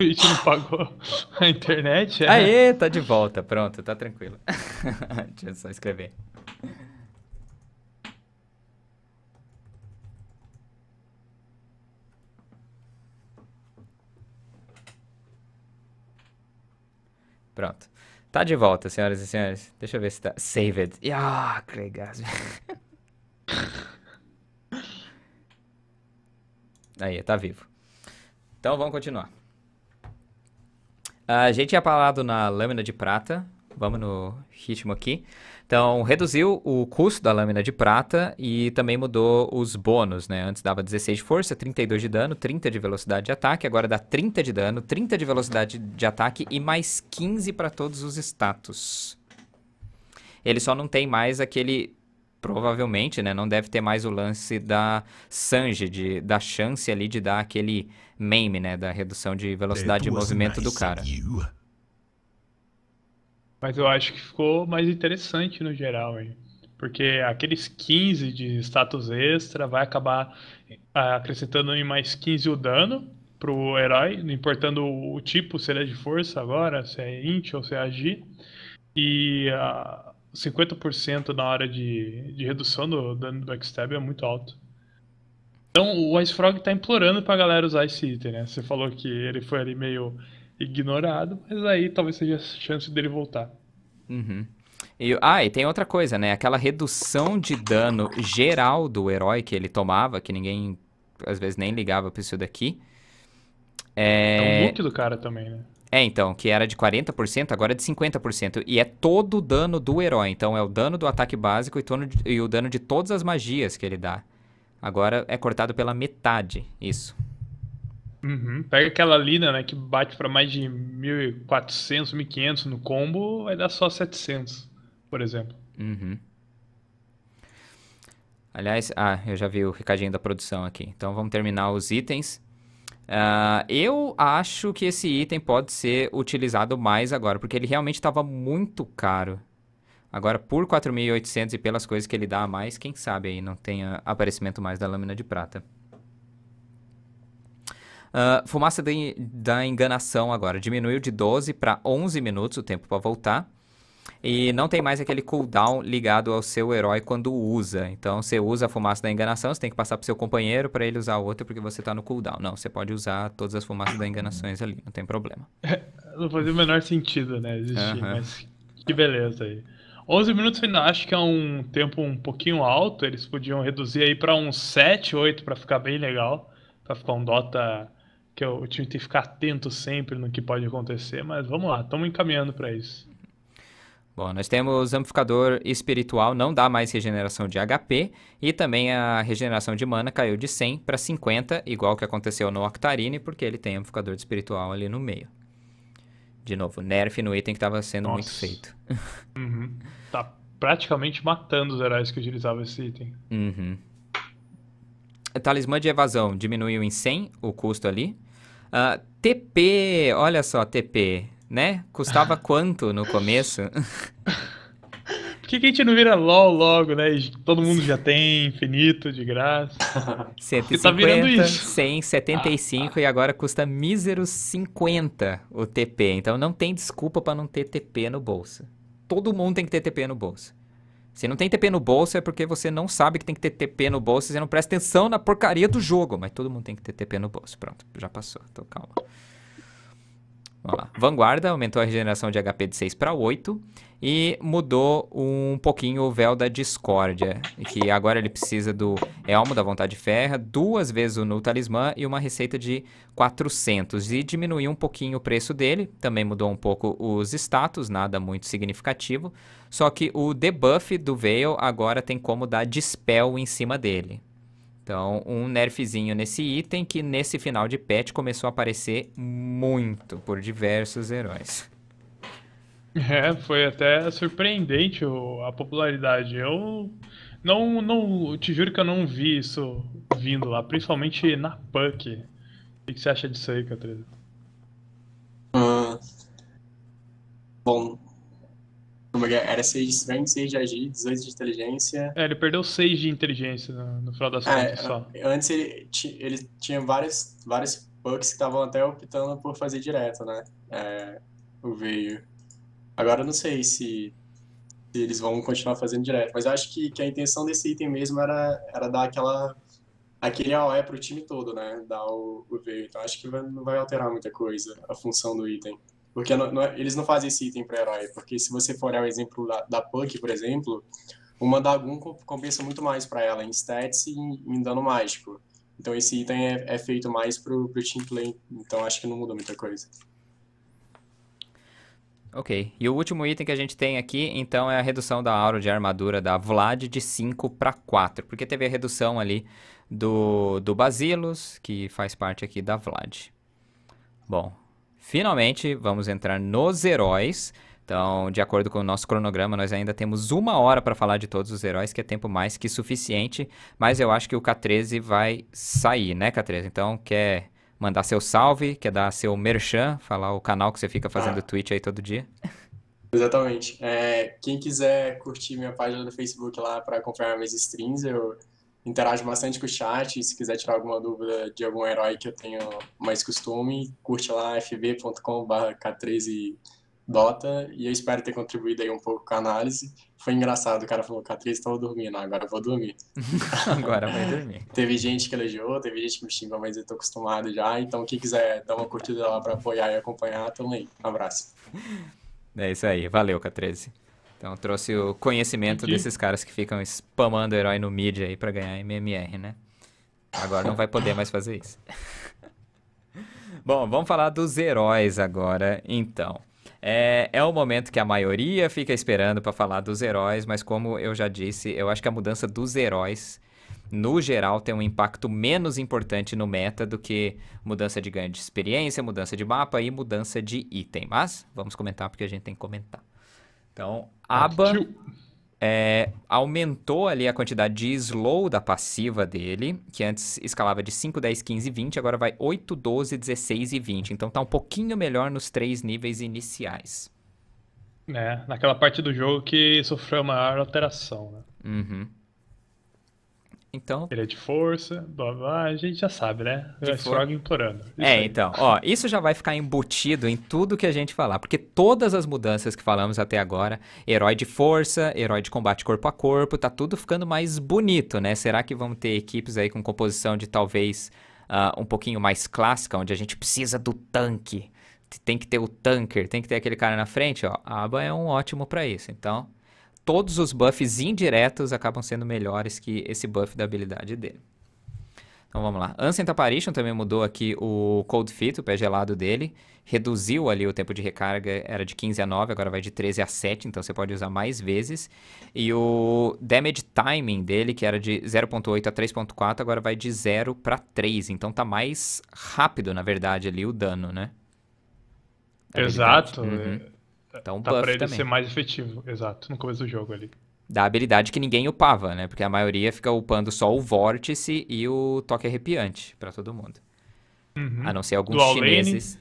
Twitch não pagou a internet. É. Aê, tá de volta. Pronto, tá tranquilo. Deixa eu só escrever. Pronto. Tá de volta, senhoras e senhores. Deixa eu ver se tá. Saved. Ah, que é assim. legal. Aí, tá vivo. Então vamos continuar. A gente tinha falado na lâmina de prata, vamos no ritmo aqui. Então, reduziu o custo da lâmina de prata e também mudou os bônus, né? Antes dava 16 de força, 32 de dano, 30 de velocidade de ataque, agora dá 30 de dano, 30 de velocidade de ataque e mais 15 para todos os status. Ele só não tem mais aquele provavelmente, né, não deve ter mais o lance da Sanji, de, da chance ali de dar aquele meme né? Da redução de velocidade de movimento do cara. Mas eu acho que ficou mais interessante no geral, hein? Porque aqueles 15 de status extra vai acabar ah, acrescentando em mais 15 o dano pro herói, não importando o tipo, se ele é de força agora, se é int ou se é agir. E uh, ah, 50% na hora de, de redução do dano do backstab é muito alto. Então o Ice Frog tá implorando pra galera usar esse item, né? Você falou que ele foi ali meio ignorado, mas aí talvez seja a chance dele voltar. Uhum. E, ah, e tem outra coisa, né? Aquela redução de dano geral do herói que ele tomava, que ninguém às vezes nem ligava pra isso daqui. É, é o look do cara também, né? É, então, que era de 40%, agora é de 50%. E é todo o dano do herói. Então, é o dano do ataque básico e, de, e o dano de todas as magias que ele dá. Agora é cortado pela metade, isso. Uhum. Pega aquela lina, né, que bate para mais de 1.400, 1.500 no combo, vai dar só 700, por exemplo. Uhum. Aliás, ah, eu já vi o recadinho da produção aqui. Então vamos terminar os itens. Uh, eu acho que esse item pode ser utilizado mais agora, porque ele realmente estava muito caro. Agora, por 4.800 e pelas coisas que ele dá a mais, quem sabe aí não tenha aparecimento mais da lâmina de prata. Uh, fumaça de, da enganação agora diminuiu de 12 para 11 minutos o tempo para voltar. E não tem mais aquele cooldown ligado ao seu herói quando usa. Então, você usa a fumaça da enganação, você tem que passar pro seu companheiro para ele usar outra porque você tá no cooldown. Não, você pode usar todas as fumaças da enganações ali, não tem problema. não fazia o menor sentido, né, existir, uh -huh. mas que beleza aí. 11 minutos ainda acho que é um tempo um pouquinho alto, eles podiam reduzir aí para uns 7, 8 para ficar bem legal, para ficar um Dota que o time tem que ficar atento sempre no que pode acontecer, mas vamos lá, estamos encaminhando para isso. Bom, nós temos amplificador espiritual, não dá mais regeneração de HP, e também a regeneração de mana caiu de 100 para 50, igual que aconteceu no Octarine, porque ele tem amplificador espiritual ali no meio. De novo, nerf no item que estava sendo Nossa. muito feito. uhum. tá praticamente matando os heróis que utilizavam esse item. Uhum. Talismã de evasão diminuiu em 100 o custo ali. Uh, ah, TP, olha só, TP, né? Custava quanto no começo? Por que, que, a gente não vira LOL logo, né? Todo mundo já tem infinito de graça. 150, tá virando isso. 100, 75 ah, ah. e agora custa míseros 50 o TP. Então não tem desculpa para não ter TP no bolso todo mundo tem que ter TP no bolso. Se não tem TP no bolso é porque você não sabe que tem que ter TP no bolso, você não presta atenção na porcaria do jogo, mas todo mundo tem que ter TP no bolso. Pronto, já passou, então calma. Vamos lá. Vanguarda aumentou a regeneração de HP de 6 para 8 e mudou um pouquinho o véu da discórdia, que agora ele precisa do elmo da vontade ferra, duas vezes o nu talismã e uma receita de 400 e diminuiu um pouquinho o preço dele, também mudou um pouco os status, nada muito significativo, só que o debuff do Veil agora tem como dar dispel em cima dele. Então, um nerfzinho nesse item que nesse final de patch começou a aparecer muito por diversos heróis. É, foi até surpreendente o, a popularidade. Eu não, não. Te juro que eu não vi isso vindo lá, principalmente na punk O que você acha disso aí, Catrina? Hum, bom. É é? Era 6 de strength, 6 de agir, 18 de inteligência. É, ele perdeu 6 de inteligência no, né, no final das é, contas só. Antes ele, ele tinha vários, vários pucks que estavam até optando por fazer direto, né? É, o veio. Agora eu não sei se, se eles vão continuar fazendo direto, mas eu acho que, que a intenção desse item mesmo era, era dar aquela aquele AOE para o time todo, né? Dar o, o veio. Então acho que vai, não vai alterar muita coisa a função do item. Porque não, não, é, eles não fazem esse item para herói. Porque se você for olhar o exemplo da, da Puck, por exemplo, uma Dagun compensa muito mais para ela em stats e em, em, dano mágico. Então esse item é, é feito mais para o team play. Então acho que não muda muita coisa. Ok. E o último item que a gente tem aqui, então, é a redução da aura de armadura da Vlad de 5 para 4. Porque teve a redução ali do, do Basilos, que faz parte aqui da Vlad. Bom, finalmente vamos entrar nos heróis. Então, de acordo com o nosso cronograma, nós ainda temos uma hora para falar de todos os heróis, que é tempo mais que suficiente. Mas eu acho que o K13 vai sair, né, K13? Então, quer mandar seu salve, quer dar seu merchan, falar o canal que você fica fazendo ah. tweet aí todo dia. Exatamente. É, quem quiser curtir minha página do Facebook lá para acompanhar minhas streams, eu interajo bastante com o chat. Se quiser tirar alguma dúvida de algum herói que eu tenho mais costume, curte lá fb.com/k13 Dota e eu espero ter contribuído aí um pouco com a análise. Foi engraçado, o cara falou, Catriz, estava dormindo, agora eu vou dormir. agora vai dormir. teve gente que elogiou, teve gente que me xingou, mas eu tô acostumado já, então quem quiser dar uma curtida lá para apoiar e acompanhar, tamo aí. Um abraço. É isso aí, valeu, Catriz. Então trouxe o conhecimento desses caras que ficam spamando herói no mídia aí para ganhar MMR, né? Agora não vai poder mais fazer isso. Bom, vamos falar dos heróis agora, então. É, é o momento que a maioria fica esperando para falar dos heróis, mas como eu já disse, eu acho que a mudança dos heróis no geral, tem um impacto menos importante no meta do que mudança de ganho de experiência, mudança de mapa e mudança de item. Mas vamos comentar porque a gente tem que comentar. Então, aba Partiu é, aumentou ali a quantidade de slow da passiva dele, que antes escalava de 5, 10, 15, 20, agora vai 8, 12, 16 e 20. Então tá um pouquinho melhor nos três níveis iniciais. É, naquela parte do jogo que sofreu maior alteração, né? Uhum. Então. Ele é de força, blá blá, a gente já sabe, né? De Strong é, implorando. Isso é, aí. então, ó, isso já vai ficar embutido em tudo que a gente falar, porque todas as mudanças que falamos até agora, herói de força, herói de combate corpo a corpo, tá tudo ficando mais bonito, né? Será que vamos ter equipes aí com composição de talvez uh, um pouquinho mais clássica, onde a gente precisa do tanque? Tem que ter o tanker, tem que ter aquele cara na frente, ó. A aba é um ótimo para isso, então todos os buffs indiretos acabam sendo melhores que esse buff da habilidade dele. Então vamos lá. Ancient Apparition também mudou aqui o Cold Fit, o pé gelado dele. Reduziu ali o tempo de recarga, era de 15 a 9, agora vai de 13 a 7, então você pode usar mais vezes. E o Damage Timing dele, que era de 0.8 a 3.4, agora vai de 0 para 3. Então tá mais rápido, na verdade, ali o dano, né? Exato. Uhum. É, então, tá buff pra ele também. ser mais efetivo, exato, no começo do jogo ali. Da habilidade que ninguém upava, né? Porque a maioria fica upando só o vórtice e o toque arrepiante para todo mundo. Uhum. A não ser alguns dual chineses.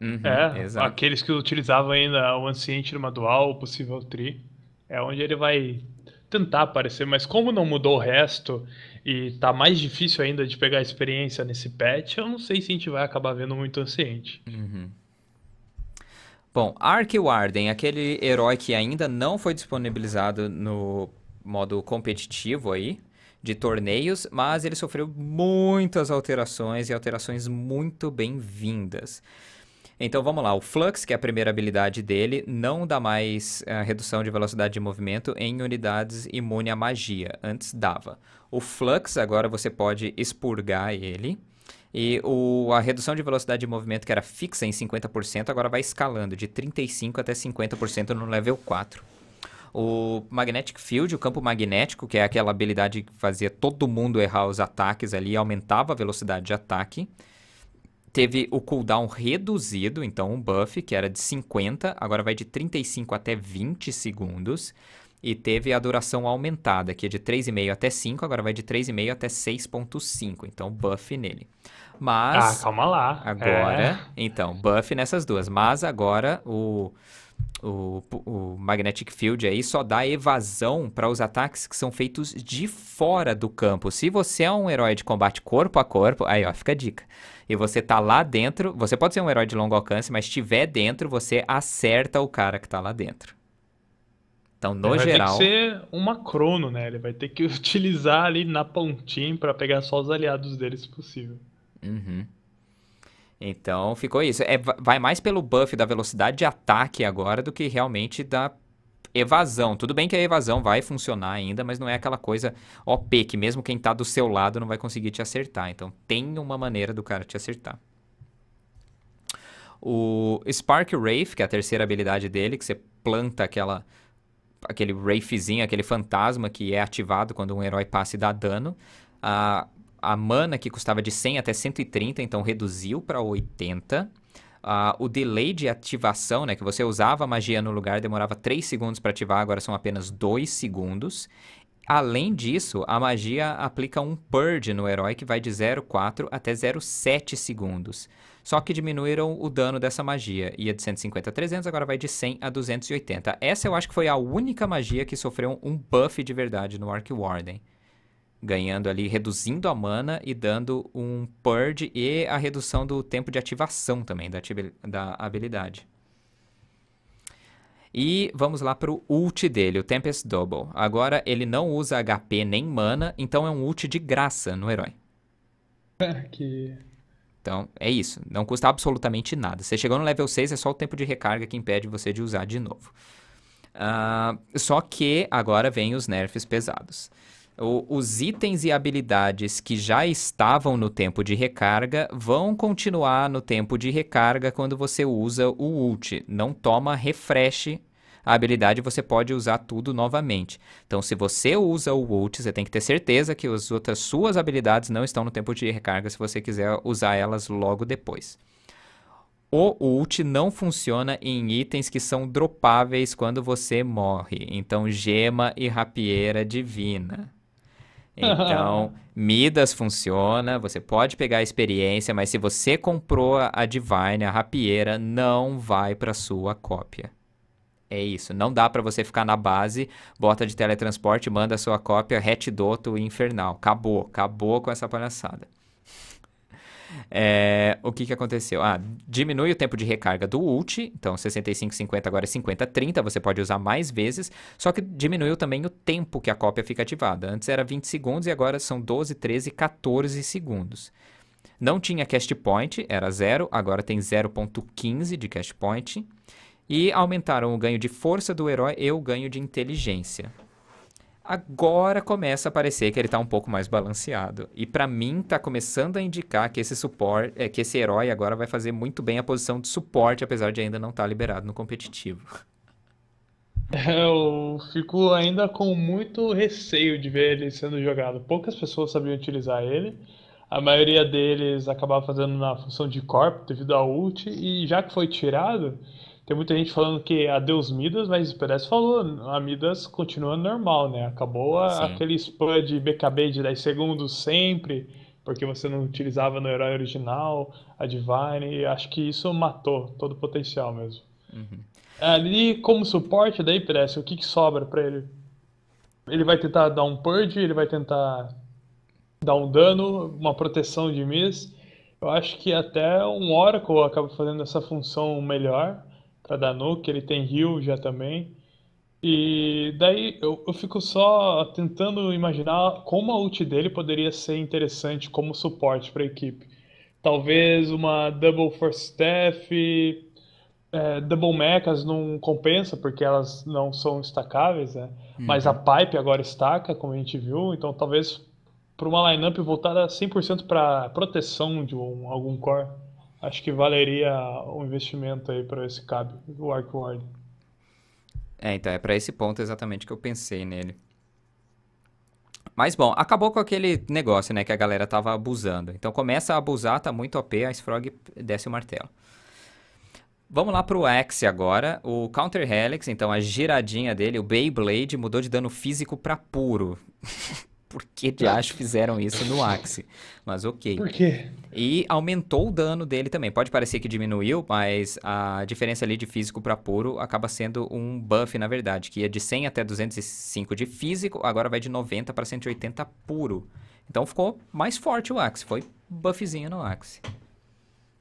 Uhum, é, exato. aqueles que utilizavam ainda o Ancient numa dual, o possível tri. É onde ele vai tentar aparecer, mas como não mudou o resto e tá mais difícil ainda de pegar experiência nesse patch, eu não sei se a gente vai acabar vendo muito Ancient. Uhum. Bom, Warden, aquele herói que ainda não foi disponibilizado no modo competitivo aí, de torneios, mas ele sofreu muitas alterações e alterações muito bem-vindas. Então vamos lá, o Flux, que é a primeira habilidade dele, não dá mais uh, redução de velocidade de movimento em unidades imune à magia, antes dava. O Flux, agora você pode expurgar ele, e o, a redução de velocidade de movimento, que era fixa em 50%, agora vai escalando de 35% até 50% no level 4. O Magnetic Field, o campo magnético, que é aquela habilidade que fazia todo mundo errar os ataques ali, aumentava a velocidade de ataque. Teve o cooldown reduzido, então um buff, que era de 50, agora vai de 35 até 20 segundos. E teve a duração aumentada, que é de 3,5 até 5, agora vai de 3,5 até 6,5, então buff nele mas. Ah, calma lá. Agora. É. Então, buff nessas duas. Mas agora o, o, o Magnetic Field aí só dá evasão para os ataques que são feitos de fora do campo. Se você é um herói de combate corpo a corpo, aí ó, fica a dica. E você tá lá dentro, você pode ser um herói de longo alcance, mas estiver dentro, você acerta o cara que tá lá dentro. Então, no Ele geral. Vai ter que ser uma crono, né? Ele vai ter que utilizar ali na pontinha para pegar só os aliados dele, se possível. Uhum. Então ficou isso. É, vai mais pelo buff da velocidade de ataque agora do que realmente da evasão. Tudo bem que a evasão vai funcionar ainda, mas não é aquela coisa OP que mesmo quem tá do seu lado não vai conseguir te acertar. Então tem uma maneira do cara te acertar. O Spark Wraith, que é a terceira habilidade dele, que você planta aquela aquele Wraithzinho, aquele fantasma que é ativado quando um herói passa e dá dano. Uh, a mana, que custava de 100 até 130, então reduziu para 80. Uh, o delay de ativação, né, que você usava a magia no lugar, demorava 3 segundos para ativar, agora são apenas 2 segundos. Além disso, a magia aplica um purge no herói que vai de 0,4 até 0,7 segundos. Só que diminuíram o dano dessa magia. Ia de 150 a 300, agora vai de 100 a 280. Essa eu acho que foi a única magia que sofreu um buff de verdade no Arc Warden ganhando ali, reduzindo a mana e dando um purge e a redução do tempo de ativação também da, da habilidade. E vamos lá pro ult dele, o Tempest Double. Agora ele não usa HP nem mana, então é um ult de graça no herói. que... Então é isso, não custa absolutamente nada. Você chegou no level 6, é só o tempo de recarga que impede você de usar de novo. Uh, só que agora vem os nerfs pesados o, os itens e habilidades que já estavam no tempo de recarga vão continuar no tempo de recarga quando você usa o ult. Não toma refresh a habilidade você pode usar tudo novamente. Então, se você usa o ult, você tem que ter certeza que as outras suas habilidades não estão no tempo de recarga se você quiser usar elas logo depois. O ult não funciona em itens que são dropáveis quando você morre, então gema e rapieira divina. Então, Midas funciona, você pode pegar a experiência, mas se você comprou a Divine, a rapieira, não vai para sua cópia. É isso, não dá para você ficar na base, bota de teletransporte, manda a sua cópia, retidoto infernal. Acabou, acabou com essa palhaçada. É, o que, que aconteceu? Ah, diminui o tempo de recarga do ult, então 65, 50 agora é 50, 30, você pode usar mais vezes, só que diminuiu também o tempo que a cópia fica ativada. Antes era 20 segundos e agora são 12, 13, 14 segundos. Não tinha cast point, era 0, agora tem 0.15 de cast point. E aumentaram o ganho de força do herói e o ganho de inteligência agora começa a parecer que ele tá um pouco mais balanceado. E para mim tá começando a indicar que esse suporte, é, que esse herói agora vai fazer muito bem a posição de suporte, apesar de ainda não estar tá liberado no competitivo. Eu fico ainda com muito receio de ver ele sendo jogado. Poucas pessoas sabiam utilizar ele. A maioria deles acabava fazendo na função de corpo devido à ult e já que foi tirado, tem muita gente falando que é adeus Midas, mas o Perez falou, a Midas continua normal, né? Acabou a, aquele spam de BKB de 10 segundos sempre, porque você não utilizava no herói original, a Divine, acho que isso matou todo o potencial mesmo. Uhum. Ali, como suporte daí, Perez, o que, que sobra para ele? Ele vai tentar dar um purge, ele vai tentar dar um dano, uma proteção de Miss. Eu acho que até um Oracle acaba fazendo essa função melhor para que ele tem heal já também. E daí eu, eu fico só tentando imaginar como a ult dele poderia ser interessante como suporte para a equipe. Talvez uma Double Force Staff, é, Double Mechas não compensa porque elas não são destacáveis, né? Uhum. Mas a Pipe agora estaca, como a gente viu, então talvez para uma lineup voltada 100% para proteção de um, algum core acho que valeria o investimento aí para esse cabo do Arc Ward. É, então é para esse ponto exatamente que eu pensei nele. Mas bom, acabou com aquele negócio, né, que a galera tava abusando. Então começa a abusar, tá muito OP, a Sfrog desce o martelo. Vamos lá pro Axe agora, o Counter Helix, então a giradinha dele, o Beyblade mudou de dano físico para puro. por que acho fizeram isso no Axe. Mas ok. Por quê? E aumentou o dano dele também. Pode parecer que diminuiu, mas a diferença ali de físico para puro acaba sendo um buff, na verdade, que ia de 100 até 205 de físico, agora vai de 90 para 180 puro. Então ficou mais forte o Axe, foi buffzinho no Axe.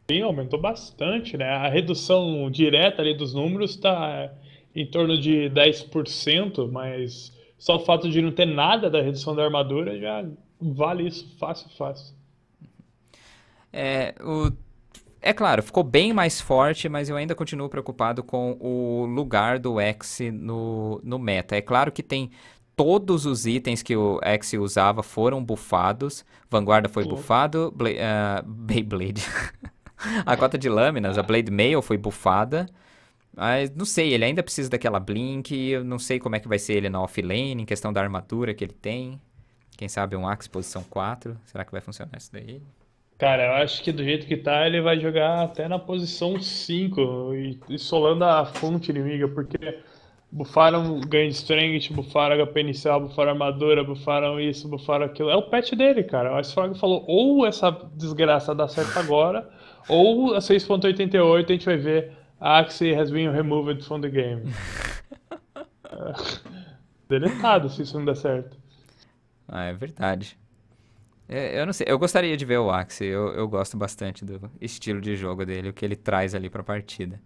Sim, aumentou bastante, né? A redução direta ali dos números está em torno de 10%, mas só o fato de não ter nada da redução da armadura já vale isso fácil, fácil. É, o... é claro, ficou bem mais forte, mas eu ainda continuo preocupado com o lugar do X no, no meta. É claro que tem todos os itens que o X usava foram bufados. Vanguarda foi bufado, Bla uh, Beyblade. a cota de lâminas, a Blade Mail foi bufada. Mas não sei, ele ainda precisa daquela blink, eu não sei como é que vai ser ele na offlane, em questão da armadura que ele tem. Quem sabe um Axe posição 4, será que vai funcionar isso daí? Cara, eu acho que do jeito que tá, ele vai jogar até na posição 5, isolando a fonte inimiga, porque bufaram ganho de strength, bufaram HP inicial, bufaram armadura, bufaram isso, bufaram aquilo. É o pet dele, cara. O Ice falou, ou essa desgraça dá certo agora, ou a 6.88 a gente vai ver Axie has been removed from the game. Deletado se isso não der certo. Ah, é verdade. É, eu não sei, eu gostaria de ver o Axie. Eu, eu gosto bastante do estilo de jogo dele, o que ele traz ali pra partida.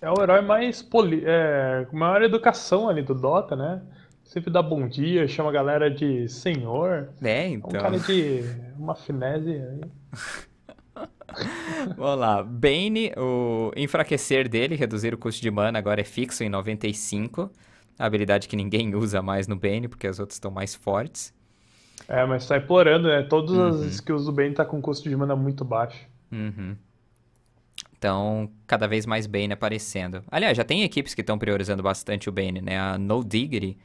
É o herói mais poli é, maior educação ali do Dota, né? Sempre dá bom dia, chama a galera de senhor. É, então. É um cara então. de uma finese aí. Vamos lá. Bane, o enfraquecer dele, reduzir o custo de mana, agora é fixo em 95. A habilidade que ninguém usa mais no Bane, porque as outras estão mais fortes. É, mas tá implorando, né? Todas uhum. as skills do Bane tá com custo de mana muito baixo. Uhum. Então, cada vez mais Bane aparecendo. Aliás, já tem equipes que estão priorizando bastante o Bane, né? A No Diggity,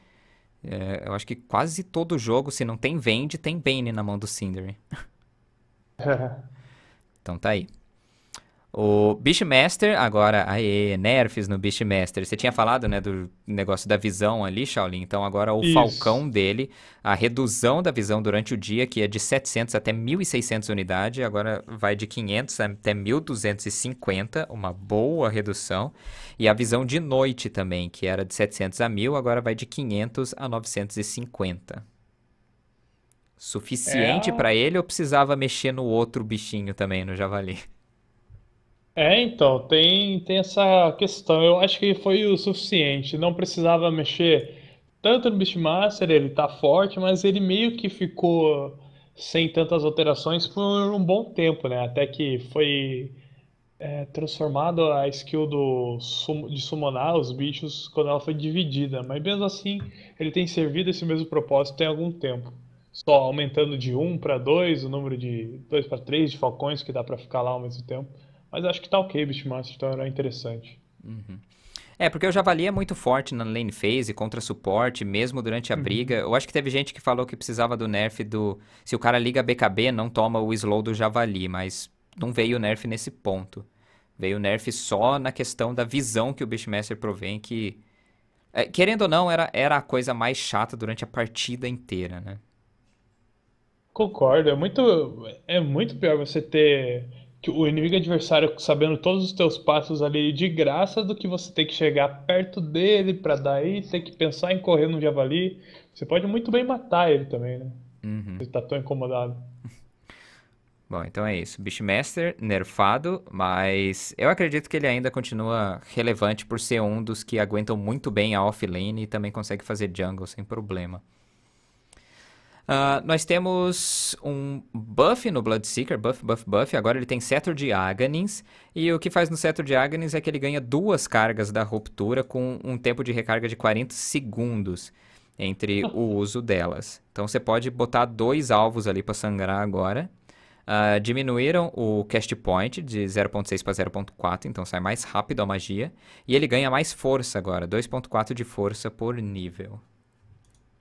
é, eu acho que quase todo jogo, se não tem Vend, tem Bane na mão do Sindri. Então tá aí. O Beastmaster, agora, aê, nerfs no Beastmaster. Você tinha falado, né, do negócio da visão ali, Shaolin. Então agora o Isso. falcão dele, a redução da visão durante o dia, que é de 700 até 1.600 unidades, agora vai de 500 até 1.250, uma boa redução. E a visão de noite também, que era de 700 a 1.000, agora vai de 500 a 950 suficiente é... para ele ou precisava mexer no outro bichinho também, no javali? É, então, tem, tem essa questão. Eu acho que foi o suficiente. Não precisava mexer tanto no Beastmaster, ele tá forte, mas ele meio que ficou sem tantas alterações por um bom tempo, né? Até que foi é, transformado a skill do, de summonar os bichos quando ela foi dividida. Mas mesmo assim, ele tem servido esse mesmo propósito há algum tempo só aumentando de 1 para 2, o número de 2 para 3 de falcões que dá para ficar lá ao mesmo tempo. Mas acho que tá ok, Beastmaster, então era é interessante. Uhum. É, porque o Javali é muito forte na lane phase, contra suporte, mesmo durante a uhum. briga. Eu acho que teve gente que falou que precisava do nerf do... Se o cara liga BKB, não toma o slow do Javali, mas não veio o nerf nesse ponto. Veio o nerf só na questão da visão que o Beastmaster provém, que... É, querendo ou não, era, era a coisa mais chata durante a partida inteira, né? Concordo, é muito, é muito pior você ter o inimigo adversário sabendo todos os teus passos ali de graça do que você ter que chegar perto dele para daí ter que pensar em correr no javali. Você pode muito bem matar ele também, né? Uhum. Ele tá tão incomodado. Bom, então é isso. Beastmaster, nerfado, mas eu acredito que ele ainda continua relevante por ser um dos que aguentam muito bem a offlane e também consegue fazer jungle sem problema. Uh, nós temos um buff no Bloodseeker, buff, buff, buff. Agora ele tem Setor de Aganins. E o que faz no Setor de Aganins é que ele ganha duas cargas da ruptura com um tempo de recarga de 40 segundos entre o uso delas. Então você pode botar dois alvos ali para sangrar agora. Uh, diminuíram o cast point de 0.6 para 0.4, então sai mais rápido a magia. E ele ganha mais força agora, 2.4 de força por nível.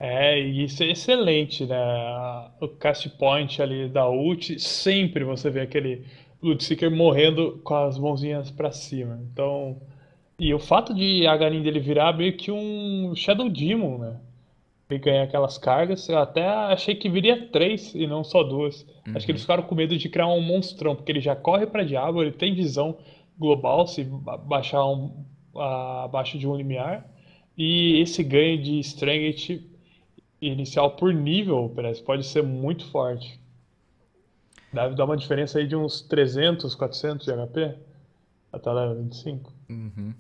É, e isso é excelente, né? O cast point ali da ult, sempre você vê aquele Bloodseeker morrendo com as mãozinhas para cima. Então, e o fato de a galinha dele virar meio que um Shadow Demon, né? E ganhar aquelas cargas, eu até achei que viria três e não só duas. Acho que uhum. eles ficaram com medo de criar um monstrão, porque ele já corre para diabo, ele tem visão global se baixar um, abaixo de um limiar. E esse ganho de Strength inicial por nível, parece, pode ser muito forte. Deve dar uma diferença aí de uns 300, 400 de HP até level 25. Uhum.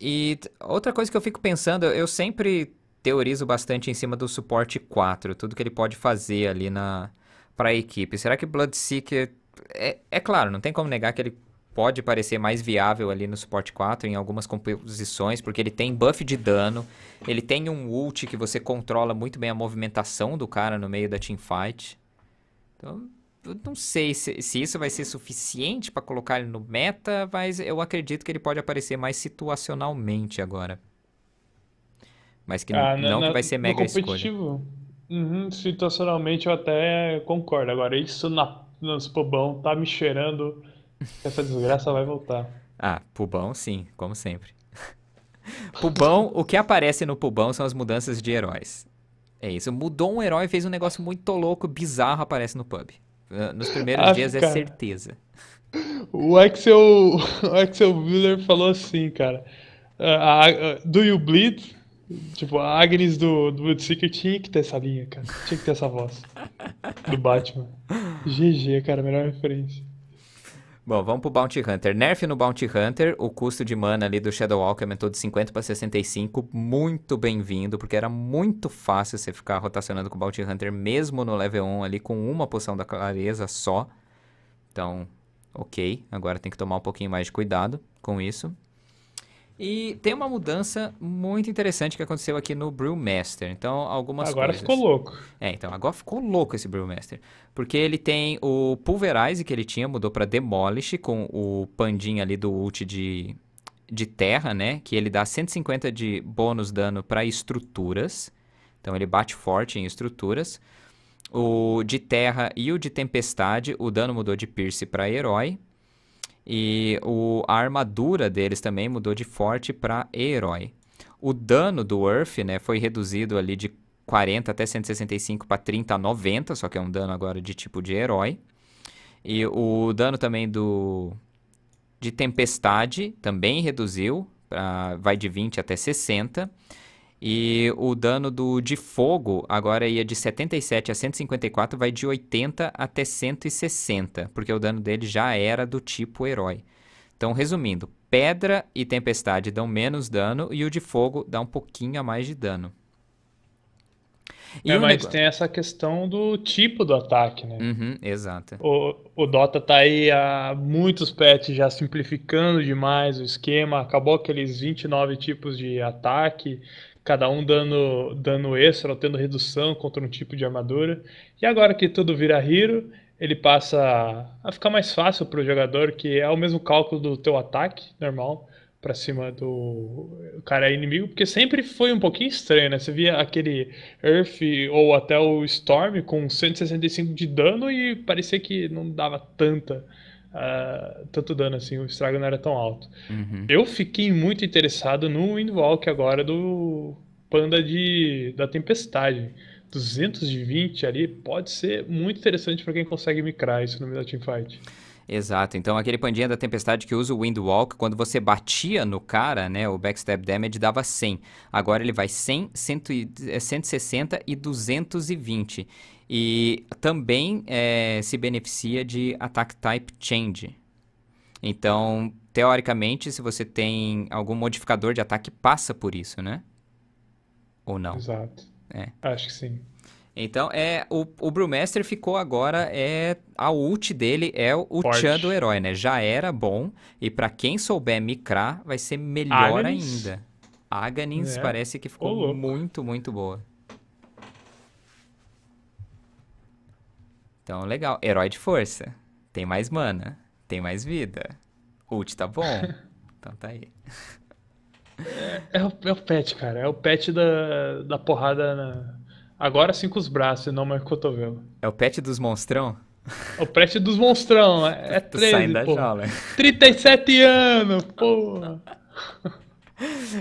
E outra coisa que eu fico pensando, eu sempre teorizo bastante em cima do suporte 4, tudo que ele pode fazer ali na para a equipe. Será que Bloodseeker é, é claro, não tem como negar que ele pode parecer mais viável ali no suporte 4 em algumas composições, porque ele tem buff de dano, ele tem um ult que você controla muito bem a movimentação do cara no meio da teamfight. Então, eu não sei se, se isso vai ser suficiente para colocar ele no meta, mas eu acredito que ele pode aparecer mais situacionalmente agora. Mas que ah, não, na, que vai ser mega escolha. Uhum, situacionalmente eu até concordo. Agora, isso na, nos Spobão tá me cheirando essa desgraça vai voltar. Ah, Pubão sim, como sempre. Pubão, o que aparece no Pubão são as mudanças de heróis. É isso, mudou um herói, e fez um negócio muito louco, bizarro, aparece no pub. Ah, nos primeiros ah, dias é cara. é certeza. O Axel, o Axel Wheeler falou assim, cara. Ah, do you bleed? Tipo, a Agnes do, do Bloodseeker tinha que ter essa linha, cara. Tinha que ter essa voz. Do Batman. GG, cara, melhor referência. Bom, vamos pro Bounty Hunter. Nerf no Bounty Hunter, o custo de mana ali do Shadow Walk aumentou de 50 para 65. Muito bem-vindo, porque era muito fácil você ficar rotacionando com o Bounty Hunter, mesmo no level 1 ali, com uma poção da clareza só. Então, ok. Agora tem que tomar um pouquinho mais de cuidado com isso. E tem uma mudança muito interessante que aconteceu aqui no Brewmaster. Então, algumas agora coisas. Agora ficou louco. É, então, agora ficou louco esse Brewmaster. Porque ele tem o Pulverize que ele tinha, mudou para Demolish, com o pandinha ali do ult de, de terra, né? Que ele dá 150 de bônus dano para estruturas. Então, ele bate forte em estruturas. O de terra e o de tempestade, o dano mudou de Pierce para herói. E o, a armadura deles também mudou de forte para herói. O dano do Earth né, foi reduzido ali de 40 até 165 para 30 a 90, só que é um dano agora de tipo de herói. E o dano também do de tempestade também reduziu, vai de 20 até 60. E o dano do de fogo agora ia é de 77 a 154, vai de 80 até 160, porque o dano dele já era do tipo herói. Então, resumindo, pedra e tempestade dão menos dano e o de fogo dá um pouquinho a mais de dano. E é, mas negócio... tem essa questão do tipo do ataque, né? Uhum, exato. O, o Dota tá aí há muitos pets já simplificando demais o esquema, acabou aqueles 29 tipos de ataque, cada um dando, dando extra ou tendo redução contra um tipo de armadura. E agora que tudo vira hero, ele passa a ficar mais fácil para o jogador, que é o mesmo cálculo do teu ataque normal para cima do cara inimigo, porque sempre foi um pouquinho estranho, né? Você via aquele Earth ou até o Storm com 165 de dano e parecia que não dava tanta uh, tanto tá dano, assim, o estrago não era tão alto. Uhum. Eu fiquei muito interessado no Windwalk agora do Panda de, da Tempestade. 220 ali pode ser muito interessante para quem consegue micrar isso no meio da teamfight. Exato, então aquele pandinha da tempestade que usa o Windwalk, quando você batia no cara, né, o backstab damage dava 100. Agora ele vai 100, 100 160 e 220. É, e também é, se beneficia de attack type change. Então, teoricamente, se você tem algum modificador de ataque, passa por isso, né? Ou não? Exato. É. Acho que sim. Então, é, o, o Brewmaster ficou agora, é, a ult dele é o Chan do herói, né? Já era bom, e para quem souber micrar, vai ser melhor ainda. Aganins é. parece que ficou muito, muito boa. Então, legal. Herói de força. Tem mais mana. Tem mais vida. Ult tá bom. então tá aí. É, é, o, é o pet, cara. É o pet da, da porrada. Na... Agora sim com os braços e não mais com o cotovelo. É o pet dos monstrão? É o pet dos monstrão. É, é 13, da Jaula. 37 anos, pô.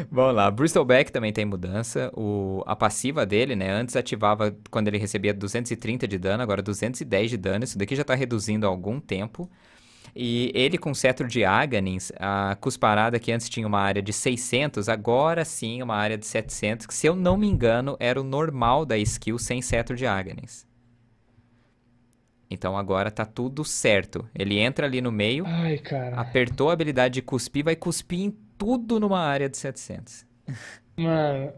Vamos lá, Bristol Beck também tem mudança. O, a passiva dele, né? Antes ativava quando ele recebia 230 de dano, agora 210 de dano. Isso daqui já está reduzindo há algum tempo. E ele com o cetro de Aganins, a cusparada que antes tinha uma área de 600, agora sim uma área de 700, que se eu não me engano era o normal da skill sem cetro de Aganins. Então agora tá tudo certo. Ele entra ali no meio, Ai, apertou a habilidade de cuspir, vai cuspir em tudo numa área de 700. Mano,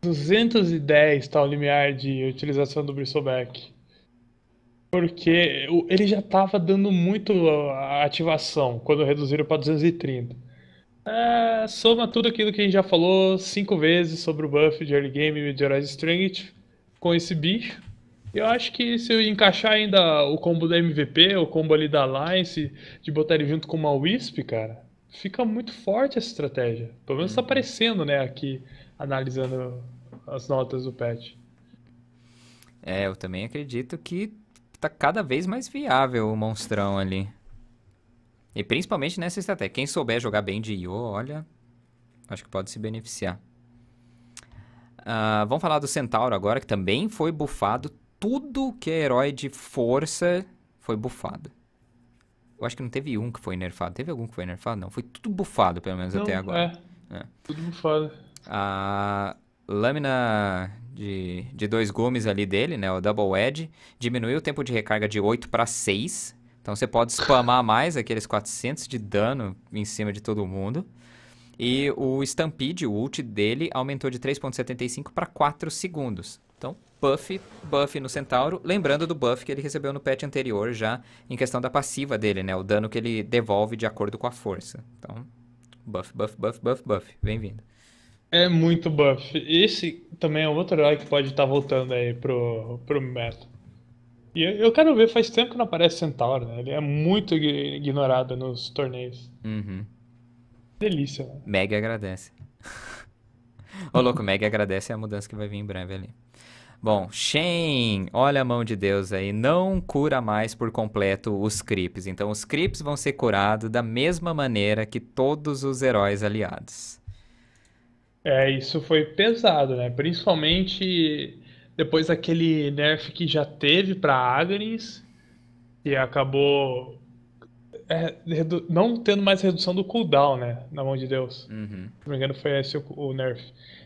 210 está o limiar de utilização do bristleback. Porque ele já estava dando muito a ativação quando reduziram para 230. É, soma tudo aquilo que a gente já falou cinco vezes sobre o buff de early game e de Horizon Strength com esse bicho. Eu acho que se eu encaixar ainda o combo da MVP, o combo ali da Alliance, de botar ele junto com uma Wisp, cara, fica muito forte essa estratégia. Pelo menos está uhum. aparecendo, né, aqui, analisando as notas do patch. É, eu também acredito que tá cada vez mais viável o monstrão ali. E principalmente nessa estratégia. Quem souber jogar bem de Io, olha, acho que pode se beneficiar. Uh, vamos falar do Centauro agora, que também foi bufado. Tudo que é herói de força foi bufado. Eu acho que não teve um que foi nerfado. Teve algum que foi nerfado? Não. Foi tudo bufado, pelo menos não, até agora. É. é. Tudo bufado. A lâmina de, de dois gumes ali dele, né? O Double Edge, diminuiu o tempo de recarga de 8 para 6. Então você pode spamar mais aqueles 400 de dano em cima de todo mundo. E o Stampede, o ult dele, aumentou de 3.75 para 4 segundos. Então, buff, buff no Centauro, lembrando do buff que ele recebeu no patch anterior já, em questão da passiva dele, né? O dano que ele devolve de acordo com a força. Então, buff, buff, buff, buff, buff. Bem-vindo. É muito buff. Esse também é outro herói que pode estar tá voltando aí pro, pro meta. E eu quero ver, faz tempo que não aparece Centauro, né? Ele é muito ignorado nos torneios. Uhum. Delícia, né? Mega agradece. Ô, louco, Meg agradece é a mudança que vai vir em breve ali. Bom, Shen, olha a mão de Deus aí, não cura mais por completo os creeps. Então os creeps vão ser curados da mesma maneira que todos os heróis aliados. É, isso foi pesado, né? Principalmente depois daquele nerf que já teve para Agnes e acabou é, não tendo mais redução do cooldown, né? Na mão de Deus. Uhum. Se não me engano, foi esse o, o, nerf.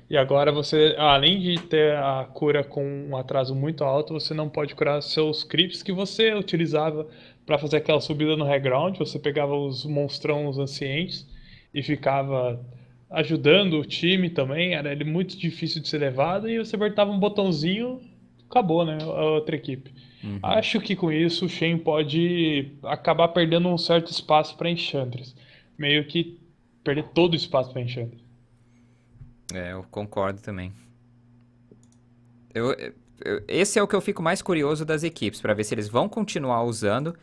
E agora você, além de ter a cura com um atraso muito alto, você não pode curar seus creeps que você utilizava para fazer aquela subida no high ground. Você pegava os monstrões ancientes e ficava ajudando o time também. Era ele muito difícil de ser levado e você apertava um botãozinho acabou, né? A outra equipe. Uhum. Acho que com isso o Shen pode acabar perdendo um certo espaço para Enchantress. Meio que perder todo o espaço para Enchantress. É, eu concordo também. Eu, eu, esse é o que eu fico mais curioso das equipes, para ver se eles vão continuar usando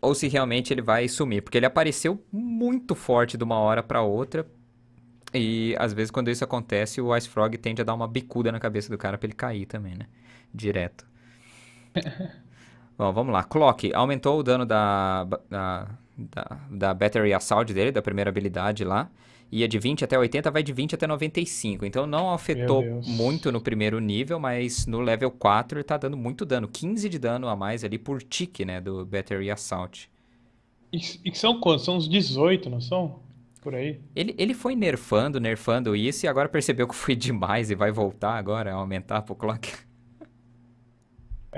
ou se realmente ele vai sumir. Porque ele apareceu muito forte de uma hora para outra. E às vezes, quando isso acontece, o Ice Frog tende a dar uma bicuda na cabeça do cara pra ele cair também, né? direto. Bom, vamos lá. Clock aumentou o dano da, da, da, da Battery Assault dele, da primeira habilidade lá. Ia é de 20 até 80, vai de 20 até 95. Então não afetou muito no primeiro nível, mas no level 4 ele tá dando muito dano. 15 de dano a mais ali por tique, né, do Battery Assault. E, e são quantos? São uns 18, não são? Por aí. Ele, ele foi nerfando, nerfando isso e agora percebeu que foi demais e vai voltar agora, aumentar pro clock.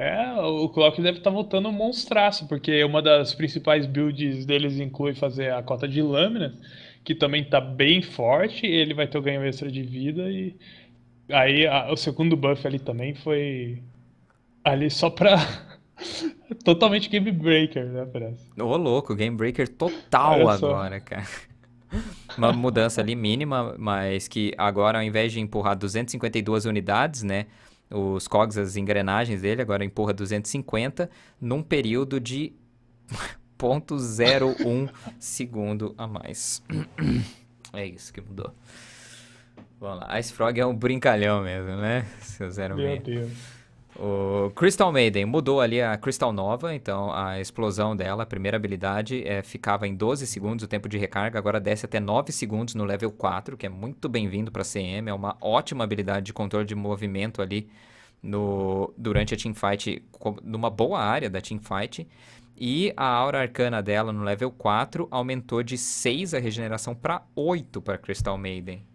É, o Clock deve estar tá voltando um monstraço, porque uma das principais builds deles inclui fazer a cota de lâmina, que também está bem forte, ele vai ter o ganho extra de vida e aí a, o segundo buff ali também foi ali só pra totalmente game breaker, né, parece. Ô louco, game breaker total agora, cara. Uma mudança ali mínima, mas que agora ao invés de empurrar 252 unidades, né, os cogs, as engrenagens dele, agora empurra 250 num período de 0.01 segundo a mais. É isso que mudou. Vamos lá. Ice Frog é um brincalhão mesmo, né? Seu 06. Meu Deus. O Crystal Maiden mudou ali a Crystal Nova, então a explosão dela, a primeira habilidade, é, ficava em 12 segundos o tempo de recarga, agora desce até 9 segundos no level 4, que é muito bem-vindo para CM, é uma ótima habilidade de controle de movimento ali no, durante a teamfight, numa boa área da teamfight. E a aura arcana dela no level 4 aumentou de 6 a regeneração para 8 para Crystal Maiden.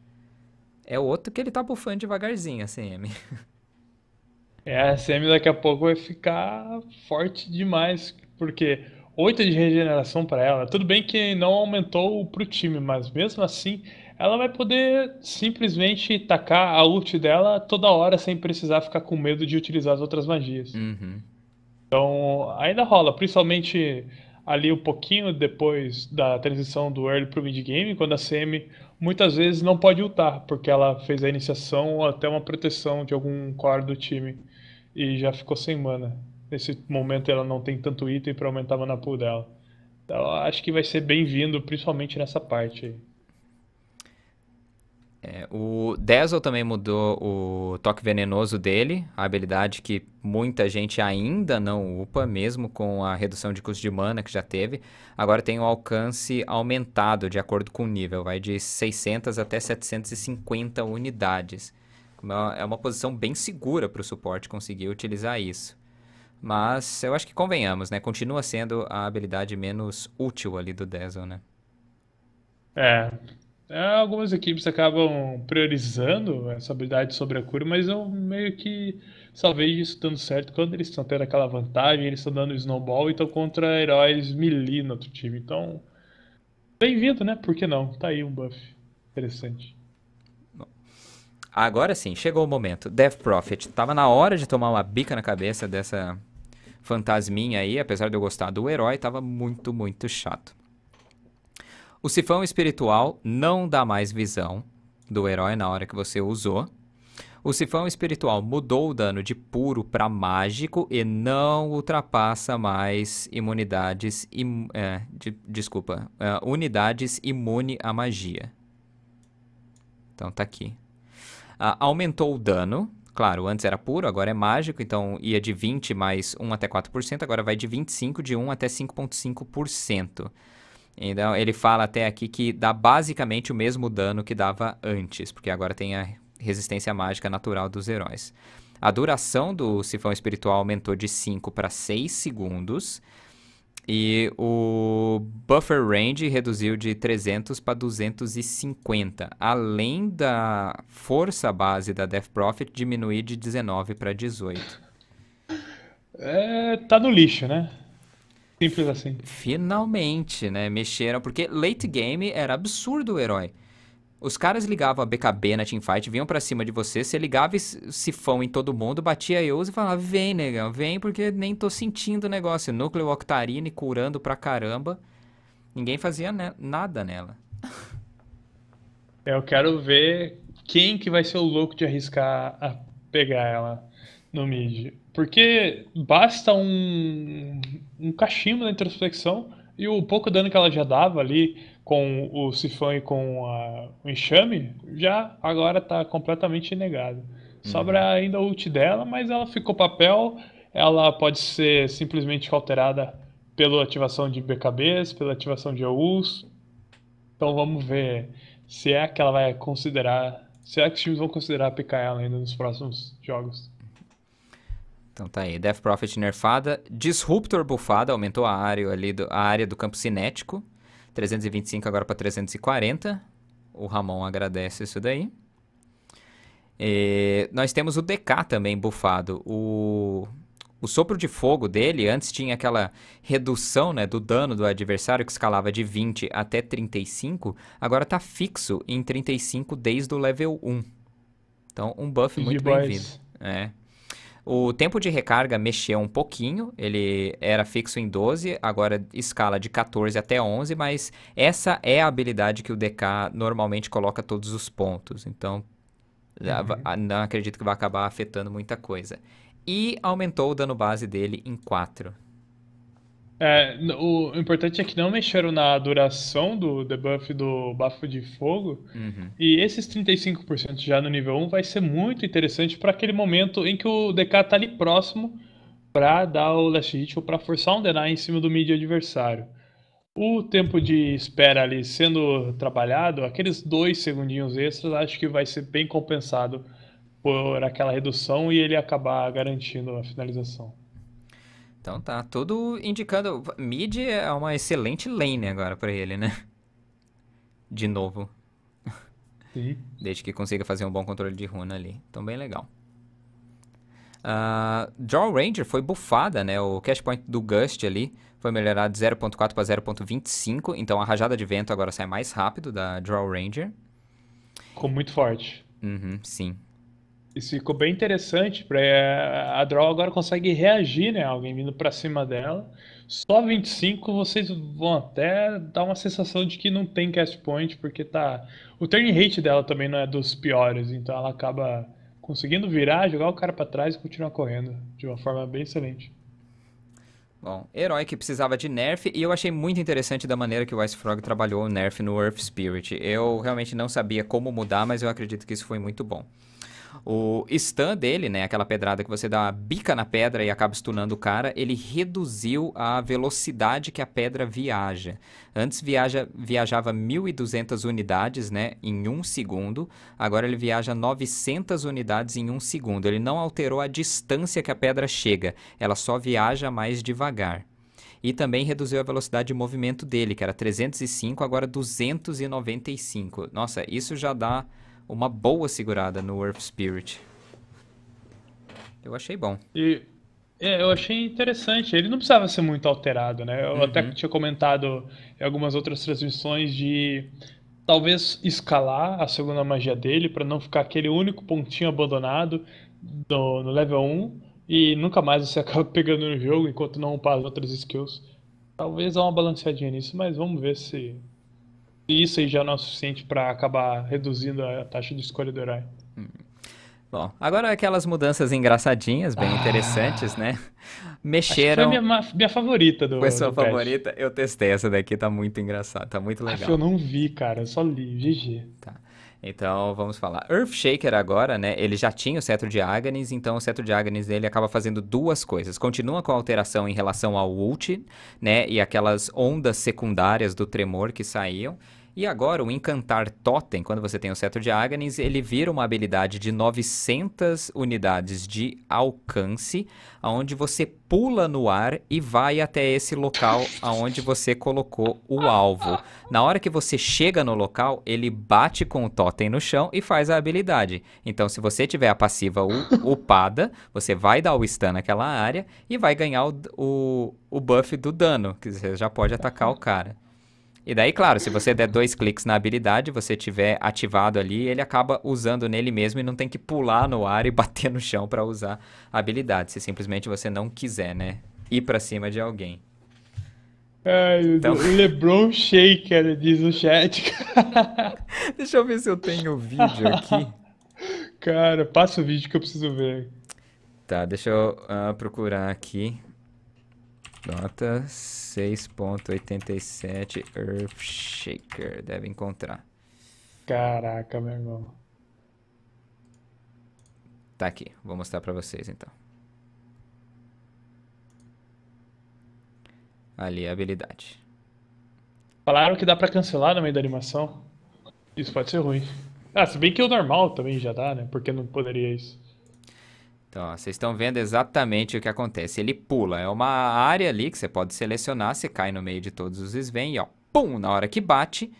É outro que ele tá bufando devagarzinho a CM. É, a CM daqui a pouco vai ficar forte demais, porque 8 de regeneração para ela. Tudo bem que não aumentou para o time, mas mesmo assim ela vai poder simplesmente tacar a ult dela toda hora sem precisar ficar com medo de utilizar as outras magias. Uhum. Então ainda rola, principalmente ali um pouquinho depois da transição do early para o mid game, quando a CM muitas vezes não pode ultar, porque ela fez a iniciação ou até uma proteção de algum core do time e já ficou sem mana. Nesse momento ela não tem tanto item para aumentar a mana pool dela. Então acho que vai ser bem-vindo, principalmente nessa parte aí. É, o Dazzle também mudou o toque venenoso dele, a habilidade que muita gente ainda não upa, mesmo com a redução de custo de mana que já teve. Agora tem o alcance aumentado de acordo com o nível, vai de 600 até 750 unidades. É uma posição bem segura para o suporte conseguir utilizar isso. Mas eu acho que convenhamos, né? Continua sendo a habilidade menos útil ali do Dazzle, né? É. é. Algumas equipes acabam priorizando essa habilidade sobre a cura, mas eu meio que salvei isso dando certo quando eles estão tendo aquela vantagem, eles estão dando snowball e estão contra heróis melee no outro time. Então, bem-vindo, né? Por que não? Tá aí um buff interessante. Agora sim, chegou o momento. Death Prophet. Tava na hora de tomar uma bica na cabeça dessa fantasminha aí, apesar de eu gostar do herói, tava muito, muito chato. O sifão espiritual não dá mais visão do herói na hora que você usou. O sifão espiritual mudou o dano de puro para mágico e não ultrapassa mais imunidades. Im é, de, desculpa. É, unidades imune à magia. Então tá aqui. Uh, aumentou o dano. Claro, antes era puro, agora é mágico, então ia de 20 mais 1 até 4%, agora vai de 25, de 1 até 5,5%. Então ele fala até aqui que dá basicamente o mesmo dano que dava antes, porque agora tem a resistência mágica natural dos heróis. A duração do sifão espiritual aumentou de 5 para 6 segundos. E o buffer range reduziu de 300 para 250, além da força base da Death Profit diminuir de 19 para 18. É, tá no lixo, né? Simples assim. Finalmente, né? Mexeram, porque late game era absurdo o herói. Os caras ligavam a BKB na teamfight, vinham para cima de você, você ligava sifão em todo mundo, batia EOS e falava, vem, negão, vem, porque nem tô sentindo o negócio. Núcleo Octarine curando pra caramba. Ninguém fazia ne nada nela. Eu quero ver quem que vai ser o louco de arriscar a pegar ela no mid. Porque basta um, um cachimbo na introspecção e o pouco dano que ela já dava ali com o sifão e com a, o enxame, já agora está completamente negado. Uhum. Sobra ainda o ult dela, mas ela ficou papel, ela pode ser simplesmente alterada pela ativação de BKBs, pela ativação de AUs. Então vamos ver se é que ela vai considerar, se é que os times vão considerar picar ela ainda nos próximos jogos. Então tá aí, Death Prophet nerfada, Disruptor bufada, aumentou a área ali do, a área do campo cinético, 325 agora para 340. O Ramon agradece isso daí. E é, nós temos o DK também bufado. O, o sopro de fogo dele, antes tinha aquela redução né, do dano do adversário que escalava de 20 até 35, agora tá fixo em 35 desde o level 1. Então, um buff muito bem-vindo. É, o tempo de recarga mexeu um pouquinho, ele era fixo em 12, agora escala de 14 até 11, mas essa é a habilidade que o DK normalmente coloca todos os pontos. Então, uhum. não acredito que vai acabar afetando muita coisa. E aumentou o dano base dele em 4. É, o importante é que não mexeram na duração do debuff do bafo de fogo. Uhum. E esses 35% já no nível 1 vai ser muito interessante para aquele momento em que o DK tá ali próximo para dar o last hit ou para forçar um deny em cima do mid adversário. O tempo de espera ali sendo trabalhado, aqueles dois segundinhos extras, acho que vai ser bem compensado por aquela redução e ele acabar garantindo a finalização. Então tá, tudo indicando. Mid é uma excelente lane agora para ele, né? De novo. Sim. Desde que consiga fazer um bom controle de runa ali. Então, bem legal. Uh, Draw Ranger foi bufada, né? O cash point do Gust ali foi melhorado de 0.4 para 0.25. Então a rajada de vento agora sai mais rápido da Draw Ranger. Ficou muito forte. Uhum, sim. Isso ficou bem interessante, pra, é, a Draw agora consegue reagir, né? Alguém vindo para cima dela. Só 25, vocês vão até dar uma sensação de que não tem cast point, porque tá. O turn rate dela também não é dos piores, então ela acaba conseguindo virar, jogar o cara para trás e continuar correndo de uma forma bem excelente. Bom, herói que precisava de nerf, e eu achei muito interessante da maneira que o Ice Frog trabalhou o nerf no Earth Spirit. Eu realmente não sabia como mudar, mas eu acredito que isso foi muito bom. O stun dele, né, aquela pedrada que você dá uma bica na pedra e acaba stunando o cara, ele reduziu a velocidade que a pedra viaja. Antes viaja, viajava 1.200 unidades né, em um segundo, agora ele viaja 900 unidades em um segundo. Ele não alterou a distância que a pedra chega, ela só viaja mais devagar e também reduziu a velocidade de movimento dele, que era 305, agora 295. Nossa, isso já dá uma boa segurada no Earth Spirit. Eu achei bom. E é, eu achei interessante. Ele não precisava ser muito alterado, né? Eu uhum. até tinha comentado em algumas outras transmissões de talvez escalar a segunda magia dele para não ficar aquele único pontinho abandonado do, no level 1 e nunca mais você acaba pegando no jogo enquanto não upar as outras skills. Talvez há uma balanceadinha nisso, mas vamos ver se isso aí já não é o suficiente para acabar reduzindo a taxa de escolha do herói. Bom, agora aquelas mudanças engraçadinhas, bem ah, interessantes, né? Mexeram. foi minha, minha favorita do. Foi sua do favorita? Patch. Eu testei essa daqui, tá muito engraçado, tá muito legal. Acho que eu não vi, cara, eu só li, GG. Tá. Então vamos falar. Earthshaker agora, né? Ele já tinha o cetro de Agnes, então o cetro de Agnes dele acaba fazendo duas coisas. Continua com a alteração em relação ao ult, né? E aquelas ondas secundárias do tremor que saíam. E agora o Encantar Totem, quando você tem o Cetro de Agnes, ele vira uma habilidade de 900 unidades de alcance, aonde você pula no ar e vai até esse local aonde você colocou o alvo. Na hora que você chega no local, ele bate com o totem no chão e faz a habilidade. Então, se você tiver a passiva upada, você vai dar o stun naquela área e vai ganhar o, o, o buff do dano, que você já pode atacar o cara. E daí, claro, se você der dois cliques na habilidade, você tiver ativado ali, ele acaba usando nele mesmo e não tem que pular no ar e bater no chão para usar a habilidade, se simplesmente você não quiser, né? Ir para cima de alguém. Ai, então... LeBron Shaker, diz o chat. Deixa eu ver se eu tenho o vídeo aqui. Cara, passa o vídeo que eu preciso ver. Tá, deixa eu uh, procurar aqui. Nota 6.87 Earthshaker. Deve encontrar. Caraca, meu irmão. Tá aqui. Vou mostrar pra vocês então. Ali é a habilidade. Falaram que dá pra cancelar no meio da animação. Isso pode ser ruim. Ah, se bem que o normal também já dá, né? Porque não poderia isso. Então, vocês estão vendo exatamente o que acontece. Ele pula, é uma área ali que você pode selecionar, você cai no meio de todos os Sven e ó, pum, na hora que bate,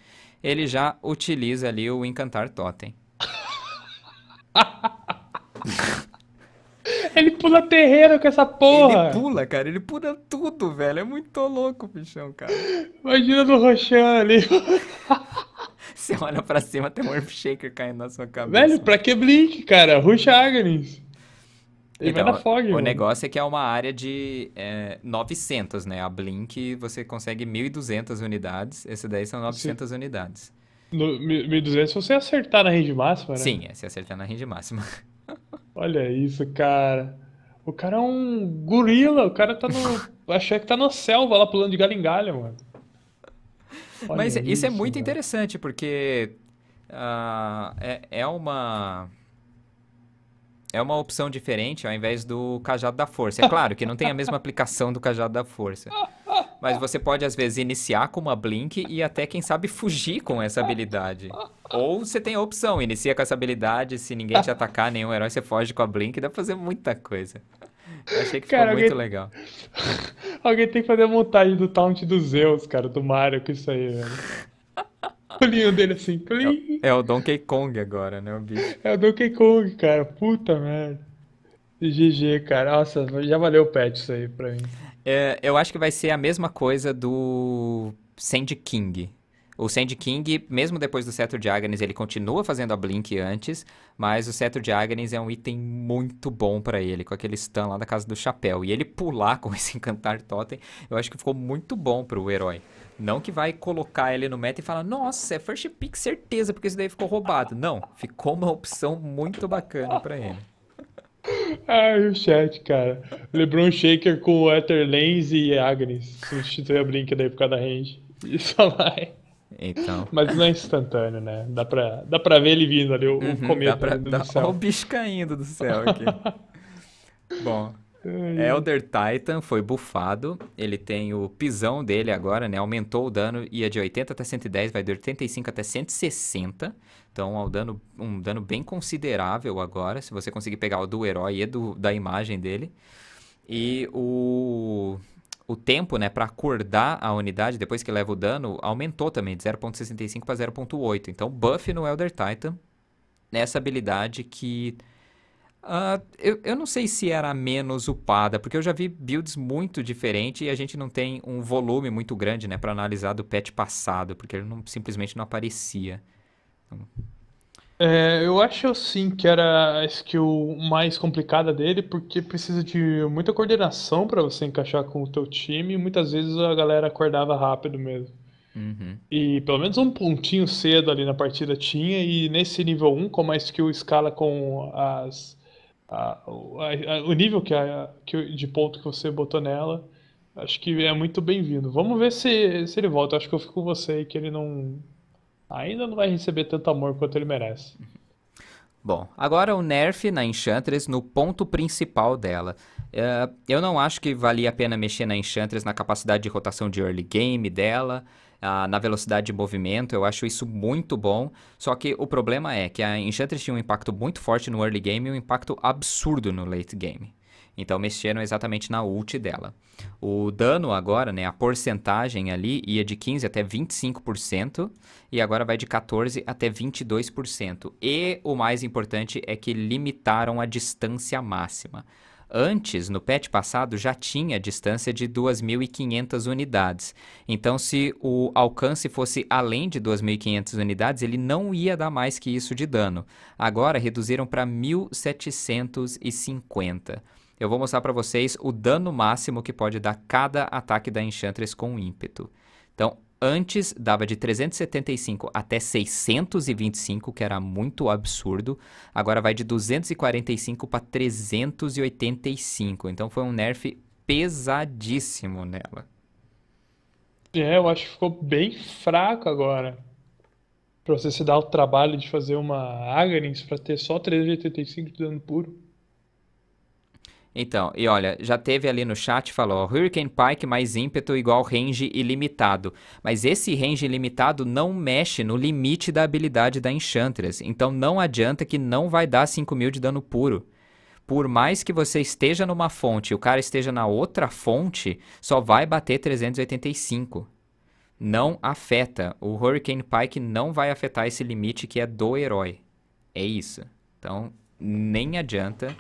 ele já utiliza ali o Encantar Totem. ele pula terreiro com essa porra. Ele pula, cara, ele pula tudo, velho. É muito louco o bichão, cara. Imagina no Rochan ali. Você olha pra cima, tem um Earthshaker caindo na sua cabeça. Velho, pra que Blink, cara? Ruxa Agnes. Então, fog, o mano. negócio é que é uma área de é, 900, né? A Blink você consegue 1.200 unidades, esse daí são 900 Sim. unidades. No, 1.200 se você acertar na range máxima, né? Sim, é se acertar na range máxima. Olha isso, cara. O cara é um gorila, o cara tá no. achei que tá na selva lá pulando de galho em galho, mano. Olha Mas isso, isso, é muito cara. interessante, porque uh, é, é uma é uma opção diferente ao invés do Cajado da Força. É claro que não tem a mesma aplicação do Cajado da Força. Mas você pode, às vezes, iniciar com uma Blink e até, quem sabe, fugir com essa habilidade. Ou você tem a opção, inicia com essa habilidade, se ninguém te atacar, nenhum herói, você foge com a Blink, dá pra fazer muita coisa. Eu achei que cara, ficou alguém... muito legal. alguém tem que fazer a montagem do Taunt do Zeus, cara, do Mario, com isso aí, velho olhinho dele assim, É, é, o Donkey Kong agora, né, o bicho? É o Donkey Kong, cara. Puta merda. GG, cara. Nossa, já valeu o pet isso aí pra mim. É, eu acho que vai ser a mesma coisa do Sandy King. O Sandy King, mesmo depois do Cetro de Agnes, ele continua fazendo a Blink antes, mas o Cetro de Agnes é um item muito bom para ele, com aquele stun lá da Casa do Chapéu. E ele pular com esse Encantar Totem, eu acho que ficou muito bom pro herói. Não que vai colocar ele no meta e falar, nossa, é first pick certeza, porque isso daí ficou roubado. Não, ficou uma opção muito bacana para ele. Ai, o chat, cara. LeBron Shaker com Ether Lens e Agnes. Substitui a Blink daí por causa da range. isso vai. Então. Mas não é instantâneo, né? Dá pra, dá pra ver ele vindo ali, o, uhum, cometa dá pra, dá, do céu. Olha o bicho caindo do céu aqui. Bom, Elder Titan foi bufado. Ele tem o pisão dele agora, né? Aumentou o dano, ia de 80 até 110, vai de 85 até 160. Então, é um dano, um dano bem considerável agora, se você conseguir pegar o do herói e do, da imagem dele. E o, o tempo, né, para acordar a unidade depois que leva o dano, aumentou também, de 0.65 para 0.8. Então, buff no Elder Titan, nessa habilidade que Uh, eu, eu, não sei se era menos upada, porque eu já vi builds muito diferentes e a gente não tem um volume muito grande né, para analisar do patch passado, porque ele não, simplesmente não aparecia. Então... É, eu acho assim que era a skill mais complicada dele, porque precisa de muita coordenação para você encaixar com o teu time e muitas vezes a galera acordava rápido mesmo. Uhum. E pelo menos um pontinho cedo ali na partida tinha, e nesse nível 1, como a skill escala com as a, a, o nível que, a, que, de ponto que você botou nela, acho que é muito bem-vindo. Vamos ver se, se ele volta. Acho que eu fico com você aí que ele não. Ainda não vai receber tanto amor quanto ele merece. Uhum. Bom, agora o nerf na Enchantress no ponto principal dela. Uh, eu não acho que valia a pena mexer na Enchantress na capacidade de rotação de early game dela na velocidade de movimento. Eu acho isso muito bom. Só que o problema é que a Enchantress tinha um impacto muito forte no early game e um impacto absurdo no late game. Então mexeram exatamente na ult dela. O dano agora, né, a porcentagem ali ia de 15 até 25% e agora vai de 14 até 22%. E o mais importante é que limitaram a distância máxima. Antes, no PET passado, já tinha distância de 2.500 unidades. Então, se o alcance fosse além de 2.500 unidades, ele não ia dar mais que isso de dano. Agora, reduziram para 1.750. Eu vou mostrar para vocês o dano máximo que pode dar cada ataque da Enchantress com ímpeto. Então, Antes dava de 375 até 625, que era muito absurdo. Agora vai de 245 para 385. Então foi um nerf pesadíssimo nela. É, eu acho que ficou bem fraco agora. Pra você se dar o trabalho de fazer uma Agarins pra ter só 385 de dano puro. Então, e olha, já teve ali no chat, falou, Hurricane Pike mais ímpeto igual range ilimitado. Mas esse range ilimitado não mexe no limite da habilidade da Enchantress, então não adianta que não vai dar 5 mil de dano puro. Por mais que você esteja numa fonte e o cara esteja na outra fonte, só vai bater 385. Não afeta. O Hurricane Pike não vai afetar esse limite que é do herói. É isso. Então, nem adianta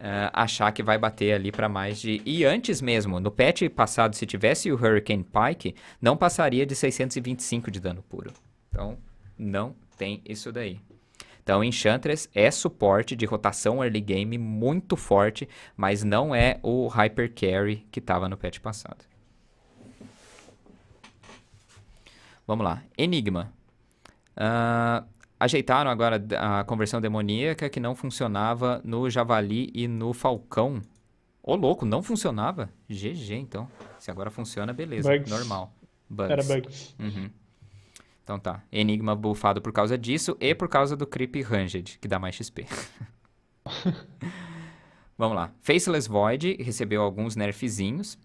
Uh, achar que vai bater ali para mais de. E antes mesmo, no patch passado, se tivesse o Hurricane Pike, não passaria de 625 de dano puro. Então, não tem isso daí. Então, Enchantress é suporte de rotação early game muito forte, mas não é o Hyper Carry que estava no patch passado. Vamos lá. Enigma. Uh, ajeitaram agora a conversão demoníaca que não funcionava no Javali e no Falcão. Ô, oh, louco, não funcionava? GG, então. Se agora funciona, beleza. Bugs. Normal. Bugs. Era bugs. Uhum. Então tá. Enigma bufado por causa disso e por causa do Creep Ranged, que dá mais XP. Vamos lá. Faceless Void recebeu alguns nerfzinhos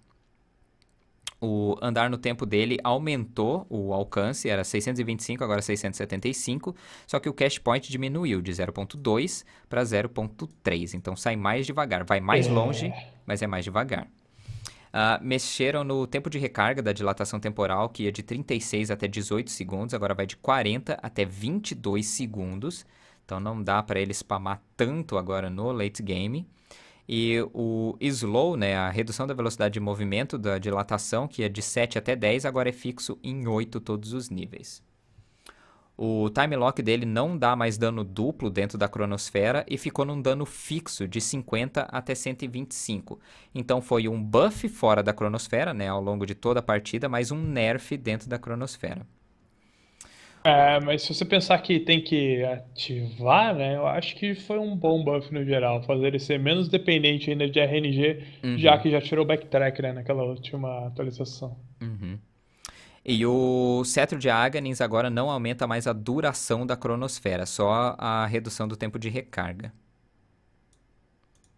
o andar no tempo dele aumentou o alcance, era 625, agora 675, só que o cash point diminuiu de 0.2 para 0.3, então sai mais devagar, vai mais é. longe, mas é mais devagar. Uh, mexeram no tempo de recarga da dilatação temporal, que ia de 36 até 18 segundos, agora vai de 40 até 22 segundos, então não dá para ele spamar tanto agora no late game. E o slow, né, a redução da velocidade de movimento, da dilatação, que é de 7 até 10, agora é fixo em 8 todos os níveis. O time lock dele não dá mais dano duplo dentro da cronosfera e ficou num dano fixo de 50 até 125. Então foi um buff fora da cronosfera, né, ao longo de toda a partida, mas um nerf dentro da cronosfera. É, mas se você pensar que tem que ativar, né? Eu acho que foi um bom buff no geral. Fazer ele ser menos dependente ainda de RNG, uhum. já que já tirou backtrack, né? Naquela última atualização. Uhum. E o cetro de Aganins agora não aumenta mais a duração da cronosfera, só a redução do tempo de recarga.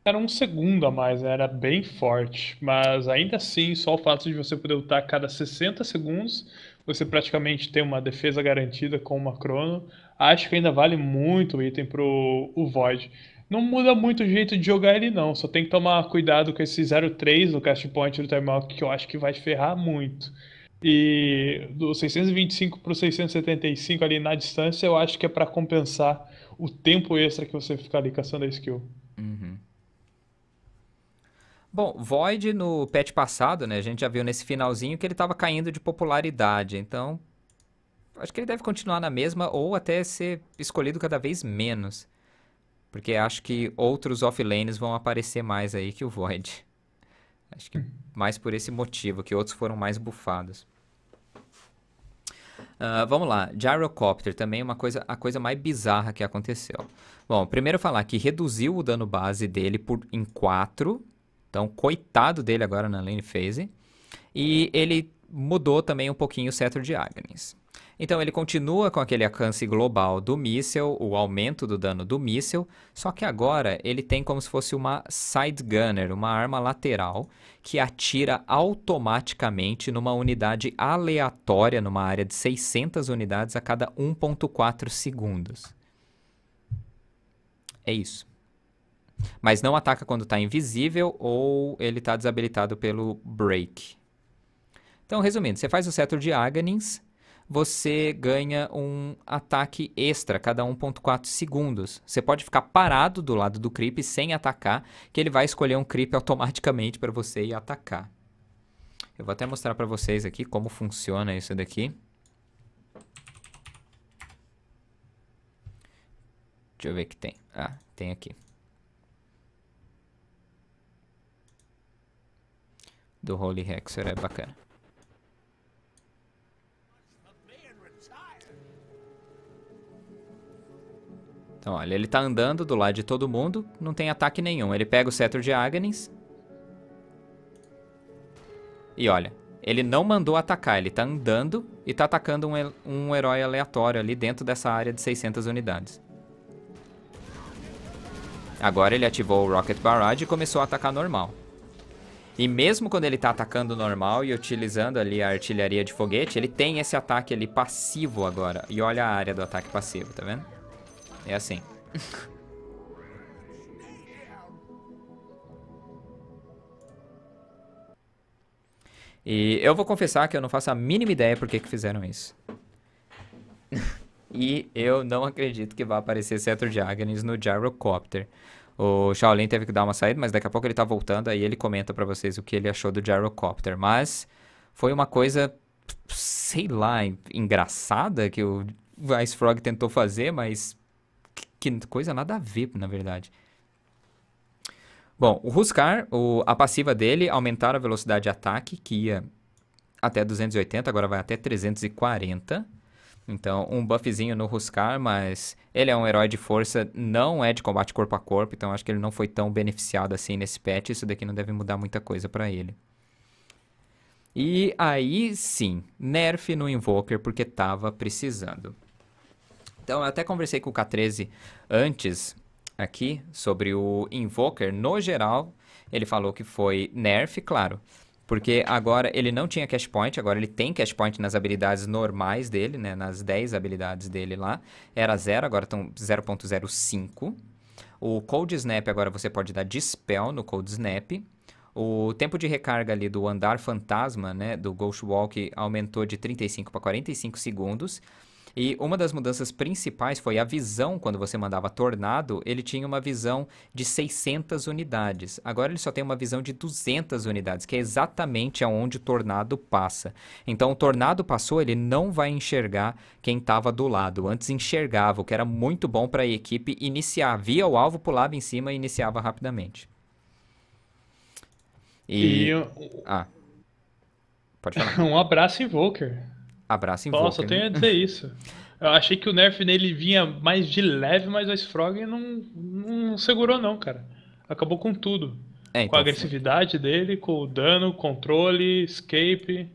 Era um segundo a mais, né? era bem forte. Mas ainda assim, só o fato de você poder lutar a cada 60 segundos você praticamente tem uma defesa garantida com uma crono. Acho que ainda vale muito o item pro o Void. Não muda muito o jeito de jogar ele não, só tem que tomar cuidado com esse 0-3 no cast point do Timeout, que eu acho que vai ferrar muito. E do 625 pro 675 ali na distância, eu acho que é para compensar o tempo extra que você fica ali caçando a skill. Uhum. Bom, Void no patch passado, né? A gente já viu nesse finalzinho que ele estava caindo de popularidade. Então, acho que ele deve continuar na mesma ou até ser escolhido cada vez menos. Porque acho que outros offlanes vão aparecer mais aí que o Void. Acho que mais por esse motivo, que outros foram mais bufados. Uh, vamos lá, Gyrocopter também uma coisa, a coisa mais bizarra que aconteceu. Bom, primeiro falar que reduziu o dano base dele por, em 4, então, coitado dele agora na né, lane phase. E é. ele mudou também um pouquinho o cetro de Agnes. Então ele continua com aquele alcance global do míssel, o aumento do dano do míssel, só que agora ele tem como se fosse uma side gunner, uma arma lateral que atira automaticamente numa unidade aleatória numa área de 600 unidades a cada 1.4 segundos. É isso. Mas não ataca quando está invisível ou ele está desabilitado pelo break. Então, resumindo, você faz o setor de Aganins, você ganha um ataque extra, cada 1.4 segundos. Você pode ficar parado do lado do creep sem atacar, que ele vai escolher um creep automaticamente para você ir atacar. Eu vou até mostrar para vocês aqui como funciona isso daqui. Deixa eu ver o que tem. Ah, tem aqui. do Holy Hexer, é bacana. Então, olha, ele tá andando do lado de todo mundo, não tem ataque nenhum. Ele pega o cetro de Agnes. E olha, ele não mandou atacar, ele tá andando e tá atacando um, um herói aleatório ali dentro dessa área de 600 unidades. Agora ele ativou o Rocket Barrage e começou a atacar normal. E mesmo quando ele tá atacando normal e utilizando ali a artilharia de foguete, ele tem esse ataque ali passivo agora. E olha a área do ataque passivo, tá vendo? É assim. e eu vou confessar que eu não faço a mínima ideia por que, que fizeram isso. e eu não acredito que vá aparecer Setor de Agnes no Gyrocopter. O Shaolin teve que dar uma saída, mas daqui a pouco ele tá voltando, aí ele comenta para vocês o que ele achou do gyrocopter. Mas foi uma coisa, sei lá, engraçada que o Ice Frog tentou fazer, mas que, coisa nada a ver, na verdade. Bom, o Huskar, o, a passiva dele aumentar a velocidade de ataque, que ia até 280, agora vai até 340. Então, um buffzinho no Ruscar, mas ele é um herói de força, não é de combate corpo a corpo, então acho que ele não foi tão beneficiado assim nesse patch. Isso daqui não deve mudar muita coisa para ele. E aí sim, nerf no Invoker porque tava precisando. Então, eu até conversei com o K13 antes aqui sobre o Invoker no geral. Ele falou que foi nerf, claro. Porque agora ele não tinha cash point, agora ele tem cash point nas habilidades normais dele, né? Nas 10 habilidades dele lá. Era 0, agora estão 0.05. O Cold Snap, agora você pode dar Dispel no Cold Snap. O tempo de recarga ali do Andar Fantasma, né? Do Ghost Walk aumentou de 35 para 45 segundos. E uma das mudanças principais foi a visão, quando você mandava Tornado, ele tinha uma visão de 600 unidades. Agora ele só tem uma visão de 200 unidades, que é exatamente aonde o Tornado passa. Então o Tornado passou, ele não vai enxergar quem estava do lado. Antes enxergava, o que era muito bom para a equipe iniciar. Via o alvo, pulava em cima e iniciava rapidamente. E. e eu... Ah. Pode falar. um abraço, Invoker. Abraço em Nossa, eu tenho a dizer isso. Eu achei que o nerf nele vinha mais de leve, mas o Sfrog não, não segurou, não, cara. Acabou com tudo. É, então, com a então agressividade foi. dele, com o dano, controle, escape.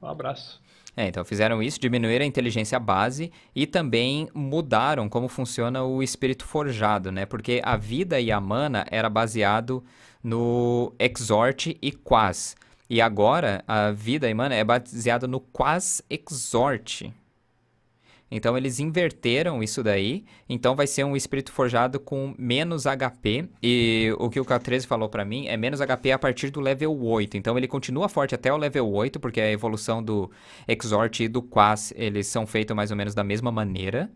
Um abraço. É, então fizeram isso, diminuíram a inteligência base e também mudaram como funciona o espírito forjado, né? Porque a vida e a mana era baseado no exhort e quas. E agora, a vida mano, é baseada no quas exorte. Então, eles inverteram isso daí. Então, vai ser um espírito forjado com menos HP. E o que o K13 falou para mim é menos HP a partir do level 8. Então, ele continua forte até o level 8, porque a evolução do exorte e do Quas, eles são feitos mais ou menos da mesma maneira.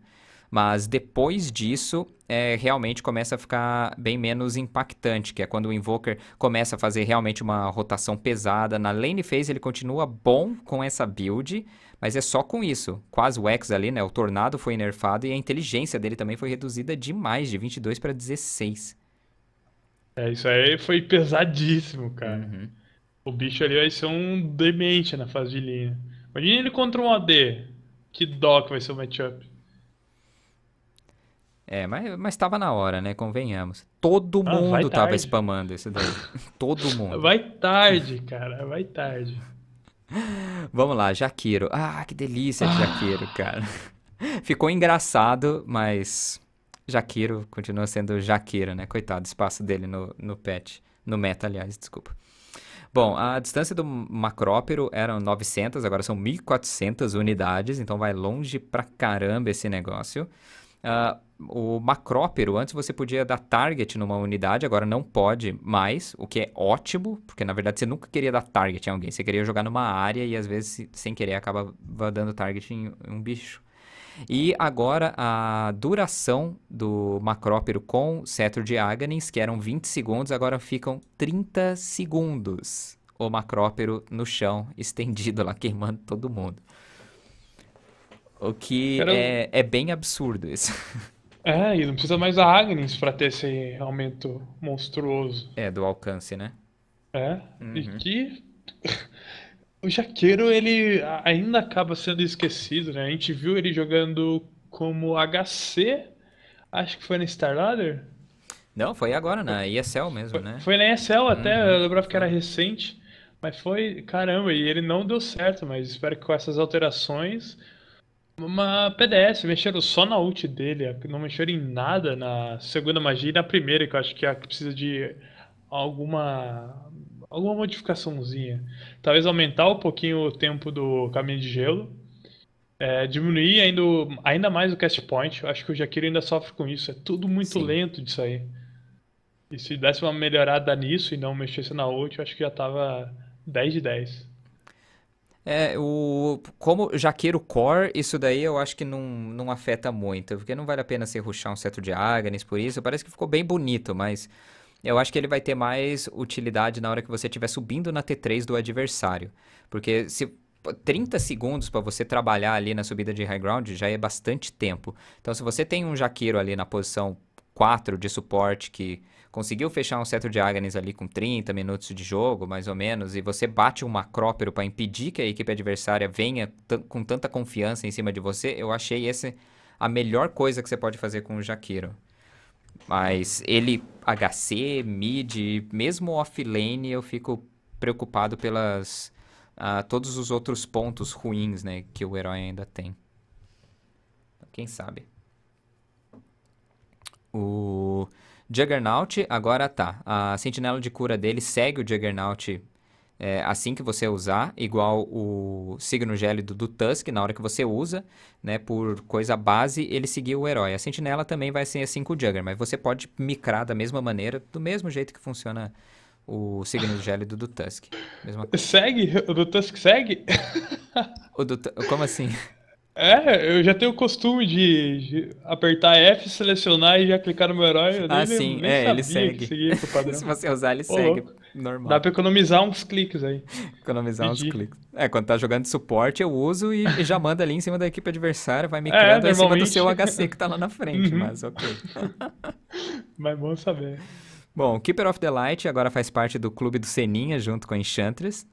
Mas depois disso, é, realmente começa a ficar bem menos impactante, que é quando o Invoker começa a fazer realmente uma rotação pesada. Na lane phase ele continua bom com essa build, mas é só com isso. Quase o X ali, né? O Tornado foi nerfado e a inteligência dele também foi reduzida demais, de 22 para 16. É, isso aí foi pesadíssimo, cara. Uhum. O bicho ali vai ser um demente na fase de linha. Imagina ele contra um AD. Que dó que vai ser o matchup. É, mas, mas tava na hora, né? Convenhamos. Todo ah, mundo tava spamando isso daí. Todo mundo. Vai tarde, cara. Vai tarde. Vamos lá, Jaquiro. Ah, que delícia de ah. Jaquiro, cara. Ficou engraçado, mas Jaquiro continua sendo Jaquiro, né? Coitado, espaço dele no, no pet. No meta, aliás, desculpa. Bom, a distância do macrópero eram 900, agora são 1.400 unidades, então vai longe pra caramba esse negócio. Uh, o macrópero, antes você podia dar target numa unidade, agora não pode mais, o que é ótimo, porque na verdade você nunca queria dar target em alguém, você queria jogar numa área e às vezes sem querer acaba dando target em um bicho. E agora a duração do macrópero com cetro de Aghanim, que eram 20 segundos, agora ficam 30 segundos. O macrópero no chão, estendido lá, queimando todo mundo. O que é, é bem absurdo isso. É, e não precisa mais da Agnes para ter esse aumento monstruoso. É, do alcance, né? É, uhum. e que o Jaqueiro, ele ainda acaba sendo esquecido, né? A gente viu ele jogando como HC, acho que foi na Starladder. Não, foi agora, na ESL mesmo, foi, né? Foi na ESL até, uhum. eu lembrava que era recente. Mas foi, caramba, e ele não deu certo, mas espero que com essas alterações uma PDS, mexeram só na ult dele, não mexeram em nada na segunda magia e na primeira, que eu acho que é a que precisa de alguma alguma modificaçãozinha. Talvez aumentar um pouquinho o tempo do caminho de gelo, é, diminuir ainda, ainda mais o cast point. Eu acho que o Jaquiro ainda sofre com isso, é tudo muito Sim. lento disso aí. E se desse uma melhorada nisso e não mexesse na ult, eu acho que já tava 10 de 10. É, o, como jaqueiro core, isso daí eu acho que não, não afeta muito, porque não vale a pena se ruxar um seto de Agnes por isso, parece que ficou bem bonito, mas eu acho que ele vai ter mais utilidade na hora que você estiver subindo na T3 do adversário, porque se 30 segundos para você trabalhar ali na subida de high ground já é bastante tempo, então se você tem um jaqueiro ali na posição 4 de suporte que conseguiu fechar um setor de Agnes ali com 30 minutos de jogo, mais ou menos, e você bate um macrópero para impedir que a equipe adversária venha com tanta confiança em cima de você, eu achei essa a melhor coisa que você pode fazer com o jaqueiro. Mas ele, HC, mid, mesmo offlane, eu fico preocupado pelas uh, todos os outros pontos ruins né, que o herói ainda tem. Quem sabe? O... Juggernaut agora tá. A sentinela de cura dele segue o Juggernaut é, assim que você usar, igual o signo gélido do Tusk, na hora que você usa, né, por coisa base, ele seguiu o herói. A sentinela também vai ser assim com o Juggernaut mas você pode micrar da mesma maneira, do mesmo jeito que funciona o signo gélido do Tusk. Mesma coisa. Segue? O do Tusk segue? O do, como assim? É, eu já tenho o costume de, de apertar F, selecionar e já clicar no meu herói. Eu ah, sim, nem é, ele segue. Se você usar, ele Pô, segue. Normal. Dá pra economizar uns cliques aí. economizar Pedi. uns cliques. É, quando tá jogando de suporte, eu uso e, e já manda ali em cima da equipe adversária, vai me é, criando em cima do seu HC que tá lá na frente, uhum. mas ok. mas é bom saber. Bom, Keeper of the Light agora faz parte do clube do Seninha junto com a Enchantress.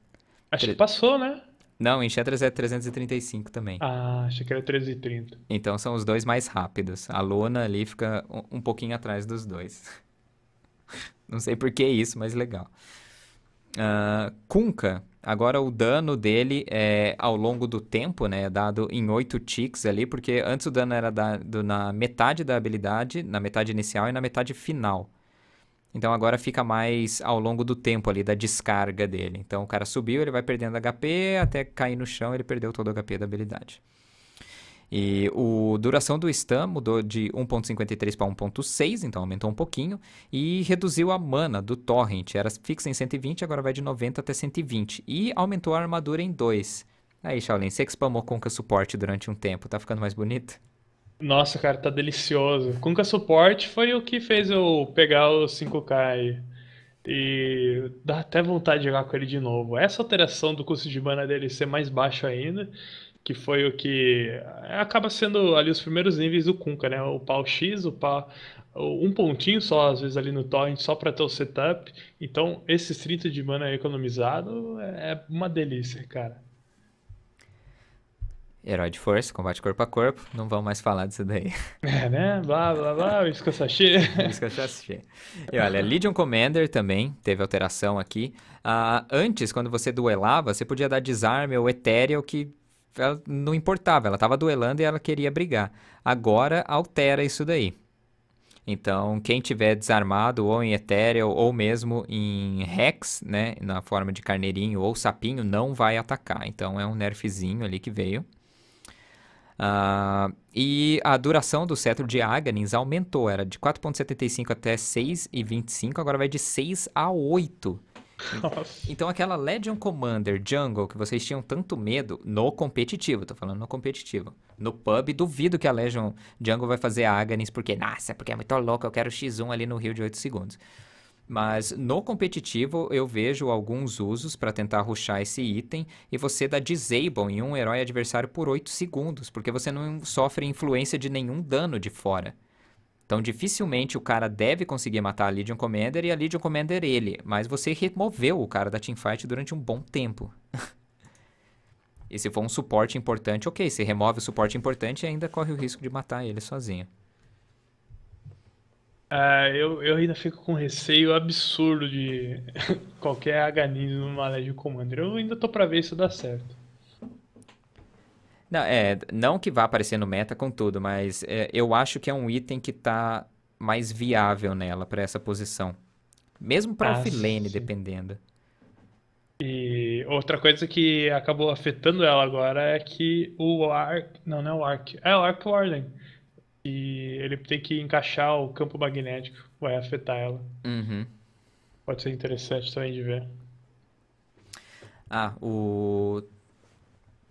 Acho que passou, né? Não, em Shattered é 335 também. Ah, achei que era 330. Então são os dois mais rápidos. A lona ali fica um pouquinho atrás dos dois. Não sei por que isso, mas legal. Uh, Kunka, agora o dano dele é ao longo do tempo, né? É dado em 8 ticks ali, porque antes o dano era dado na metade da habilidade, na metade inicial e na metade final. Então agora fica mais ao longo do tempo ali da descarga dele. Então o cara subiu, ele vai perdendo HP, até cair no chão ele perdeu todo o HP da habilidade. E o duração do stun mudou de 1.53 para 1.6, então aumentou um pouquinho. E reduziu a mana do torrent, era fixa em 120, agora vai de 90 até 120. E aumentou a armadura em 2. Aí, Shaolin, você que spamou o suporte durante um tempo, tá ficando mais bonito? Nossa, cara, tá delicioso. Kunka Suporte foi o que fez eu pegar o 5K e, e dá até vontade de jogar com ele de novo. Essa alteração do custo de mana dele ser mais baixo ainda, que foi o que eh, acaba sendo ali os primeiros níveis do Kunka, né? O pau X, o pau um pontinho só às vezes ali no torrent só para ter o setup. Então, esses 30 de mana economizado é, é uma delícia, cara. Herói de força, combate corpo a corpo, não vão mais falar disso daí. É, né? Blá, blá, blá, eu Iskasashi. É e olha, Legion Commander também teve alteração aqui. Uh, antes, quando você duelava, você podia dar desarme ou etéreo que ela não importava, ela tava duelando e ela queria brigar. Agora altera isso daí. Então, quem tiver desarmado ou em Ethereal ou mesmo em Rex, né, na forma de carneirinho ou sapinho, não vai atacar. Então, é um nerfzinho ali que veio. Uh, e a duração do cetro de Aganins aumentou, era de 4,75 até 6,25, agora vai de 6 a 8. Nossa. Então aquela Legion Commander Jungle que vocês tinham tanto medo no competitivo, tô falando no competitivo. No pub, duvido que a Legion Jungle vai fazer a Agnes porque, nossa, porque é muito louco, eu quero X1 ali no Rio de 8 segundos. Mas no competitivo eu vejo alguns usos para tentar ruxar esse item e você dá disable em um herói adversário por 8 segundos, porque você não sofre influência de nenhum dano de fora. Então dificilmente o cara deve conseguir matar a Legion Commander e a Legion Commander ele, mas você removeu o cara da teamfight durante um bom tempo. e se for um suporte importante, ok, se remove o suporte importante ainda corre o risco de matar ele sozinho. Ah, eu, eu ainda fico com receio absurdo de qualquer Haganin numa Legend Commander. Eu ainda tô pra ver se dá certo. Não, é, não que vá aparecer no meta com tudo, mas é, eu acho que é um item que tá mais viável nela para essa posição. Mesmo pra ah, filene dependendo. E outra coisa que acabou afetando ela agora é que o Ark. Não, não é o Ark. É o Ark Warden e ele tem que encaixar o campo magnético, vai afetar ela. Uhum. Pode ser interessante também de ver. Ah, o.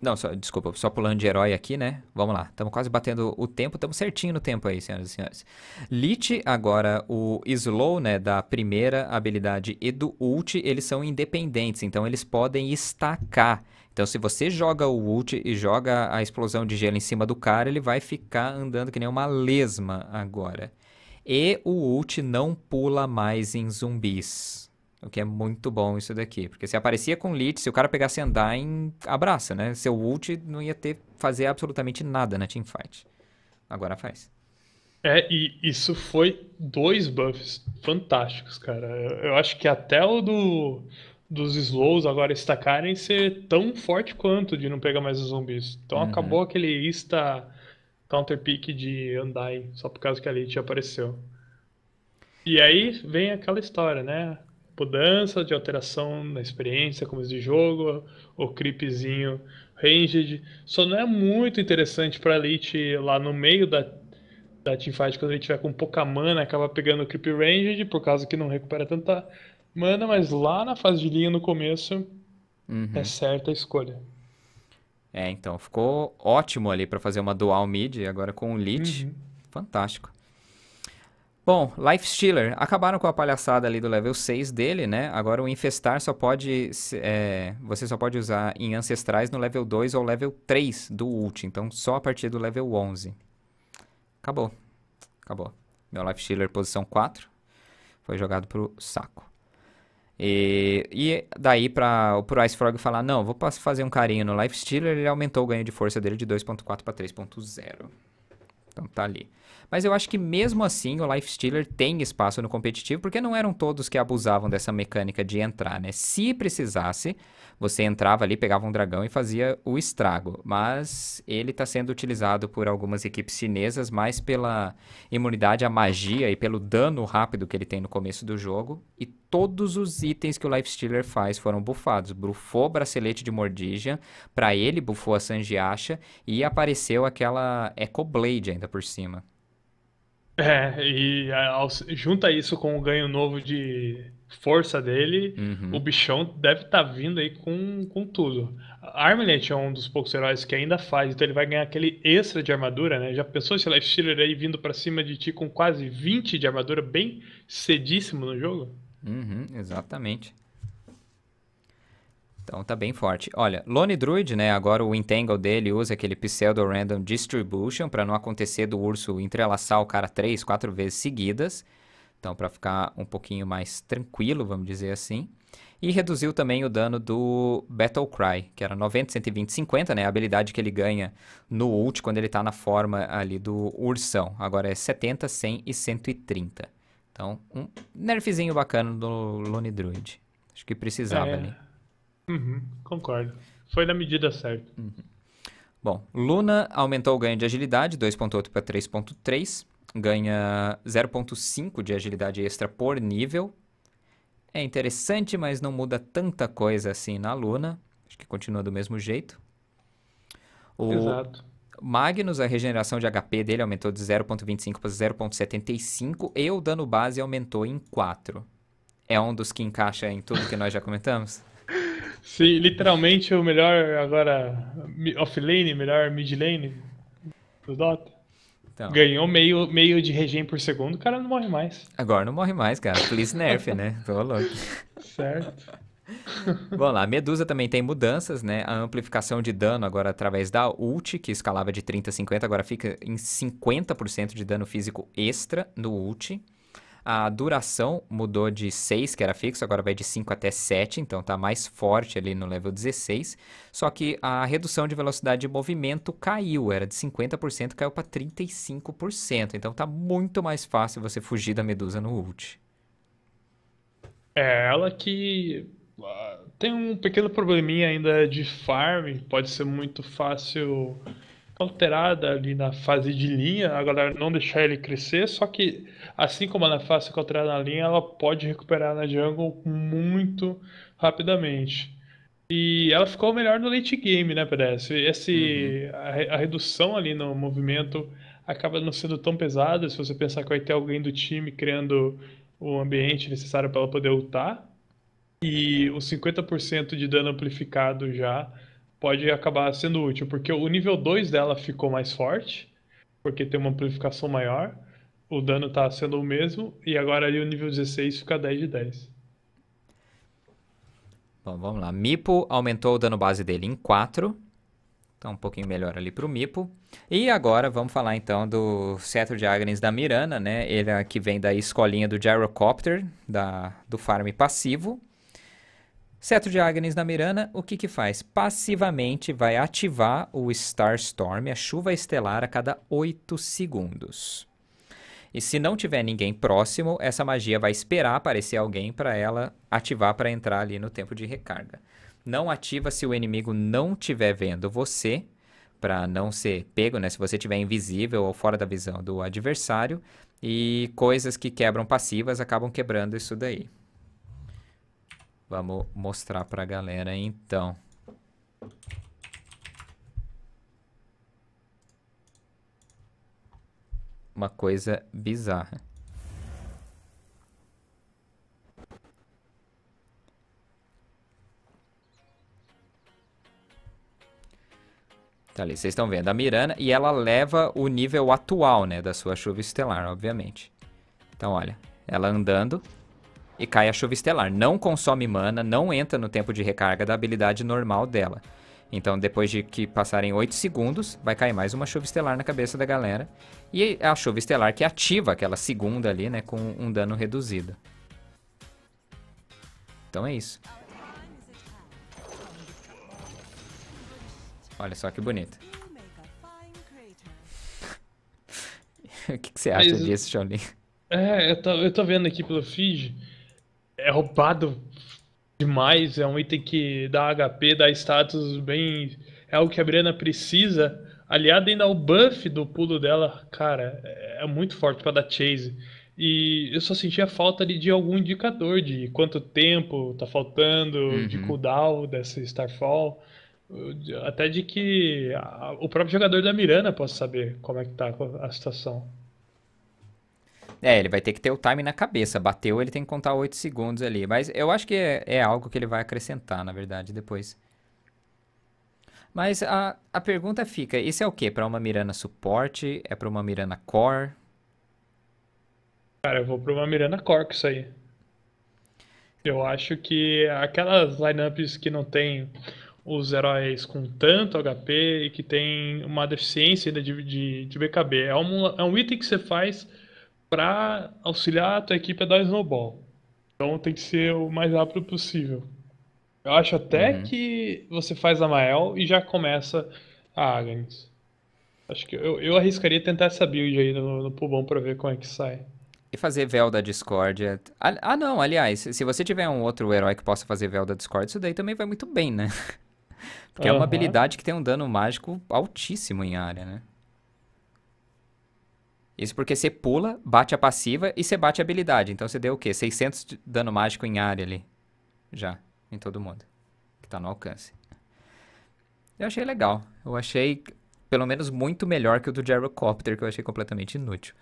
Não, só, desculpa, só pulando de herói aqui, né? Vamos lá, estamos quase batendo o tempo, estamos certinho no tempo aí, senhoras e senhores. Lich, agora o Slow, né, da primeira habilidade e do Ult, eles são independentes, então eles podem estacar então, se você joga o ult e joga a explosão de gelo em cima do cara, ele vai ficar andando que nem uma lesma agora. E o ult não pula mais em zumbis. O que é muito bom isso daqui. Porque se aparecia com lit, se o cara pegasse andar em abraça, né? Seu ult não ia ter fazer absolutamente nada na teamfight. Agora faz. É, e isso foi dois buffs fantásticos, cara. Eu acho que até o do dos slows agora estacarem ser tão forte quanto de não pegar mais os zumbis. Então uhum. acabou aquele insta counter pick de andai só por causa que a Lich apareceu. E aí vem aquela história, né? Mudança de alteração na experiência, como de jogo, o creepzinho ranged. Só não é muito interessante pra Elite lá no meio da, da teamfight, quando ele tiver com pouca mana, acaba pegando o creep ranged, por causa que não recupera tanta Mano, mas lá na fase de linha, no começo, uhum. é certa a escolha. É, então, ficou ótimo ali para fazer uma dual mid, agora com o Lich, uhum. fantástico. Bom, Life Stealer, acabaram com a palhaçada ali do level 6 dele, né? Agora o Infestar só pode, é, você só pode usar em Ancestrais no level 2 ou level 3 do ult, então só a partir do level 11. Acabou, acabou. Meu Life Stealer posição 4 foi jogado pro saco. E, e daí para o Ice Frog falar, não, vou fazer um carinho no Life Stealer, ele aumentou o ganho de força dele de 2.4 para 3.0. Então tá ali. Mas eu acho que mesmo assim o Life Stealer tem espaço no competitivo, porque não eram todos que abusavam dessa mecânica de entrar, né? Se precisasse, você entrava ali, pegava um dragão e fazia o estrago. Mas ele está sendo utilizado por algumas equipes chinesas mais pela imunidade à magia e pelo dano rápido que ele tem no começo do jogo. E todos os itens que o Life Stealer faz foram bufados. Bufou bracelete de Mordigia, para ele bufou a Sanjiasha e apareceu aquela Echo Blade ainda por cima. É, e é, junta isso com o ganho novo de força dele, uhum. o bichão deve estar tá vindo aí com, com tudo. Armlet é um dos poucos heróis que ainda faz, então ele vai ganhar aquele extra de armadura, né? Já pensou esse Life Stealer aí vindo para cima de ti com quase 20 de armadura, bem cedíssimo no jogo? Uhum, exatamente. Então tá bem forte. Olha, Lone Druid, né? Agora o Entangle dele usa aquele Pseudo Random Distribution para não acontecer do urso entrelaçar o cara três, quatro vezes seguidas. Então para ficar um pouquinho mais tranquilo, vamos dizer assim. E reduziu também o dano do Battle Cry, que era 90, 120, 50, né? A habilidade que ele ganha no ult quando ele tá na forma ali do ursão. Agora é 70, 100 e 130. Então, um nerfzinho bacana do Lone Druid. Acho que precisava é. ali. Né? Uhum, concordo. Foi na medida certa. Uhum. Bom, Luna aumentou o ganho de agilidade, 2.8 para 3.3. Ganha 0.5 de agilidade extra por nível. É interessante, mas não muda tanta coisa assim na Luna. Acho que continua do mesmo jeito. O Exato. Magnus, a regeneração de HP dele aumentou de 0.25 para 0.75 e o dano base aumentou em 4. É um dos que encaixa em tudo que nós já comentamos? Sim, literalmente o melhor agora offlane, melhor mid lane do Dota. Então. Ganhou meio, meio de regen por segundo, o cara não morre mais. Agora não morre mais, cara. Please nerf, né? Tô louco. Certo. Bom lá, a Medusa também tem mudanças, né? A amplificação de dano agora através da ult, que escalava de 30 a 50, agora fica em 50% de dano físico extra no ult. A duração mudou de 6, que era fixo, agora vai de 5 até 7, então tá mais forte ali no level 16. Só que a redução de velocidade de movimento caiu, era de 50%, caiu para 35%. Então tá muito mais fácil você fugir da Medusa no ult. É, ela que uh, tem um pequeno probleminha ainda de farm, pode ser muito fácil alterada ali na fase de linha, a galera não deixar ele crescer, só que assim como ela é alterada na linha, ela pode recuperar na jungle muito rapidamente. E ela ficou melhor no late game, né, PDS? Esse, uhum. a, a, redução ali no movimento acaba não sendo tão pesada se você pensar que vai ter alguém do time criando o ambiente necessário para ela poder lutar. E os 50% de dano amplificado já pode acabar sendo útil, porque o nível 2 dela ficou mais forte, porque tem uma amplificação maior, o dano está sendo o mesmo, e agora ali o nível 16 fica 10 de 10. Bom, vamos lá. Mipo aumentou o dano base dele em 4. Então, tá um pouquinho melhor ali para o Mipo. E agora vamos falar então do Cetro de Agnes da Mirana, né? Ele é que vem da escolinha do Gyrocopter, da, do farm passivo. Cetro de Agnes na Mirana, o que que faz? Passivamente vai ativar o Starstorm, a chuva estelar, a cada 8 segundos. E se não tiver ninguém próximo, essa magia vai esperar aparecer alguém para ela ativar para entrar ali no tempo de recarga. Não ativa se o inimigo não estiver vendo você, para não ser pego, né? Se você estiver invisível ou fora da visão do adversário. E coisas que quebram passivas acabam quebrando isso daí. Vamos mostrar para a galera então. Uma coisa bizarra. Tá ali, vocês estão vendo a Mirana e ela leva o nível atual, né, da sua chuva estelar, obviamente. Então, olha, ela andando, e cai a chuva estelar. Não consome mana, não entra no tempo de recarga da habilidade normal dela. Então, depois de que passarem 8 segundos, vai cair mais uma chuva estelar na cabeça da galera. E é a chuva estelar que ativa aquela segunda ali, né, com um dano reduzido. Então é isso. Olha só que bonito. o que, que, você acha Mas, disso, Shaolin? É, eu tô, eu tô vendo aqui pelo Fiji é roubado demais. É um item que dá HP, dá status bem. É algo que a Brianna precisa. Aliado ainda ao buff do pulo dela, cara, é muito forte para dar chase. E eu só sentia falta ali de algum indicador de quanto tempo tá faltando, uhum. de cooldown dessa Starfall. Até de que o próprio jogador da Mirana possa saber como é que tá a situação. É, ele vai ter que ter o time na cabeça. Bateu, ele tem que contar 8 segundos ali. Mas eu acho que é, é algo que ele vai acrescentar, na verdade, depois. Mas a, a pergunta fica: isso é o quê? Para uma Mirana suporte? É para uma Mirana core? Cara, eu vou para uma Mirana core com isso aí. Eu acho que aquelas lineups que não tem os heróis com tanto HP e que tem uma deficiência ainda de, de, de BKB. É um, é um item que você faz para auxiliar a tua equipe a dar snowball. Então tem que ser o mais rápido possível. Eu acho até uhum. que você faz a Mael e já começa a Agnes. Acho que eu, eu arriscaria tentar essa build aí no, no pulmão para ver como é que sai. E fazer véu da discórdia. É ah, não, aliás, se você tiver um outro herói que possa fazer véu da discórdia, isso daí também vai muito bem, né? Porque uhum. é uma habilidade que tem um dano mágico altíssimo em área, né? Isso porque você pula, bate a passiva e você bate a habilidade. Então você deu o quê? 600 de dano mágico em área ali. Já. Em todo mundo. Que tá no alcance. Eu achei legal. Eu achei, pelo menos, muito melhor que o do Gyrocopter, que eu achei completamente inútil.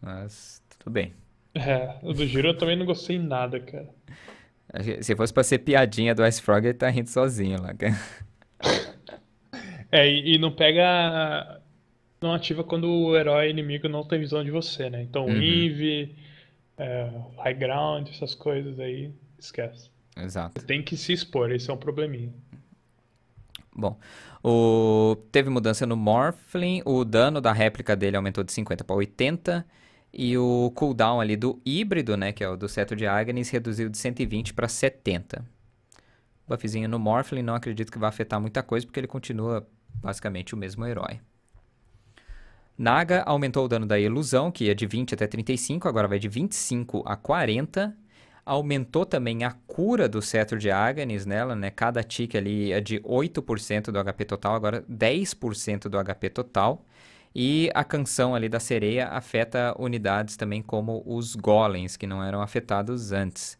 Mas, tudo bem. É, o do Giro eu também não gostei nada, cara. Se fosse pra ser piadinha do Ice Frog, ele tá rindo sozinho lá, cara. É, e, e não pega não ativa quando o herói inimigo não tem visão de você, né? Então, uhum. Eve, é, High Ground, essas coisas aí, esquece. Exato. Você tem que se expor, esse é um probleminha. Bom, o... teve mudança no Morphling, o dano da réplica dele aumentou de 50 para 80, e o cooldown ali do híbrido, né, que é o do seto de Agnes, reduziu de 120 para 70. Buffzinho no Morphling, não acredito que vai afetar muita coisa, porque ele continua basicamente o mesmo herói. Naga aumentou o dano da ilusão, que ia é de 20 até 35, agora vai de 25 a 40. Aumentou também a cura do cetro de Agnes nela, né? Cada tique ali é de 8% do HP total, agora 10% do HP total. E a canção ali da sereia afeta unidades também como os golems, que não eram afetados antes.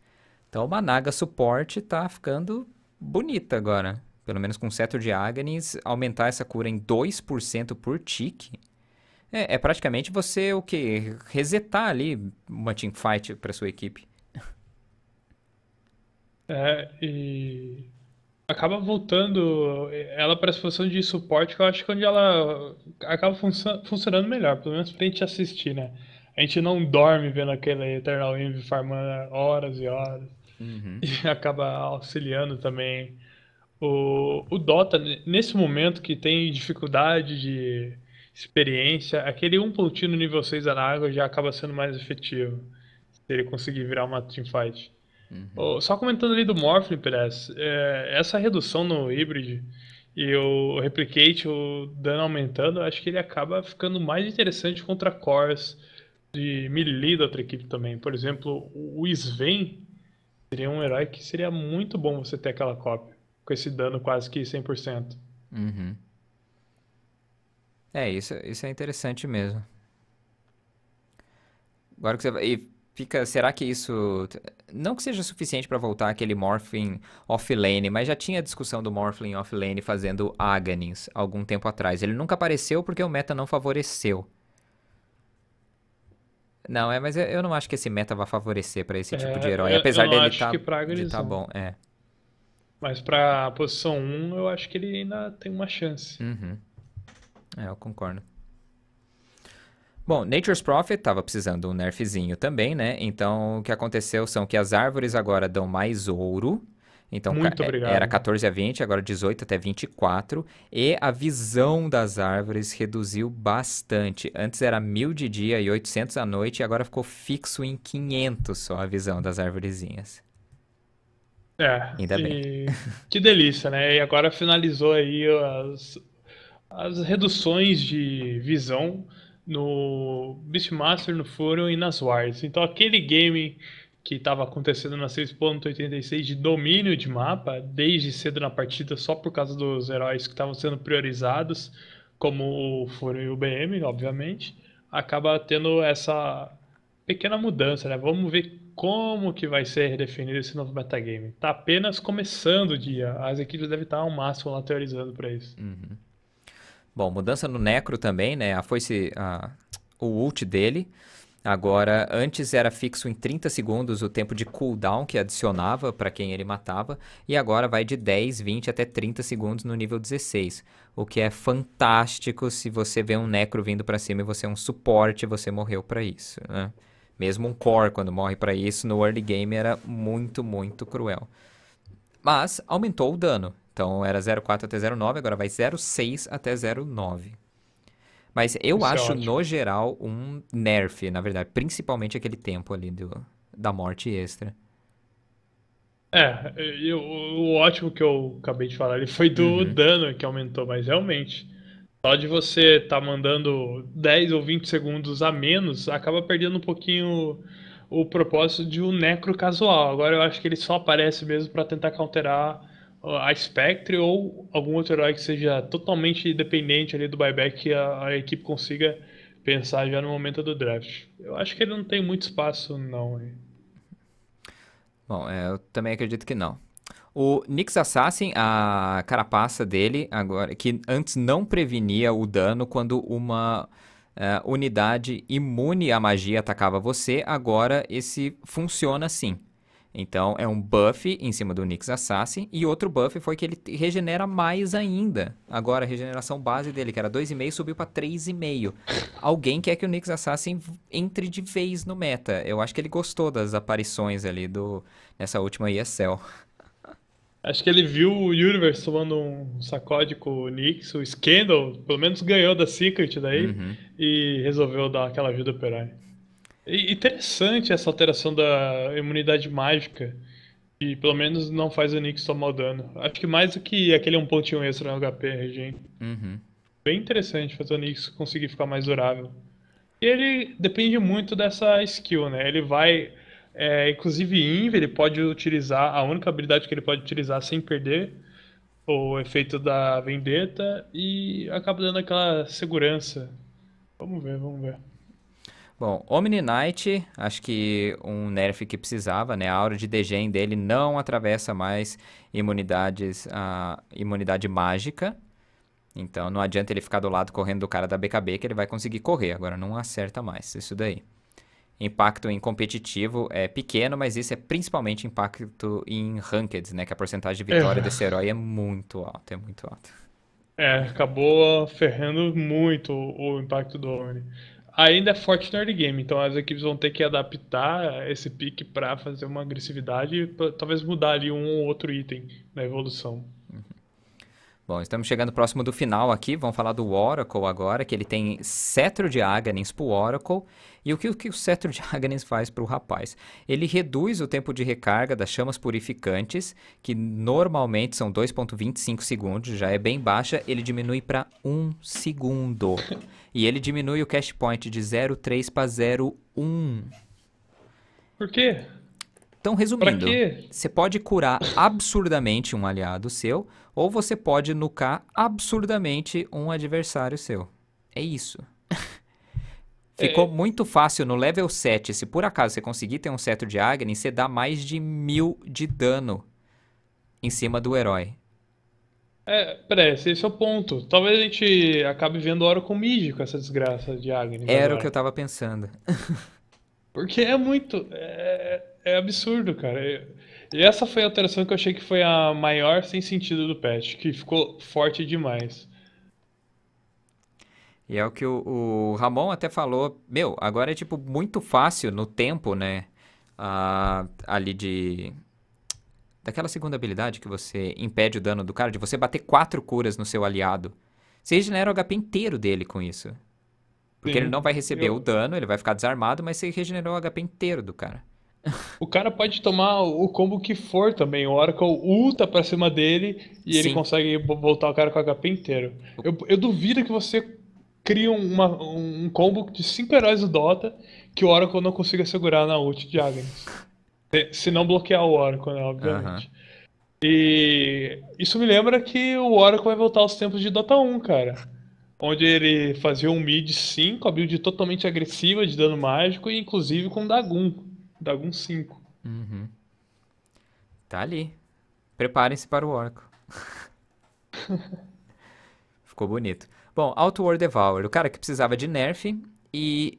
Então uma Naga suporte tá ficando bonita agora. Pelo menos com o cetro de Agnes, aumentar essa cura em 2% por tique é, é praticamente você o que resetar ali uma teamfight para sua equipe. É, e acaba voltando ela para essa função de suporte que eu acho que é onde ela acaba func- funcionando melhor, pelo menos pra gente assistir, né? A gente não dorme vendo aquele Eternal Envy farmando horas e horas. Uhum. E acaba auxiliando também o, o Dota nesse momento que tem dificuldade de experiência, aquele um pontinho no nível 6 da Naga já acaba sendo mais efetivo. Se ele conseguir virar uma teamfight. Uhum. Oh, só comentando ali do morphling Perez, é, essa redução no híbrido e o replicate, o dano aumentando, acho que ele acaba ficando mais interessante contra cores de melee da outra equipe também. Por exemplo, o Sven seria um herói que seria muito bom você ter aquela cópia, com esse dano quase que 100%. Uhum. É, isso, isso é interessante mesmo. Agora que você vai. E fica. Será que isso. Não que seja suficiente para voltar aquele Morphling offlane, mas já tinha a discussão do Morphling offlane fazendo Aganins algum tempo atrás. Ele nunca apareceu porque o meta não favoreceu. Não, é, mas eu não acho que esse meta vá favorecer para esse é, tipo de é, herói, apesar eu dele estar tá, tá bom, é. Mas para a posição 1, eu acho que ele ainda tem uma chance. Uhum. É, eu concordo. Bom, Nature's profit estava precisando um nerfzinho também, né? Então, o que aconteceu são que as árvores agora dão mais ouro. Então, Muito é, obrigado. era 14 a 20, agora 18 até 24. E a visão das árvores reduziu bastante. Antes era 1000 de dia e 800 à noite, e agora ficou fixo em 500 só a visão das árvorezinhas. É. Ainda e... bem. Que delícia, né? E agora finalizou aí as, as reduções de visão no Beastmaster, no Fórum e nas Wars. Então aquele game que estava acontecendo na 6.86 de domínio de mapa, desde cedo na partida, só por causa dos heróis que estavam sendo priorizados, como o Furion e o BM, obviamente, acaba tendo essa pequena mudança, né? Vamos ver como que vai ser redefinido esse novo metagame. Tá apenas começando o dia, as equipes devem estar ao máximo lá teorizando para isso. Uhum. Bom, mudança no Necro também, né? A ah, ah, o ult dele. Agora, antes era fixo em 30 segundos o tempo de cooldown que adicionava para quem ele matava, e agora vai de 10, 20 até 30 segundos no nível 16, o que é fantástico se você vê um necro vindo para cima e você é um suporte, você morreu para isso, né? Mesmo um core quando morre para isso no early game era muito, muito cruel. Mas aumentou o dano. Então era 04 até 09, agora vai 06 até 09. Mas eu Isso é acho, é no geral, um nerf, na verdade. Principalmente aquele tempo ali do, da morte extra. É, eu, o ótimo que eu acabei de falar ele foi do uhum. dano que aumentou, mas realmente. Só de você estar tá mandando 10 ou 20 segundos a menos, acaba perdendo um pouquinho o propósito de um necro casual. Agora eu acho que ele só aparece mesmo para tentar counterar a Spectre ou algum outro herói que seja totalmente dependente ali do buyback que a, a, equipe consiga pensar já no momento do draft. Eu acho que ele não tem muito espaço, não. Bom, é, eu também acredito que não. O Nix Assassin, a carapaça dele, agora que antes não prevenia o dano quando uma uh, unidade imune à magia atacava você, agora esse funciona sim. Então é um buff em cima do Nix Assassin e outro buff foi que ele regenera mais ainda. Agora a regeneração base dele, que era 2,5, subiu para 3,5. Alguém quer que o Nix Assassin entre de vez no meta. Eu acho que ele gostou das aparições ali do nessa última ESL. Acho que ele viu o Universe tomando um sacode com o Nix, o Scandal, pelo menos ganhou da Secret daí, uhum. e resolveu dar aquela ajuda pro Herói interessante essa alteração da imunidade mágica. E pelo menos não faz o Nix tomar o dano. Acho que mais do que aquele um pontinho extra no HP, Regen. Uhum. Bem interessante fazer o Nix conseguir ficar mais durável. E ele depende muito dessa skill, né? Ele vai. É, inclusive, Inv, ele pode utilizar. A única habilidade que ele pode utilizar sem perder o efeito da vendetta e acaba dando aquela segurança. Vamos ver, vamos ver. Bom, Omni Knight, acho que um nerf que precisava, né? A aura de degen dele não atravessa mais imunidades, a imunidade mágica. Então não adianta ele ficar do lado correndo do cara da BKB que ele vai conseguir correr. Agora não acerta mais isso daí. Impacto em competitivo é pequeno, mas isso é principalmente impacto em ranked, né? Que a porcentagem de vitória é. desse herói é muito alta, é muito alta. É, acabou ferrando muito o impacto do Omni ainda é forte no early game, então as equipes vão ter que adaptar esse pick para fazer uma agressividade e talvez mudar ali um ou outro item na evolução. Bom, estamos chegando próximo do final aqui, vamos falar do Oracle agora, que ele tem Cetro de Aghanim pro Oracle e o que, o que o cetro de Agnes faz para o rapaz? Ele reduz o tempo de recarga das chamas purificantes, que normalmente são 2,25 segundos, já é bem baixa, ele diminui para 1 segundo. e ele diminui o cash point de 0,3 para 0,1. Por quê? Então, resumindo, você pode curar absurdamente um aliado seu, ou você pode nucar absurdamente um adversário seu. É isso. Ficou é. muito fácil no level 7. Se por acaso você conseguir ter um cetro de Agni, você dá mais de mil de dano em cima do herói. É, parece, esse é o ponto. Talvez a gente acabe vendo Oro com Mid com essa desgraça de Agni. Né, Era agora. o que eu tava pensando. Porque é muito. É, é absurdo, cara. E essa foi a alteração que eu achei que foi a maior sem sentido do patch, que ficou forte demais. E é o que o, o Ramon até falou. Meu, agora é tipo muito fácil no tempo, né? Ah, ali de. Daquela segunda habilidade que você impede o dano do cara, de você bater quatro curas no seu aliado. Você regenera o HP inteiro dele com isso. Porque Sim. ele não vai receber Eu... o dano, ele vai ficar desarmado, mas você regenerou o HP inteiro do cara. O cara pode tomar o combo que for também. O Oracle ulta pra cima dele e Sim. ele consegue voltar o cara com o HP inteiro. Eu, eu duvido que você cria uma, um combo de cinco heróis do Dota que o Oracle não consiga segurar na ult de Agnes. Se não bloquear o Oracle, né, obviamente. Uhum. E isso me lembra que o Oracle vai voltar aos tempos de Dota 1, cara. Onde ele fazia um mid 5, a build totalmente agressiva de dano mágico, e inclusive com Dagum, Dagum 5. Uhum. Tá ali. Preparem-se para o Oracle. Ficou bonito. Bom, Outward Devour, o cara que precisava de nerf e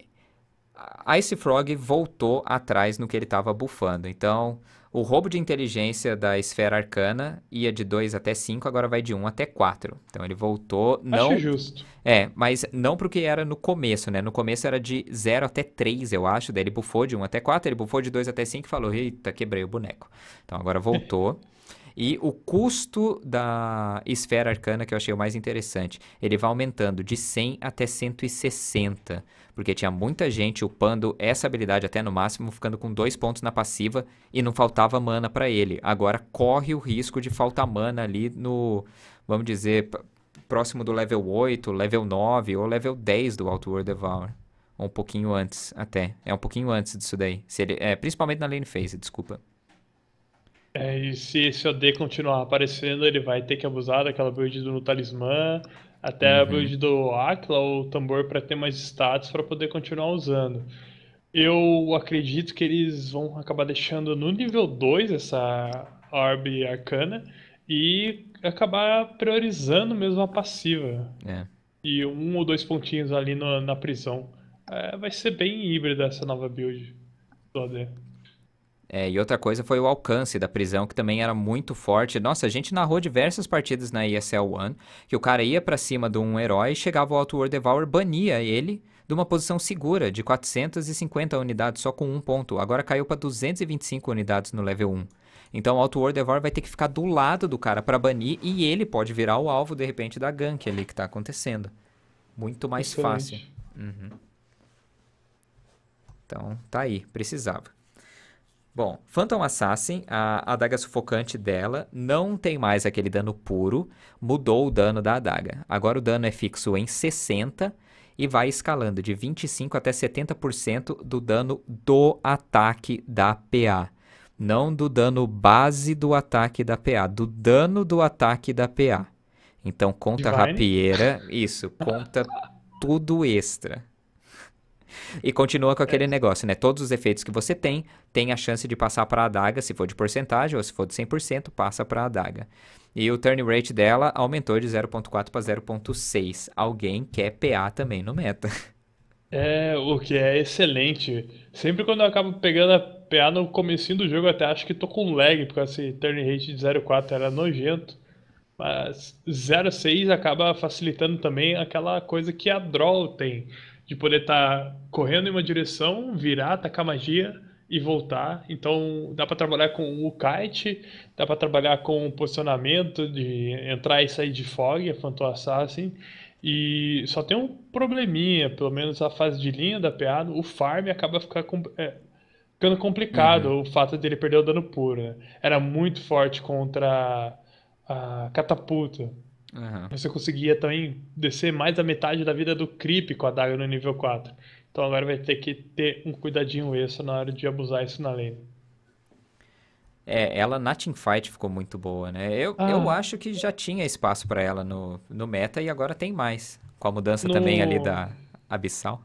Ice Frog voltou atrás no que ele estava bufando. Então, o roubo de inteligência da esfera arcana ia de 2 até 5, agora vai de 1 um até 4. Então ele voltou, não Acho justo. É, mas não porque era no começo, né? No começo era de 0 até 3, eu acho, daí ele bufou de 1 um até 4, ele bufou de 2 até 5 e falou: "Eita, quebrei o boneco". Então agora voltou. E o custo da esfera arcana, que eu achei o mais interessante, ele vai aumentando de 100 até 160, porque tinha muita gente upando essa habilidade até no máximo, ficando com dois pontos na passiva e não faltava mana para ele. Agora corre o risco de faltar mana ali no, vamos dizer, próximo do level 8, level 9 ou level 10 do Outworld Devour. Ou um pouquinho antes, até. É um pouquinho antes disso daí. Se ele, é, principalmente na lane phase, desculpa. É, e se esse OD continuar aparecendo, ele vai ter que abusar daquela build do talismã, até uhum. a build do Aquila ou tambor para ter mais status para poder continuar usando. Eu acredito que eles vão acabar deixando no nível 2 essa orb arcana e acabar priorizando mesmo a passiva. É. E um ou dois pontinhos ali no, na prisão. É, vai ser bem híbrida essa nova build do OD. É, e outra coisa foi o alcance da prisão, que também era muito forte. Nossa, a gente narrou diversas partidas na ESL One, que o cara ia para cima de um herói, chegava o Outward Devour, bania ele de uma posição segura, de 450 unidades, só com um ponto. Agora caiu para 225 unidades no level 1. Então o Outward Devour vai ter que ficar do lado do cara para banir, e ele pode virar o alvo, de repente, da gank ali que tá acontecendo. Muito mais Excelente. fácil. Uhum. Então, tá aí. Precisava. Bom, Phantom Assassin, a adaga sufocante dela não tem mais aquele dano puro, mudou o dano da adaga. Agora o dano é fixo em 60 e vai escalando de 25 até 70% do dano do ataque da PA. Não do dano base do ataque da PA, do dano do ataque da PA. Então conta Divine. rapieira, isso, conta tudo extra. E continua com aquele é. negócio, né? Todos os efeitos que você tem, tem a chance de passar para a adaga, se for de porcentagem ou se for de 100%, passa para a adaga. E o turn rate dela aumentou de 0.4 para 0.6. Alguém quer PA também no meta. É, o que é excelente. Sempre quando eu acabo pegando a PA no comecinho do jogo, eu até acho que tô com lag, porque esse turn rate de 0.4 era nojento. Mas 0.6 acaba facilitando também aquela coisa que a draw tem de poder estar tá correndo em uma direção, virar, atacar magia e voltar. Então dá para trabalhar com o kite, dá para trabalhar com o posicionamento de entrar e sair de fog, a Phantom Assassin. E só tem um probleminha, pelo menos a fase de linha da PA, o farm acaba ficando, é, ficando complicado uhum. o fato dele perder o dano puro. Né? Era muito forte contra a catapulta. Uhum. Você conseguia também descer mais da metade da vida do creep com a daga no nível 4. Então agora vai ter que ter um cuidadinho extra na hora de abusar isso na lane. É, ela na teamfight ficou muito boa, né? Eu, ah. eu acho que já tinha espaço para ela no, no meta e agora tem mais. Com a mudança no... também ali da Abissal.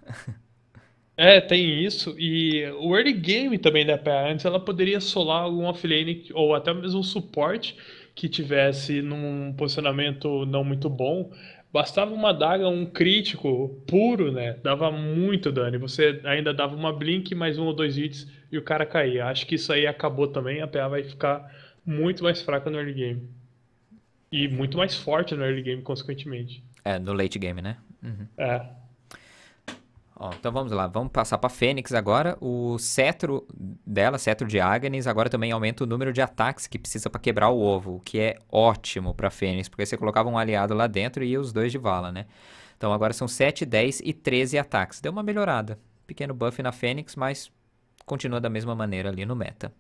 É, tem isso. E o early game também da né? PA. Antes ela poderia solar algum offlane ou até mesmo suporte que tivesse num posicionamento não muito bom, bastava uma daga, um crítico puro, né? Dava muito dano. E você ainda dava uma blink, mais um ou dois hits e o cara caía. Acho que isso aí acabou também. A PA vai ficar muito mais fraca no early game. E muito mais forte no early game, consequentemente. É, no late game, né? Uhum. É. Ó, então vamos lá, vamos passar para Fênix agora. O cetro dela, cetro de Agnes, agora também aumenta o número de ataques que precisa para quebrar o ovo, o que é ótimo para Fênix, porque você colocava um aliado lá dentro e ia os dois de vala, né? Então agora são 7, 10 e 13 ataques. Deu uma melhorada. Pequeno buff na Fênix, mas continua da mesma maneira ali no meta.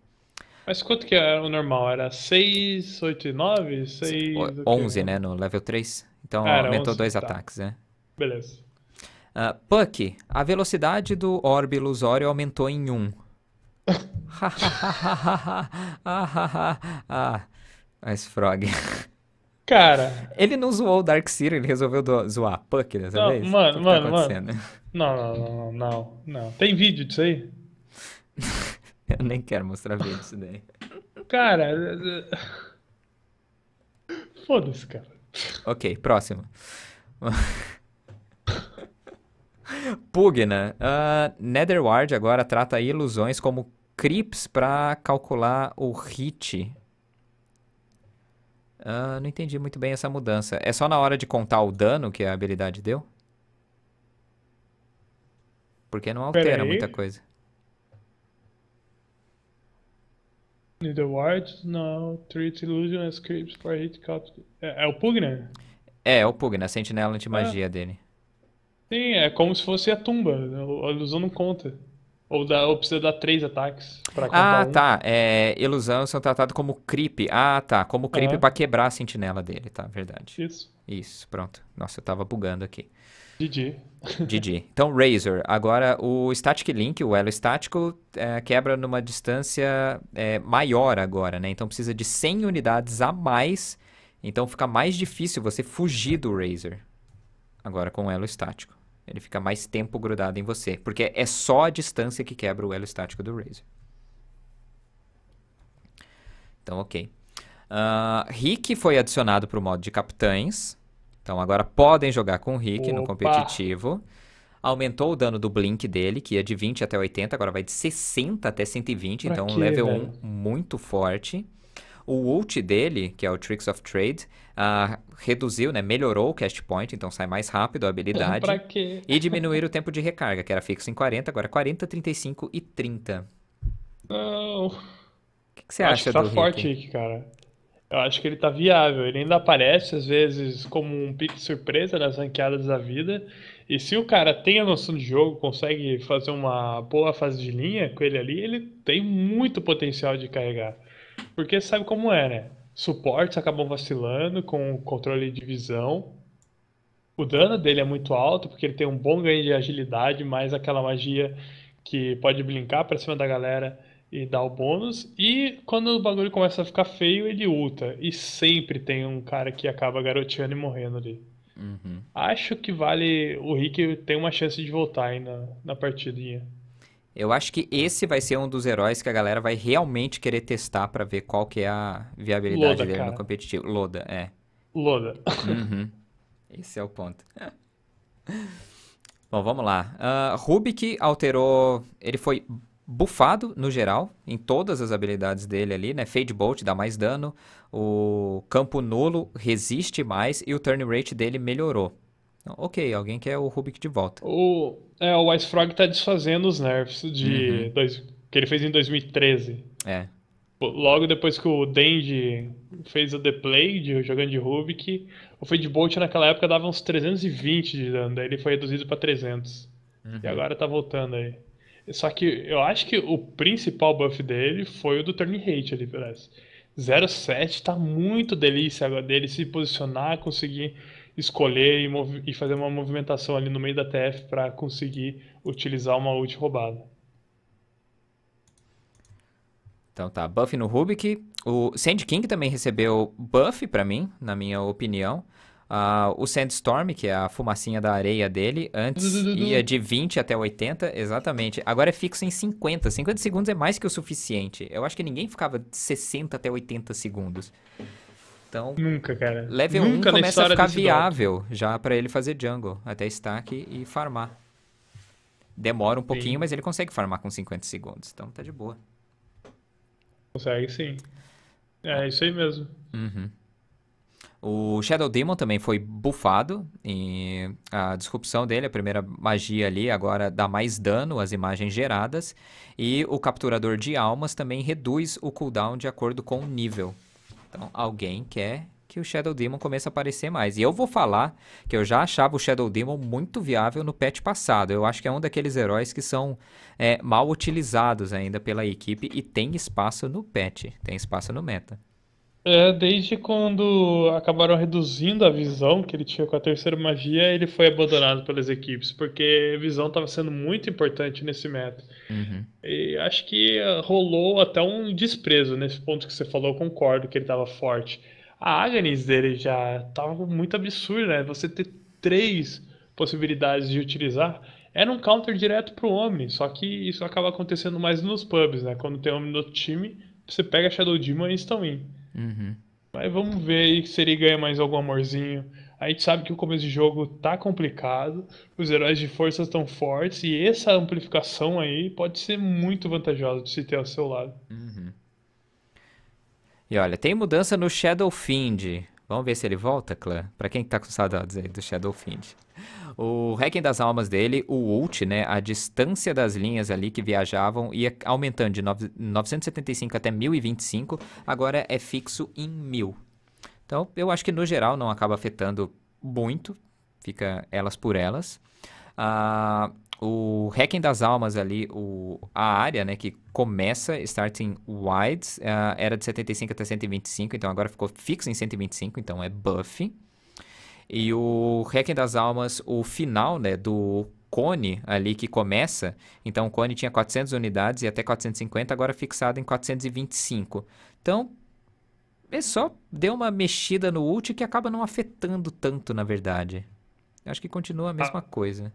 Mas quanto que era o normal? Era 6, 8 e 9? 6, 11, né? No level 3. Então ah, aumentou 11, dois tá. ataques, né? Beleza. Uh, Puck, a velocidade do orbe ilusório aumentou em 1. Um. ah, Mas frog. Cara. Ele não zoou o Dark Seer, ele resolveu zoar Puck dessa não, vez? Mano, que mano, que tá mano. Não, não, não, não, não. Tem vídeo disso aí? Eu nem quero mostrar vídeo disso daí. Cara. Eh, eh, foda-se, cara. Ok, próximo. Pugna. Né? Uh, Netherward agora trata ilusões como crips para calcular o hit. Uh, não entendi muito bem essa mudança. É só na hora de contar o dano que a habilidade deu? Porque não altera muita coisa. Netherward não. Treat Illusion as Creeps for Hit É, é, o Pugna? Né? É, é o Pugna, né? a sentinela anti-magia ah. dele. Sim, é como se fosse a tumba. A ilusão não conta. Ou, dá, ou precisa dar três ataques pra contar Ah, um. tá. É, ilusão são tratados como creep. Ah, tá. Como creep uhum. É. pra quebrar a sentinela dele, tá? Verdade. Isso. Isso, pronto. Nossa, eu tava bugando aqui. GG. GG. Então, Razor. Agora, o Static Link, o elo estático, é, quebra numa distância é, maior agora, né? Então, precisa de 100 unidades a mais. Então, fica mais difícil você fugir do Razor. Agora, com o elo estático. Ele fica mais tempo grudado em você, porque é só a distância que quebra o elo estático do Razer. Então, ok. Uh, Rick foi adicionado para o modo de capitães. Então agora podem jogar com o Rick Opa. no competitivo. Aumentou o dano do Blink dele, que ia de 20 até 80, agora vai de 60 até 120. Pra então, que, um level 1 muito forte. O ult dele, que é o Tricks of Trade, Uh, reduziu, né, melhorou o cast point, então sai mais rápido a habilidade. pra quê? E diminuir o tempo de recarga, que era fixo em 40, agora 40, 35 e 30. Não. O que, que você Eu acha acho que tá do forte, Rick? cara. Eu acho que ele tá viável. Ele ainda aparece, às vezes, como um pique surpresa nas ranqueadas da vida. E se o cara tem a noção de jogo, consegue fazer uma boa fase de linha com ele ali, ele tem muito potencial de carregar. Porque sabe como é, né? suportes acabam vacilando com o controle de visão. O dano dele é muito alto, porque ele tem um bom ganho de agilidade, mais aquela magia que pode brincar pra cima da galera e dar o bônus. E quando o bagulho começa a ficar feio, ele ulta. E sempre tem um cara que acaba garoteando e morrendo ali. Uhum. Acho que vale. O Rick tem uma chance de voltar aí na, na partidinha. Eu acho que esse vai ser um dos heróis que a galera vai realmente querer testar para ver qual que é a viabilidade Loda, dele cara. no competitivo. Loda, é. Loda. Uhum. Esse é o ponto. Bom, vamos lá. Uh, Rubik alterou. Ele foi bufado no geral, em todas as habilidades dele ali, né? Fade Bolt dá mais dano, o campo nulo resiste mais e o turn rate dele melhorou. Ok, alguém quer o Rubik de volta. O, é, o Ice Frog tá desfazendo os nerfs de uhum. dois, que ele fez em 2013. É. Logo depois que o Dendi fez o The Play, de, jogando de Rubik, o Fade Bolt naquela época dava uns 320 de dano, daí ele foi reduzido para 300. Uhum. E agora tá voltando aí. Só que eu acho que o principal buff dele foi o do Turn Hate ali, parece. 07 tá muito delícia agora dele se posicionar, conseguir escolher e, e, fazer uma movimentação ali no meio da TF para conseguir utilizar uma ult roubada. Então tá, buff no Rubik. O Sand King também recebeu buff para mim, na minha opinião. Uh, o Sandstorm, que é a fumacinha da areia dele, antes ia de 20 até 80, exatamente. Agora é fixo em 50. 50 segundos é mais que o suficiente. Eu acho que ninguém ficava de 60 até 80 segundos. Então. Nunca, cara. Level Nunca 1 começa a ficar viável já para ele fazer jungle, até stack e farmar. Demora um pouquinho, sim. mas ele consegue farmar com 50 segundos. Então tá de boa. Consegue sim. É ah. isso aí mesmo. Uhum. O Shadow Demon também foi bufado e a disrupção dele, a primeira magia ali, agora dá mais dano às imagens geradas. E o capturador de almas também reduz o cooldown de acordo com o nível. Então, alguém quer que o Shadow Demon comece a aparecer mais. E eu vou falar que eu já achava o Shadow Demon muito viável no patch passado. Eu acho que é um daqueles heróis que são é, mal utilizados ainda pela equipe e tem espaço no patch, tem espaço no meta. É, desde quando acabaram reduzindo a visão que ele tinha com a terceira magia, ele foi abandonado pelas equipes, porque visão estava sendo muito importante nesse meta. Uhum. E acho que eh, rolou até um desprezo nesse ponto que você falou, concordo que ele estava forte. A Agnes dele já estava muito absurda, né? Você ter três possibilidades de utilizar era um counter direto pro homem só que isso acaba acontecendo mais nos pubs, né? Quando tem homem no time, você pega Shadow Demon e Stone In. Uhum. Mas vamos ver aí se ele ganha mais algum amorzinho. A gente sabe que o começo de jogo tá complicado, os heróis de força estão fortes e essa amplificação aí pode ser muito vantajosa de se ter ao seu lado. Uhum. E olha, tem mudança no Shadow Fiend. Vamos ver se ele volta, clã? Pra quem tá com saudades aí do Shadowfiend. O Hacking das Almas dele, o ult, né? A distância das linhas ali que viajavam ia aumentando de 975 até 1025. Agora é fixo em 1000. Então, eu acho que no geral não acaba afetando muito. Fica elas por elas. Ah... Uh o Hacking das Almas ali, o, a área né, que começa starting wides, uh, ah, era de 75 até 125, então agora ficou fixo em 125, então é buff. E o Hacking das Almas, o final né, do cone ali que começa, então o cone tinha 400 unidades e até 450, agora fixado em 425. Então, é só deu uma mexida no ult que acaba não afetando tanto, na verdade. Acho que continua a mesma ah. coisa.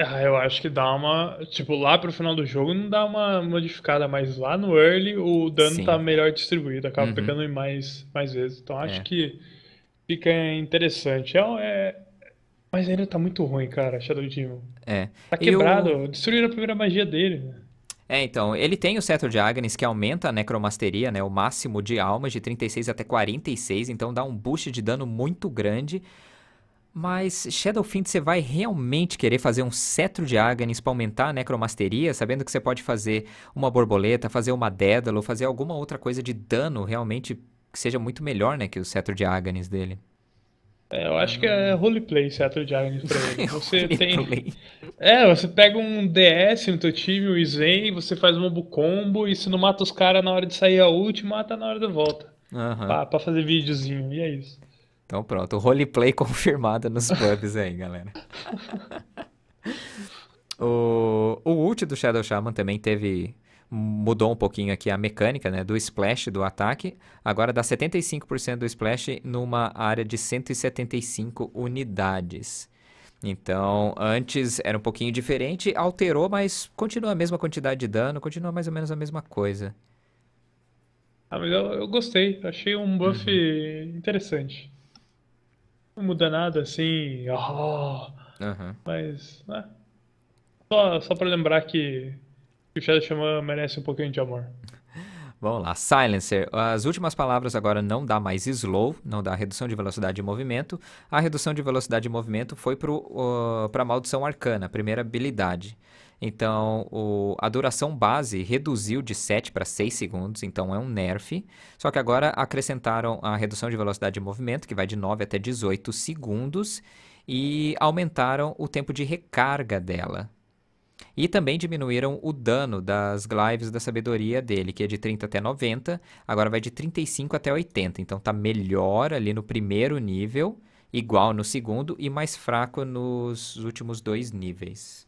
Ah, eu acho que dá uma. Tipo, lá pro final do jogo não dá uma modificada, mas lá no early o dano Sim. tá melhor distribuído, acaba uhum. pegando mais, mais vezes. Então acho é. que fica interessante. É, é, Mas ainda tá muito ruim, cara, Shadow Demon. É. Tá quebrado, eu... destruíram a primeira magia dele. É, então, ele tem o Cetro de Agnes que aumenta a necromasteria, né? O máximo de almas de 36 até 46, então dá um boost de dano muito grande. Mas Shadowfiend, você vai realmente querer fazer um cetro de Agnes para aumentar a necromasteria, sabendo que você pode fazer uma borboleta, fazer uma dédalo, fazer alguma outra coisa de dano realmente que seja muito melhor né, que o cetro de Agnes dele? É, eu acho que é ah. roleplay cetro de Agnes pra ele. Você tem. É, você pega um DS no teu time, o Izen, você faz um combo e se não mata os caras na hora de sair a ult, mata na hora da volta. Uhum. Pra, pra fazer videozinho, e é isso. Então pronto, o roleplay confirmado nos pubs aí, galera. o, o ult do Shadow Shaman também teve mudou um pouquinho aqui a mecânica né, do splash, do ataque. Agora dá 75% do splash numa área de 175 unidades. Então, antes era um pouquinho diferente, alterou, mas continua a mesma quantidade de dano, continua mais ou menos a mesma coisa. Ah, mas eu, eu gostei, achei um buff uhum. interessante. Não muda nada assim. Oh, uhum. Mas. Né? Só, só pra lembrar que o Shadow Shaman merece um pouquinho de amor. Vamos lá, Silencer. As últimas palavras agora não dá mais slow, não dá redução de velocidade de movimento. A redução de velocidade de movimento foi para uh, maldição arcana, a primeira habilidade. Então, o, a duração base reduziu de 7 para 6 segundos, então é um nerf. Só que agora acrescentaram a redução de velocidade de movimento, que vai de 9 até 18 segundos, e aumentaram o tempo de recarga dela. E também diminuíram o dano das glives da sabedoria dele, que é de 30 até 90, agora vai de 35 até 80. Então tá melhor ali no primeiro nível, igual no segundo e mais fraco nos últimos dois níveis.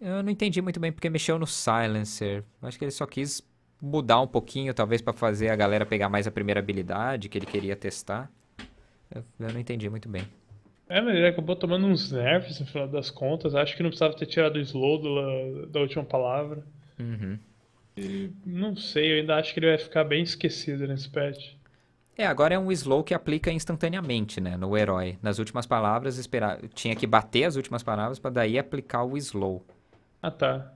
Eu não entendi muito bem porque mexeu no silencer. Acho que ele só quis mudar um pouquinho, talvez para fazer a galera pegar mais a primeira habilidade que ele queria testar. Eu, eu não entendi muito bem. É, mas ele acabou tomando uns nerfs no final das contas. Acho que não precisava ter tirado o slow do, da última palavra. Uhum. E, não sei, eu ainda acho que ele vai ficar bem esquecido nesse patch. É, agora é um slow que aplica instantaneamente, né, no herói. Nas últimas palavras, esperar, tinha que bater as últimas palavras para daí aplicar o slow. Ah, tá.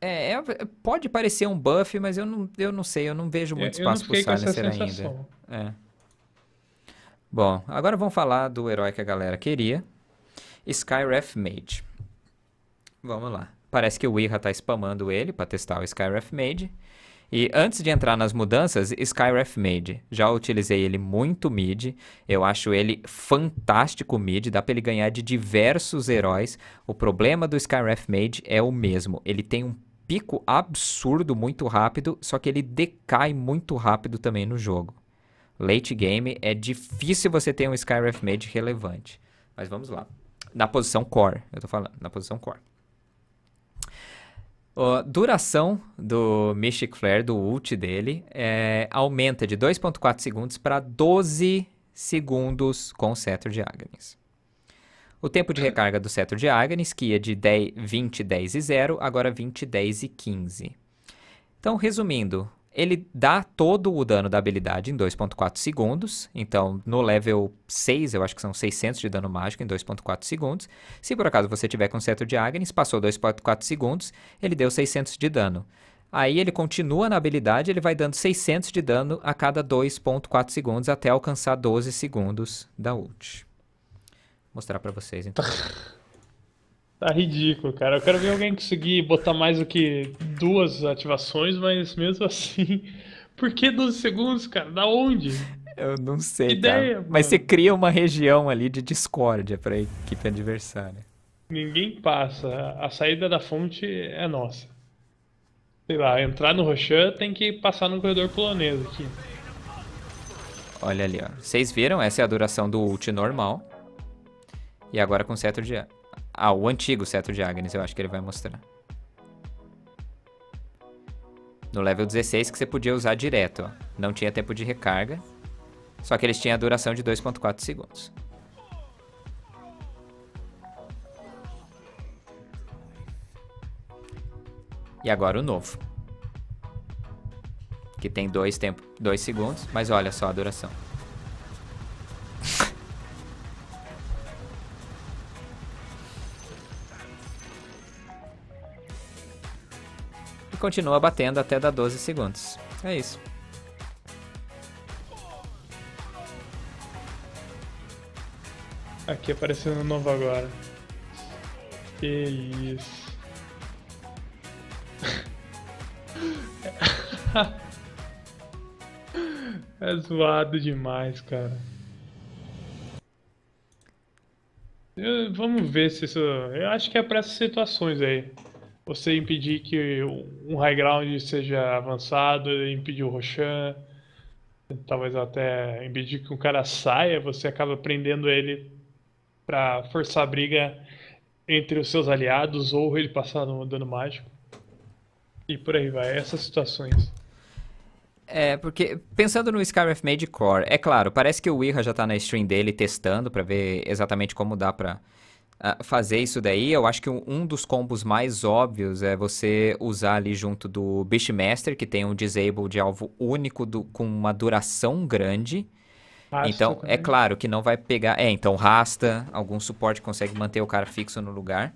É, é, pode parecer um buff, mas eu não, eu não sei, eu não vejo muito é, espaço pro Silencer ainda. É. Bom, agora vamos falar do herói que a galera queria. Skyref Mage. Vamos lá. Parece que o Ira tá spamando ele para testar o Skyref Mage. E antes de entrar nas mudanças, Skyref Mage. Já utilizei ele muito mid. Eu acho ele fantástico mid. Dá para ele ganhar de diversos heróis. O problema do Skyref Mage é o mesmo. Ele tem um pico absurdo muito rápido, só que ele decai muito rápido também no jogo. Late game é difícil você ter um Skyref Mage relevante. Mas vamos lá. Na posição core, eu tô falando, na posição core. A duração do Mystic Flare, do ult dele, é, aumenta de 2.4 segundos para 12 segundos com o Cetro de Agnes. O tempo de é. recarga do Cetro de Agnes, que ia de 10, 20, 10 e 0, agora 20, 10 e 15. Então, resumindo, ele dá todo o dano da habilidade em 2.4 segundos, então no level 6, eu acho que são 600 de dano mágico em 2.4 segundos. Se por acaso você tiver com o Seto de Agnes, passou 2.4 segundos, ele deu 600 de dano. Aí ele continua na habilidade, ele vai dando 600 de dano a cada 2.4 segundos até alcançar 12 segundos da ult. Vou mostrar para vocês então. Tá ridículo, cara. Eu quero ver alguém conseguir botar mais do que duas ativações, mas mesmo assim. Por que 12 segundos, cara? Da onde? Eu não sei, que tá? Ideia, cara. Mas você cria uma região ali de discórdia pra equipe adversária. Ninguém passa. A saída da fonte é nossa. Sei lá, entrar no Roshan tem que passar no corredor polonês aqui. Olha ali, ó. Vocês viram? Essa é a duração do ult normal. E agora com cetro de ar. Ah, o antigo cetro de Agnes, eu acho que ele vai mostrar. No level 16 que você podia usar direto, ó. Não tinha tempo de recarga. Só que eles tinham a duração de 2.4 segundos. E agora o novo. Que tem 2 tempo dois segundos, mas olha só a duração. continua batendo até dar 12 segundos. É isso. Aqui aparecendo novo agora. Que isso. é zoado demais, cara. Eu, vamos ver se isso. Eu acho que é para essas situações aí você impedir que um high ground seja avançado, impedir o Roshan, talvez até impedir que um cara saia, você acaba prendendo ele para forçar a briga entre os seus aliados ou ele passar no dano mágico. E por aí vai, essas situações. É, porque pensando no Skyrim Made Core, é claro, parece que o Ira já tá na stream dele testando para ver exatamente como dá para fazer isso daí, eu acho que um, um, dos combos mais óbvios é você usar ali junto do Beastmaster, que tem um disable de alvo único do, com uma duração grande. Rasta então, é também. é claro que não vai pegar. É, então rasta, algum suporte consegue manter o cara fixo no lugar.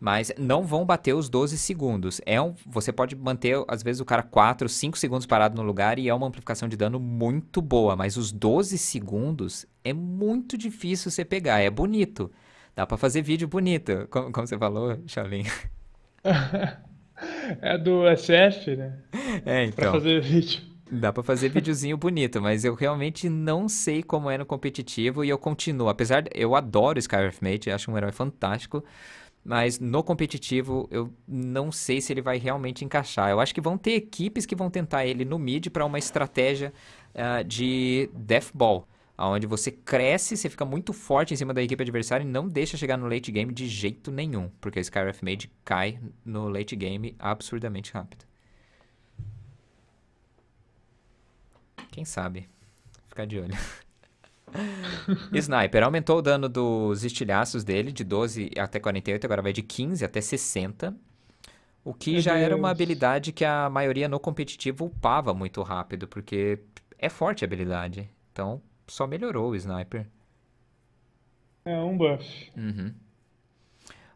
Mas não vão bater os 12 segundos. É um, você pode manter, às vezes, o cara 4, 5 segundos parado no lugar e é uma amplificação de dano muito boa. Mas os 12 segundos é muito difícil você pegar. É bonito. Dá para fazer vídeo bonito, como, como você falou, Shaolin. é do SF, né? É, então. Pra fazer vídeo. Dá para fazer videozinho bonito, mas eu realmente não sei como é no competitivo e eu continuo. Apesar de eu adoro Skyrim Mate, acho um herói fantástico, mas no competitivo eu não sei se ele vai realmente encaixar. Eu acho que vão ter equipes que vão tentar ele no mid para uma estratégia uh, de death ball onde você cresce, você fica muito forte em cima da equipe adversária e não deixa chegar no late game de jeito nenhum, porque a Skyrim Mage cai no late game absurdamente rápido. Quem sabe? Ficar de olho. Sniper aumentou o dano dos estilhaços dele de 12 até 48, agora vai de 15 até 60. O que Meu já Deus. era uma habilidade que a maioria no competitivo upava muito rápido, porque é forte a habilidade. Então, só melhorou o sniper. É um buff. Uhum.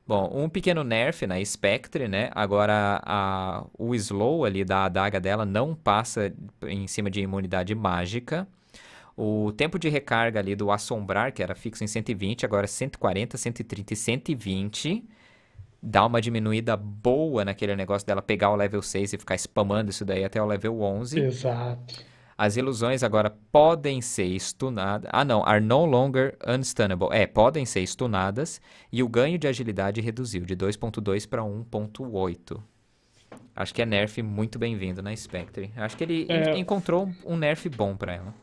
Bom, um pequeno nerf na Spectre, né? Agora a, o slow ali da adaga dela não passa em cima de imunidade mágica. O tempo de recarga ali do assombrar, que era fixo em 120, agora 140, 130 e 120. Dá uma diminuída boa naquele negócio dela pegar o level 6 e ficar spamando isso daí até o level 11. Exato. As ilusões agora podem ser stunadas. Ah, não. Are no longer unstunnable. É, podem ser stunadas. E o ganho de agilidade reduziu de 2.2 para 1.8. Acho que é nerf muito bem-vindo na Spectre. Acho que ele é... encontrou um nerf bom para ela.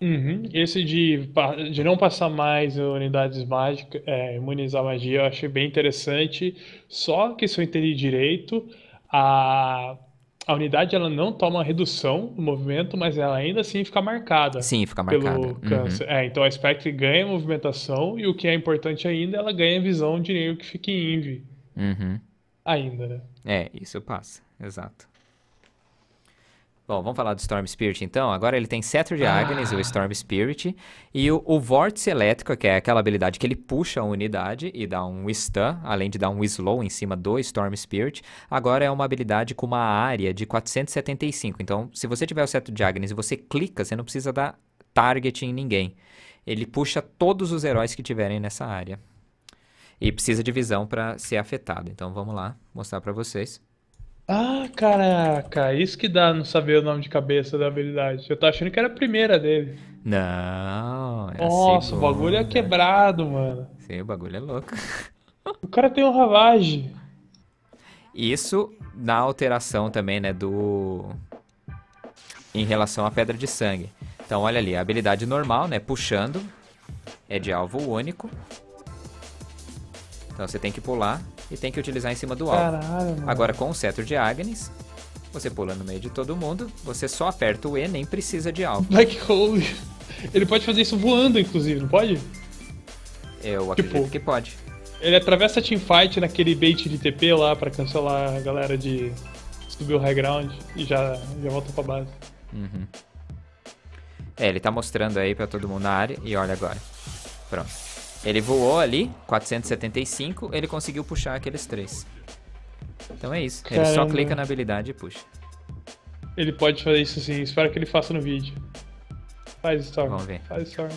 Uhum. Esse de, de não passar mais unidades mágicas, é, imunizar magia, eu achei bem interessante. Só que se eu entendi direito, a a unidade ela não toma redução no movimento, mas ela ainda assim fica marcada. Sim, fica marcada. Pelo uhum. câncer. Uhum. É, então a Spectre ganha movimentação e o que é importante ainda, ela ganha visão de nenhum que fique em Envy. Uhum. Ainda, né? É, isso passa, exato. Bom, vamos falar do Storm Spirit então. Agora ele tem Cetro de ah. Agnes, ah. o Storm Spirit, e o, o Vórtice Elétrico, que é aquela habilidade que ele puxa a unidade e dá um stun, além de dar um slow em cima do Storm Spirit. Agora é uma habilidade com uma área de 475. Então, se você tiver o Cetro de Agnes e você clica, você não precisa dar target em ninguém. Ele puxa todos os heróis que tiverem nessa área. E precisa de visão para ser afetado. Então, vamos lá mostrar para vocês. Ah, caraca, isso que dá não saber o nome de cabeça da habilidade. Eu tô achando que era a primeira dele. Não, é Nossa, o bagulho é quebrado, mano. Sim, o bagulho é louco. O cara tem um ravage. Isso na alteração também, né, do... Em relação à pedra de sangue. Então, olha ali, a habilidade normal, né, puxando, é de alvo único. Então, você tem que pular e tem que utilizar em cima do alvo. Caralho, mano. Agora com o cetro de Agnes, você pula no meio de todo mundo, você só aperta o E, nem precisa de alvo. Black Hole. Ele pode fazer isso voando, inclusive, não pode? Eu tipo, acredito que pode. Ele atravessa a teamfight naquele bait de TP lá para cancelar a galera de subir o high ground e já, já volta pra base. Uhum. É, ele tá mostrando aí para todo mundo na área e olha agora. Pronto. Ele voou ali, 475, ele conseguiu puxar aqueles três. Então é isso. Caramba. Ele só clica na habilidade e puxa. Ele pode fazer isso sim, espero que ele faça no vídeo. Faz Storm. Vamos ver. Faz Storm.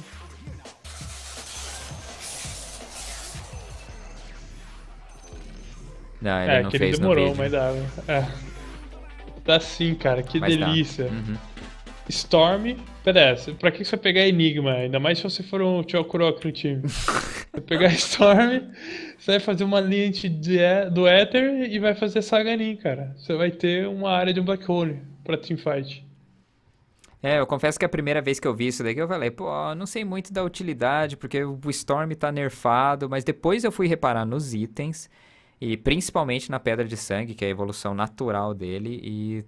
Não, ele é, não que fez ele demorou, mas dá. Né? É. Tá sim, cara, que mas delícia. Uhum. Storm. Pedaço, pra que você vai pegar Enigma? Ainda mais se você for um Chokuroku no time. Vai pegar Storm, você vai fazer uma lente de, é, do Ether e vai fazer Saganin, cara. Você vai ter uma área de um Black Hole pra teamfight. É, eu confesso que a primeira vez que eu vi isso daqui, eu falei, pô, não sei muito da utilidade, porque o Storm tá nerfado, mas depois eu fui reparar nos itens, e principalmente na Pedra de Sangue, que é a evolução natural dele, e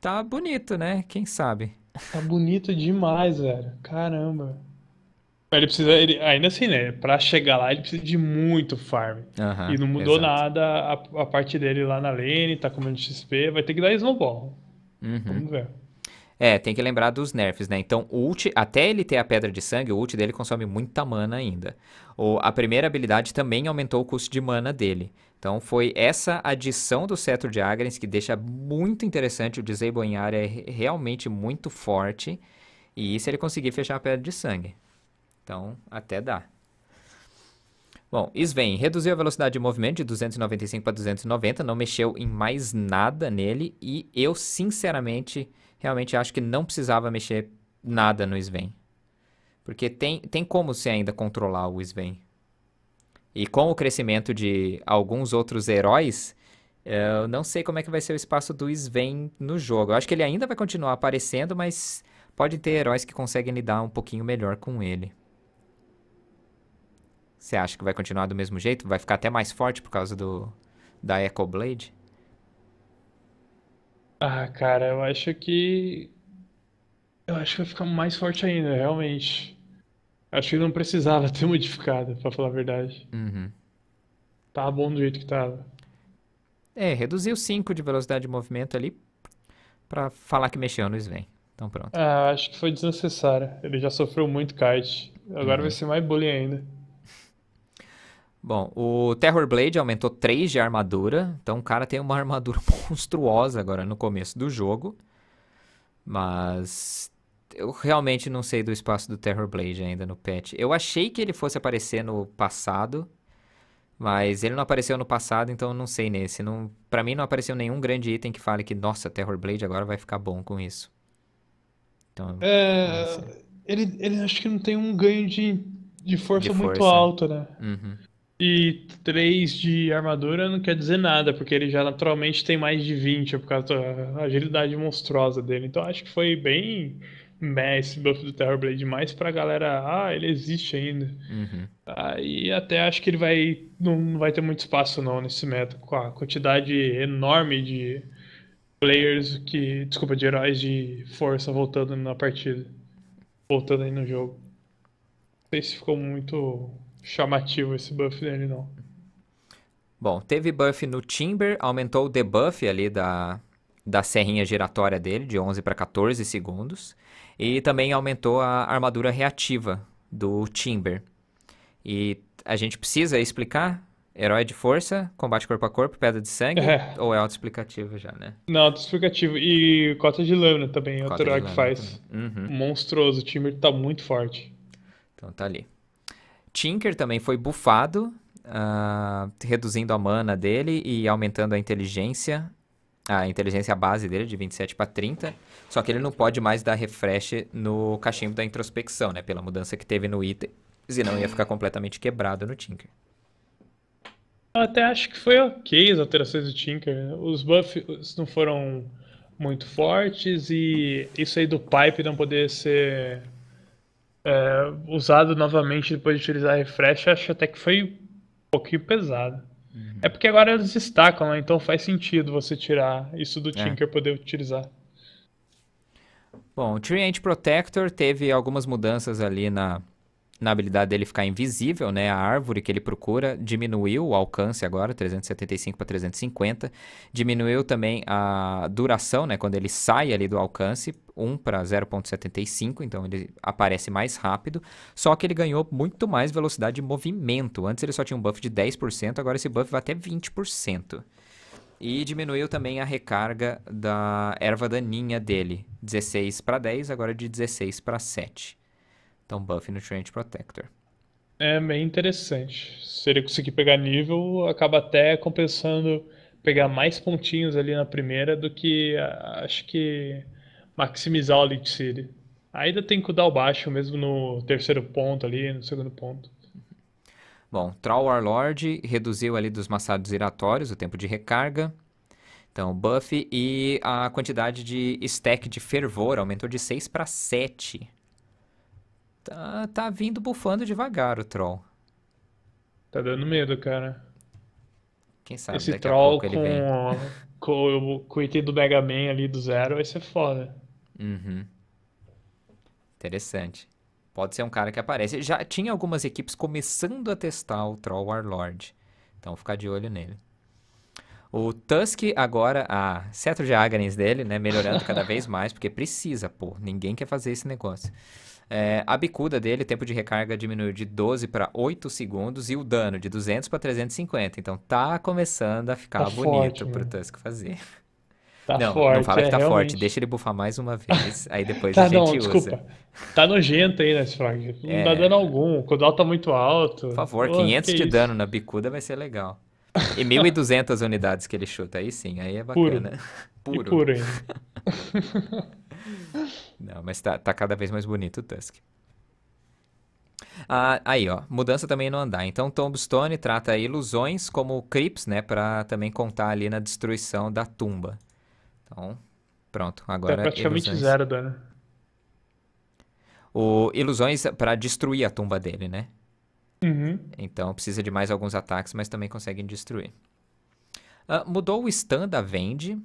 tá bonito, né? Quem sabe? Tá bonito demais, velho. Caramba. Ele precisa, ele, ainda assim, né? Pra chegar lá, ele precisa de muito farm. Uhum, e não mudou exato. nada a, a, parte dele lá na lane, tá comendo XP, vai ter que dar snowball. Uhum. Vamos ver. É, tem que lembrar dos nerfs, né? Então, o ult, até ele ter a pedra de sangue, o ult dele consome muita mana ainda. O, a primeira habilidade também aumentou o custo de mana dele. Então foi essa adição do cetro de Agrens que deixa muito interessante o disable em área é realmente muito forte e se ele conseguir fechar a pedra de sangue. Então até dá. Bom, Sven reduziu a velocidade de movimento de 295 para 290, não mexeu em mais nada nele e eu sinceramente realmente acho que não precisava mexer nada no Sven. Porque tem, tem como se ainda controlar o Sven. E com o crescimento de alguns outros heróis, eh, eu não sei como é que vai ser o espaço do Sven no jogo. Eu acho que ele ainda vai continuar aparecendo, mas pode ter heróis que conseguem lidar um pouquinho melhor com ele. Você acha que vai continuar do mesmo jeito? Vai ficar até mais forte por causa do da Echo Blade? Ah, cara, eu acho que eu acho que vai ficar mais forte ainda, realmente. Acho que não precisava ter modificado, pra falar a verdade. Uhum. Tava bom do jeito que tava. É, reduziu 5 de velocidade de movimento ali pra falar que mexeu no Sven. Então pronto. Ah, acho que foi desnecessário. Ele já sofreu muito kite. Agora uhum. vai ser mais bullying ainda. Bom, o Terror Blade aumentou 3 de armadura. Então o cara tem uma armadura monstruosa agora no começo do jogo. Mas eu realmente não sei do espaço do Terrorblade ainda no patch. Eu achei que ele fosse aparecer no passado, mas ele não apareceu no passado, então não sei nesse. Não, para mim não apareceu nenhum grande item que fale que, nossa, Terrorblade agora vai ficar bom com isso. Então, é, ele, ele acho que não tem um ganho de, de, força, de força muito alto, né? Uhum. E 3 de armadura não quer dizer nada, porque ele já naturalmente tem mais de 20 por causa da agilidade monstruosa dele. Então acho que foi bem esse buff do Terrorblade mais pra galera, ah, ele existe ainda. Uhum. Aí até acho que ele vai não vai ter muito espaço não nesse meta, com a quantidade enorme de players que, desculpa, de heróis de força voltando na partida, voltando aí no jogo. Não sei se ficou muito chamativo esse buff dele não. Bom, teve buff no Timber, aumentou o debuff ali da, da serrinha giratória dele de 11 para 14 segundos. E também aumentou a armadura reativa do Timber. E a gente precisa explicar Herói de força, combate corpo a corpo, pedra de sangue, é. ou é autoexplicativo já, né? Não, autoexplicativo. E cota de lâmina também, é outro herói que faz. Uhum. Monstruoso, o Timber tá muito forte. Então tá ali. Tinker também foi bufado, uh, reduzindo a mana dele e aumentando a inteligência a inteligência base dele de 27 para 30, só que ele não pode mais dar refresh no cachimbo da introspecção, né? Pela mudança que teve no item, senão ia ficar completamente quebrado no Tinker. Eu até acho que foi ok as alterações do Tinker. Os buffs não foram muito fortes e isso aí do pipe não poder ser é, usado novamente depois de utilizar refresh, acho até que foi um pouquinho pesado. Uhum. É porque agora eles destacam, né? então faz sentido você tirar isso do é. Tinker poder utilizar. Bom, o Tree Ant Protector teve algumas mudanças ali na, na habilidade dele ficar invisível, né? A árvore que ele procura diminuiu o alcance agora, 375 para 350. Diminuiu também a duração, né? Quando ele sai ali do alcance, 1 para 0.75, então ele aparece mais rápido, só que ele ganhou muito mais velocidade de movimento. Antes ele só tinha um buff de 10%, agora esse buff vai até 20%. E diminuiu também a recarga da erva daninha dele, 16 para 10, agora de 16 para 7. Então, buff no Trent Protector. É meio interessante. Se ele conseguir pegar nível, acaba até compensando pegar mais pontinhos ali na primeira do que acho que maximizar o Elite City. Ainda tem que dar o baixo mesmo no terceiro ponto ali, no segundo ponto. Bom, Troll Warlord reduziu ali dos maçados giratórios o tempo de recarga. Então, buff e a quantidade de stack de fervor aumentou de 6 para 7. Tá, tá vindo bufando devagar o troll. Tá dando medo, cara. Quem sabe Esse troll com, com, com, o item do Mega Man ali do zero vai ser foda. Uhum. Interessante. Pode ser um cara que aparece. Já tinha algumas equipes começando a testar o Troll Warlord. Então ficar de olho nele. O Tusk agora, a cetro de Agnes dele, né? Melhorando cada vez mais, porque precisa, pô. Ninguém quer fazer esse negócio. É, a bicuda dele, tempo de recarga diminuiu de 12 para 8 segundos e o dano de 200 para 350. Então tá começando a ficar tá bonito forte, pro né? Tusk fazer. Tá não, forte, não fala que tá é, forte, realmente. deixa ele bufar mais uma vez, aí depois tá, a gente não, desculpa. usa. Tá nojento aí né, frag. Não é... dá dano algum, o cooldown tá muito alto. Por favor, Pô, 500 de isso? dano na bicuda vai ser legal. E 1.200 unidades que ele chuta, aí sim, aí é bacana. Puro. Puro. E puro ainda. Não, mas tá, tá cada vez mais bonito o Tusk. Ah, aí, ó, mudança também no andar. Então, Tombstone trata ilusões como creeps, né, para também contar ali na destruição da tumba. Então, pronto, agora é praticamente ilusões. zero dano. O ilusões para destruir a tumba dele, né? Uhum. Então, precisa de mais alguns ataques, mas também conseguem destruir. Ah, mudou o stand da Vende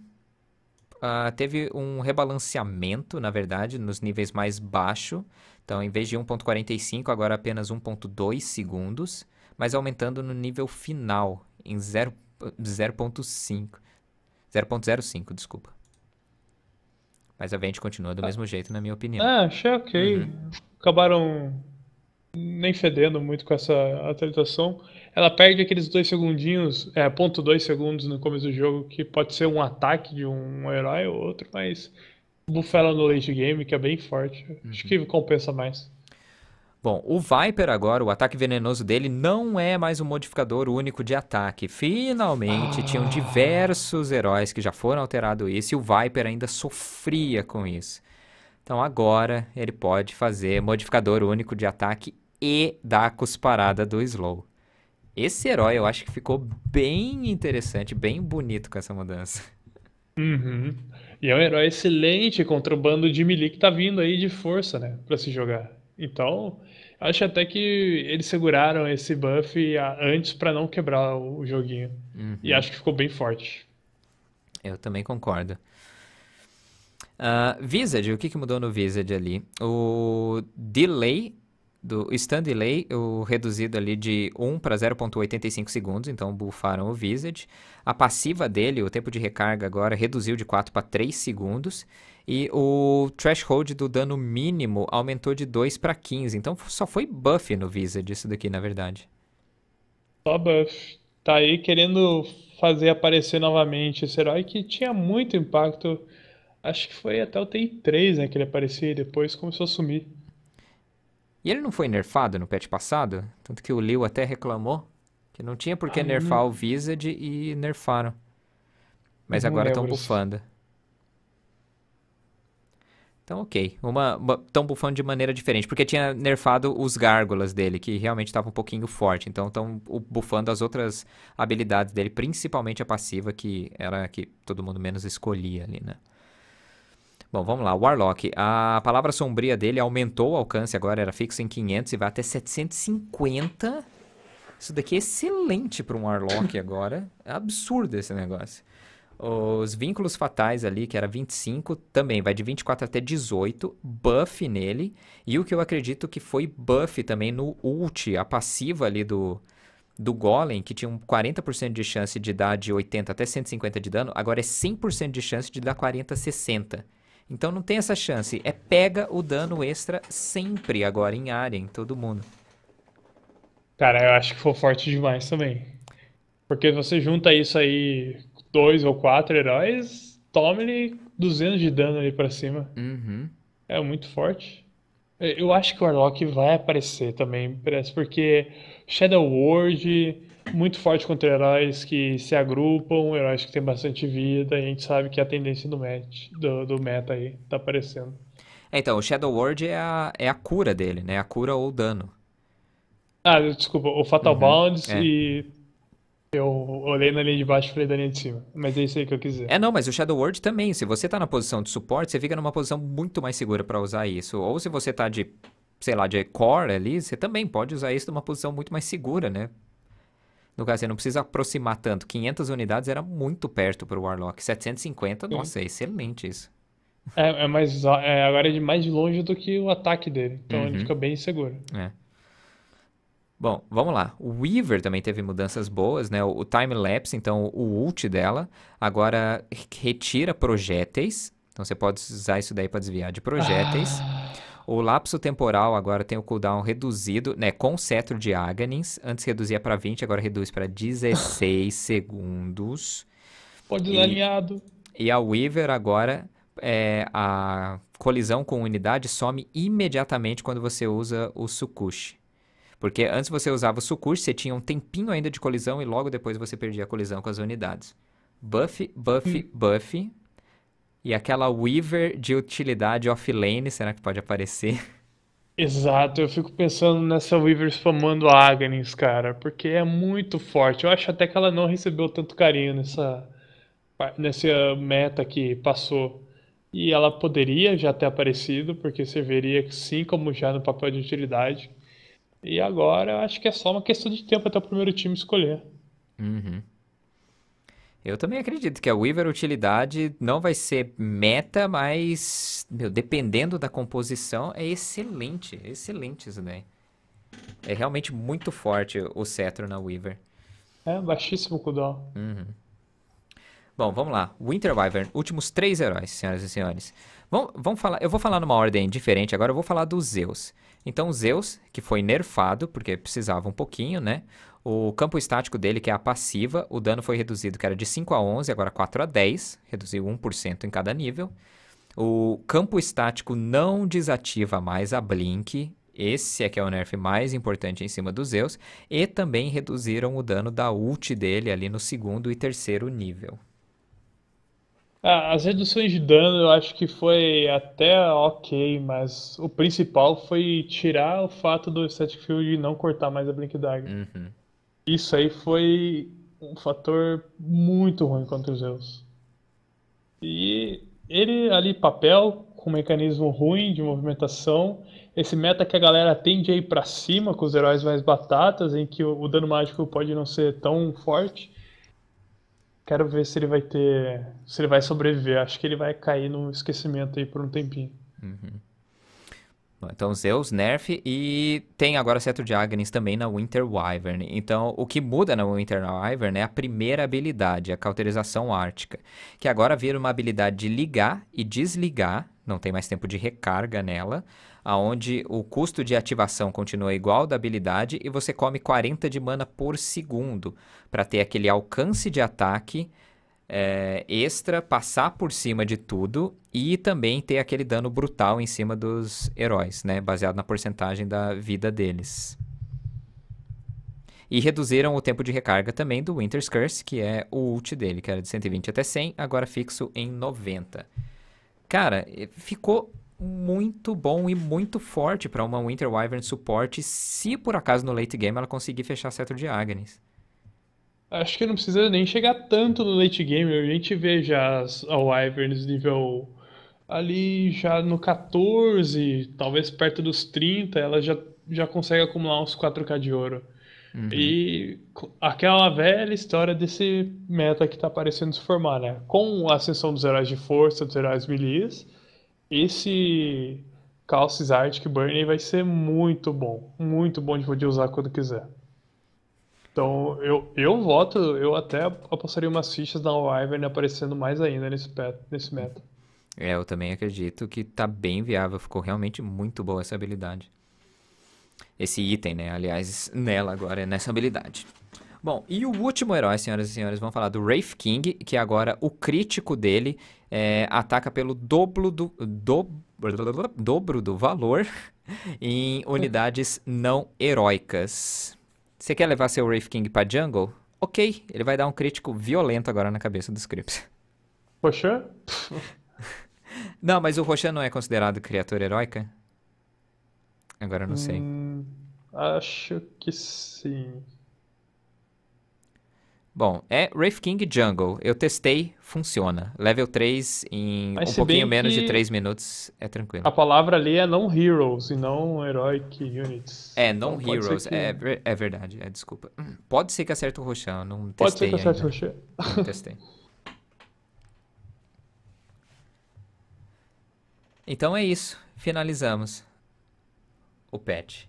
uh, teve um rebalanceamento, na verdade, nos níveis mais baixos. Então, em vez de 1,45, agora apenas 1,2 segundos, mas aumentando no nível final, em 0,5. 0,05, desculpa. Mas a vente continua do ah. mesmo jeito, na minha opinião. Ah, achei ok. Uhum. Acabaram nem fedendo muito com essa atualização ela perde aqueles dois segundinhos, é, ponto dois segundos no começo do jogo, que pode ser um ataque de um herói ou outro, mas bufa ela no late game, que é bem forte. Uhum. Acho que compensa mais. Bom, o Viper agora, o ataque venenoso dele, não é mais um modificador único de ataque. Finalmente, ah. tinham diversos heróis que já foram alterados isso e o Viper ainda sofria com isso. Então agora ele pode fazer modificador único de ataque e dar a cusparada do slow. Esse herói eu acho que ficou bem interessante, bem bonito com essa mudança. Uhum. E é um herói excelente contra o bando de Melee que tá vindo aí de força, né? Pra se jogar. Então, acho até que eles seguraram esse buff antes para não quebrar o joguinho. Uhum. E acho que ficou bem forte. Eu também concordo. Uh, ah, Visage, o que, que mudou no Visage ali? O delay do stand delay, o reduzido ali de 1 para 0.85 segundos, então bufaram o Visage. A passiva dele, o tempo de recarga agora, reduziu de 4 para 3 segundos. E o threshold do dano mínimo aumentou de 2 para 15. Então só foi buff no Visage isso daqui, na verdade. Só buff. Tá aí querendo fazer aparecer novamente esse herói que tinha muito impacto. Acho que foi até o t 3 né, que ele aparecia e depois começou a sumir. E ele não foi nerfado no patch passado? Tanto que o Liu até reclamou que não tinha por que ah, nerfar não. o Visage e nerfaram. Mas não agora estão bufando. Então, ok. estão bufando de maneira diferente, porque tinha nerfado os gárgulas dele, que realmente estava um pouquinho forte. Então, estão bufando as outras habilidades dele, principalmente a passiva, que era a que todo mundo menos escolhia ali, né? Bom, vamos lá. Warlock. A palavra sombria dele aumentou o alcance agora, era fixo em 500 e vai até 750. Isso daqui é excelente para um Warlock agora. É absurdo esse negócio. Os vínculos fatais ali, que era 25, também vai de 24 até 18, buff nele. E o que eu acredito que foi buff também no ult, a passiva ali do, do Golem, que tinha um 40% de chance de dar de 80 até 150 de dano, agora é 100% de chance de dar 40 a 60. Então não tem essa chance. É pega o dano extra sempre agora em área, em todo mundo. Cara, eu acho que foi forte demais também. Porque você junta isso aí, dois ou quatro heróis, tome-lhe 200 de dano ali pra cima. Uhum. É muito forte. Eu acho que o Warlock vai aparecer também, parece, porque Shadow World muito forte contra heróis que se agrupam, heróis que têm bastante vida, e a gente sabe que a tendência do, match, do, do meta aí tá aparecendo. É, então, o Shadow Ward é a, é a cura dele, né? É a cura ou o dano. Ah, desculpa, o Fatal uhum, Bounds é. e. Eu olhei na linha de baixo e falei da linha é de cima. Mas é isso aí que eu quiser. É, não, mas o Shadow Ward também. Se você tá na posição de suporte, você fica numa posição muito mais segura para usar isso. Ou se você tá de, sei lá, de core ali, você também pode usar isso numa posição muito mais segura, né? No caso, você não precisa aproximar tanto. 500 unidades era muito perto para o Warlock. 750, Sim. nossa, é excelente isso. É, é mais, é, agora é mais longe do que o ataque dele. Então uhum. ele fica bem seguro. É. Bom, vamos lá. O Weaver também teve mudanças boas, né? O time-lapse, então o ult dela, agora retira projéteis. Então você pode usar isso daí para desviar de projéteis. Ah. O lapso temporal agora tem o cooldown reduzido, né? Com o cetro de Aganins. Antes reduzia para 20, agora reduz para 16 segundos. Pode e, alinhado. E a Weaver agora, é, a colisão com unidade some imediatamente quando você usa o Sukushi. Porque antes você usava o Sukushi, você tinha um tempinho ainda de colisão e logo depois você perdia a colisão com as unidades. Buff, buff, hum. buff. E aquela Weaver de utilidade offlane, será que pode aparecer? Exato, eu fico pensando nessa Weaver spamando Agnes, cara, porque é muito forte. Eu acho até que ela não recebeu tanto carinho nessa, nessa meta que passou. E ela poderia já ter aparecido, porque serviria sim como já no papel de utilidade. E agora eu acho que é só uma questão de tempo até o primeiro time escolher. Uhum. Eu também acredito que a Weaver Utilidade não vai ser meta, mas, meu, dependendo da composição, é excelente. Excelente isso daí. É realmente muito forte o cetro na Weaver. É, baixíssimo cooldown. Uhum. Bom, vamos lá. Winter Wyvern, últimos três heróis, senhoras e senhores. Vamos, vamos falar, eu vou falar numa ordem diferente agora, eu vou falar do Zeus. Então, Zeus, que foi nerfado, porque precisava um pouquinho, né? O campo estático dele, que é a passiva, o dano foi reduzido, que era de 5 a 11, agora 4 a 10, reduziu 1% em cada nível. O campo estático não desativa mais a Blink, esse é que é o nerf mais importante em cima dos Zeus, e também reduziram o dano da ult dele ali no segundo e terceiro nível. Ah, as reduções de dano eu acho que foi até ok, mas o principal foi tirar o fato do Static Field não cortar mais a Blink Dagger. Uhum. Isso aí foi um fator muito ruim contra os Zeus. E ele ali, papel, com um mecanismo ruim de movimentação, esse meta que a galera tende a ir para cima com os heróis mais batatas, em que o, o dano mágico pode não ser tão forte. Quero ver se ele vai ter. se ele vai sobreviver. Acho que ele vai cair no esquecimento aí por um tempinho. Uhum. Então Zeus, Nerf e tem agora Seto de Agnes também na Winter Wyvern. Então o que muda na Winter Wyvern é a primeira habilidade, a cauterização ártica, que agora vira uma habilidade de ligar e desligar, não tem mais tempo de recarga nela, aonde o custo de ativação continua igual da habilidade e você come 40 de mana por segundo para ter aquele alcance de ataque é, extra, passar por cima de tudo e também ter aquele dano brutal em cima dos heróis, né? Baseado na porcentagem da vida deles. E reduziram o tempo de recarga também do Winter's Curse, que é o ult dele, que era de 120 até 100, agora fixo em 90. Cara, ficou muito bom e muito forte para uma Winter Wyvern suporte, se por acaso no late game ela conseguir fechar Cetro de Agnes. Acho que não precisa nem chegar tanto no late game. A gente vê já a Wyverns nível ali já no 14, talvez perto dos 30, ela já, já consegue acumular uns 4k de ouro. Uhum. E aquela velha história desse meta que está parecendo se formar, né? Com a ascensão dos heróis de força, dos heróis melias, esse Calcis Arctic Burning vai ser muito bom. Muito bom de poder usar quando quiser. Então, eu, eu voto, eu até apostaria umas fichas da Wyvern aparecendo mais ainda nesse, pet, nesse meta. É, eu também acredito que tá bem viável, ficou realmente muito boa essa habilidade. Esse item, né? Aliás, nela agora, nessa habilidade. Bom, e o último herói, senhoras e senhores, vamos falar do Wraith King, que agora o crítico dele é, ataca pelo dobro do, do, dobro do valor em unidades não heróicas. Você quer levar seu Wraith King pra jungle? Ok, ele vai dar um crítico violento agora na cabeça dos Crips. Roshan? não, mas o Roshan não é considerado criatura heróica? Agora eu não sei. Hum, acho que sim. Bom, é Wraith King Jungle. Eu testei, funciona. Level 3 em Mas um pouquinho menos de 3 minutos é tranquilo. A palavra ali é não heroes e não heroic units. É, não então, heroes que... é, é verdade, é desculpa. Hum, pode ser que acerte o Rochão, não pode testei. Pode ser que acerte o roxão. Não testei. então é isso. Finalizamos o patch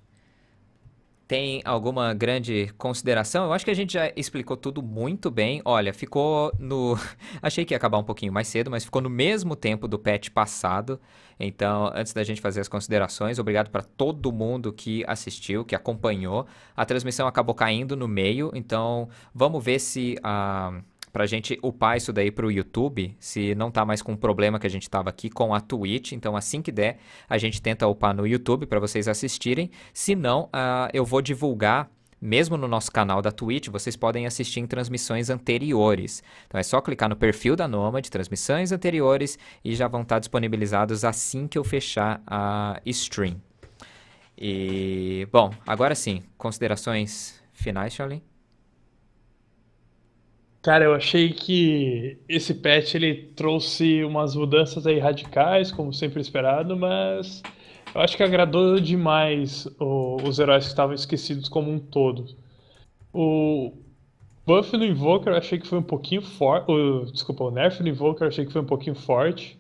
tem alguma grande consideração? Eu acho que a gente já explicou tudo muito bem. Olha, ficou no. Achei que ia acabar um pouquinho mais cedo, mas ficou no mesmo tempo do patch passado. Então, antes da gente fazer as considerações, obrigado para todo mundo que assistiu, que acompanhou. A transmissão acabou caindo no meio, então vamos ver se a. Uh pra gente upar isso daí pro YouTube, se não tá mais com o problema que a gente tava aqui com a Twitch. Então, assim que der, a gente tenta upar no YouTube para vocês assistirem. Se não, uh, eu vou divulgar mesmo no nosso canal da Twitch, vocês podem assistir em transmissões anteriores. Então é só clicar no perfil da de transmissões anteriores, e já vão estar tá disponibilizados assim que eu fechar a stream. E, bom, agora sim, considerações finais, Charlene? Cara, eu achei que esse patch ele trouxe umas mudanças aí radicais, como sempre esperado, mas eu acho que agradou demais o, os heróis que estavam esquecidos como um todo. O buff no Invoker eu achei que foi um pouquinho forte. Desculpa, o nerf no Invoker eu achei que foi um pouquinho forte.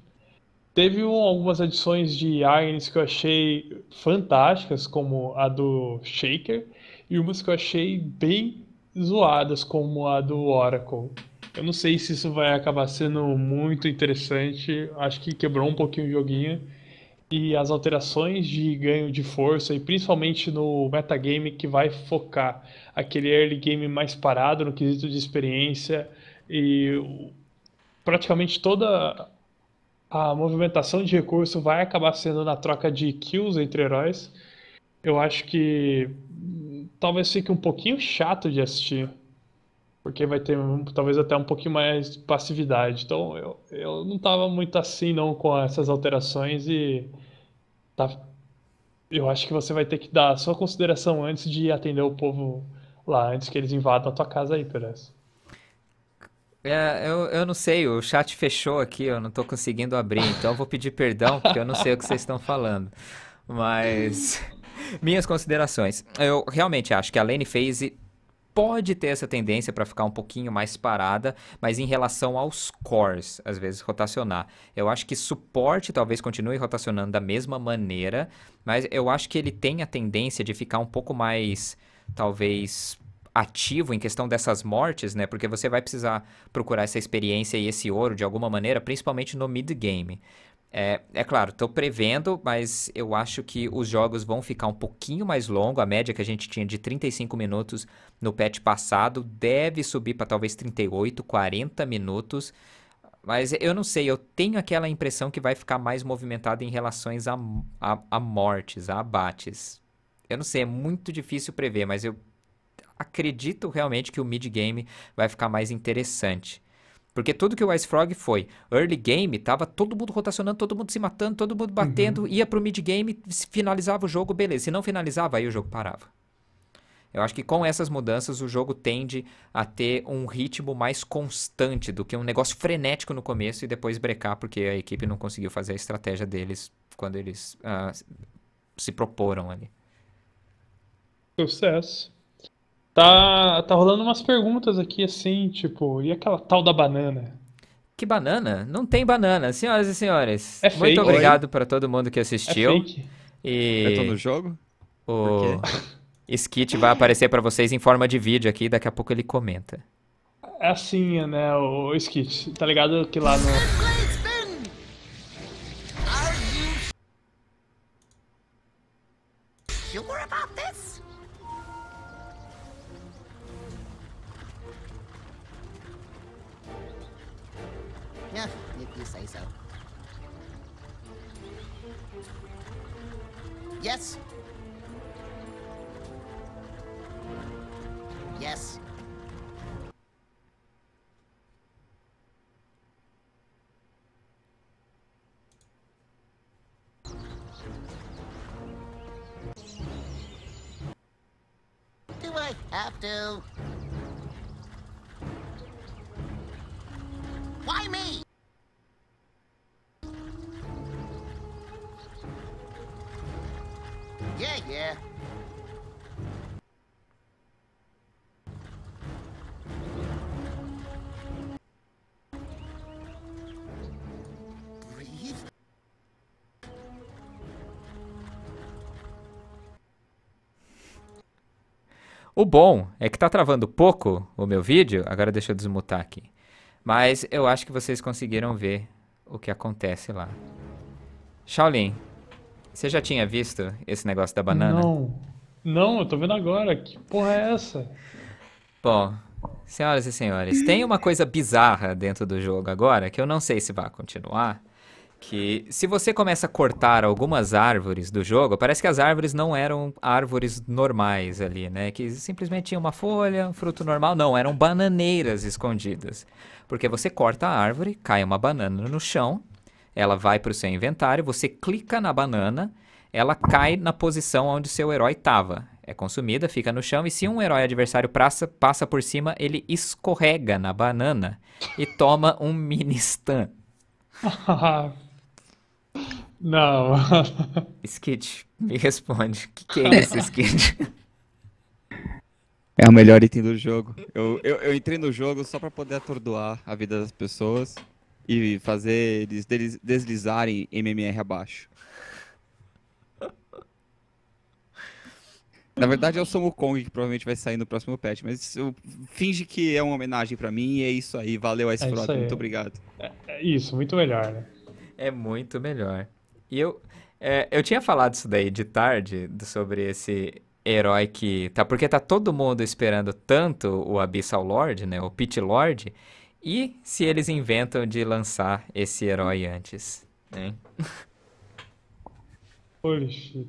Teve um, algumas adições de Agnes que eu achei fantásticas, como a do Shaker, e umas que eu achei bem zoadas como a do Oracle. Eu não sei se isso vai acabar sendo muito interessante. Acho que quebrou um pouquinho o joguinho. E as alterações de ganho de força, e principalmente no metagame que vai focar aquele early game mais parado no quesito de experiência e praticamente toda a movimentação de recurso vai acabar sendo na troca de kills entre heróis. Eu acho que talvez fique um pouquinho chato de assistir. Porque vai ter talvez até um pouquinho mais passividade. Então eu, eu não estava muito assim não com essas alterações e tá, eu acho que você vai ter que dar sua consideração antes de atender o povo lá, antes que eles invadam a tua casa aí, Perez. É, eu, eu não sei, o chat fechou aqui, eu não estou conseguindo abrir, então eu vou pedir perdão, porque eu não sei o que vocês estão falando. Mas. Minhas considerações. Eu realmente acho que a lane phase pode ter essa tendência para ficar um pouquinho mais parada, mas em relação aos cores, às vezes rotacionar. Eu acho que suporte talvez continue rotacionando da mesma maneira, mas eu acho que ele tem a tendência de ficar um pouco mais, talvez ativo em questão dessas mortes, né? Porque você vai precisar procurar essa experiência e esse ouro de alguma maneira, principalmente no mid game. É, é claro, estou prevendo, mas eu acho que os jogos vão ficar um pouquinho mais longo. A média que a gente tinha de 35 minutos no patch passado deve subir para talvez 38, 40 minutos. Mas eu não sei, eu tenho aquela impressão que vai ficar mais movimentado em relações a, a, a mortes, a abates. Eu não sei, é muito difícil prever, mas eu acredito realmente que o mid-game vai ficar mais interessante. Porque tudo que o Ice Frog foi early game, tava todo mundo rotacionando, todo mundo se matando, todo mundo batendo, uhum. ia pro mid game, finalizava o jogo, beleza. Se não finalizava, aí o jogo parava. Eu acho que com essas mudanças o jogo tende a ter um ritmo mais constante do que um negócio frenético no começo e depois brecar, porque a equipe não conseguiu fazer a estratégia deles quando eles uh, se proporam ali. Sucesso. Tá, tá rolando umas perguntas aqui assim, tipo, e aquela tal da banana? Que banana? Não tem banana, senhoras e senhores. É muito obrigado para todo mundo que assistiu. É fake. E Eu é tô no jogo? O Skit vai aparecer para vocês em forma de vídeo aqui, daqui a pouco ele comenta. É assim, né, o Skit, tá ligado que lá no O bom é que tá travando pouco o meu vídeo, agora deixa eu desmutar aqui. Mas eu acho que vocês conseguiram ver o que acontece lá. Shaolin, você já tinha visto esse negócio da banana? Não, não, eu tô vendo agora. Que porra é essa? Bom, senhoras e senhores, tem uma coisa bizarra dentro do jogo agora que eu não sei se vai continuar que se você começa a cortar algumas árvores do jogo, parece que as árvores não eram árvores normais ali, né? Que simplesmente tinha uma folha, um fruto normal. Não, eram bananeiras escondidas. Porque você corta a árvore, cai uma banana no chão, ela vai para o seu inventário, você clica na banana, ela cai na posição onde seu herói estava. É consumida, fica no chão, e se um herói adversário passa, passa por cima, ele escorrega na banana e toma um mini stun. Não. Skid, me responde. O que, que, é isso, Skid? É o melhor item do jogo. Eu, eu, eu, entrei no jogo só pra poder atordoar a vida das pessoas e fazer eles deslizarem MMR abaixo. Na verdade é o Samu Kong que provavelmente vai sair no próximo patch, mas eu, finge que é uma homenagem pra mim e é isso aí. Valeu, Ice é Muito obrigado. É, é isso, muito melhor, né? É muito melhor. E eu, é, eu tinha falado isso daí de tarde, sobre esse herói que tá. Porque tá todo mundo esperando tanto o Abyssal Lord, né? O Pit Lord. E se eles inventam de lançar esse herói antes, hein? Né? Holy shit.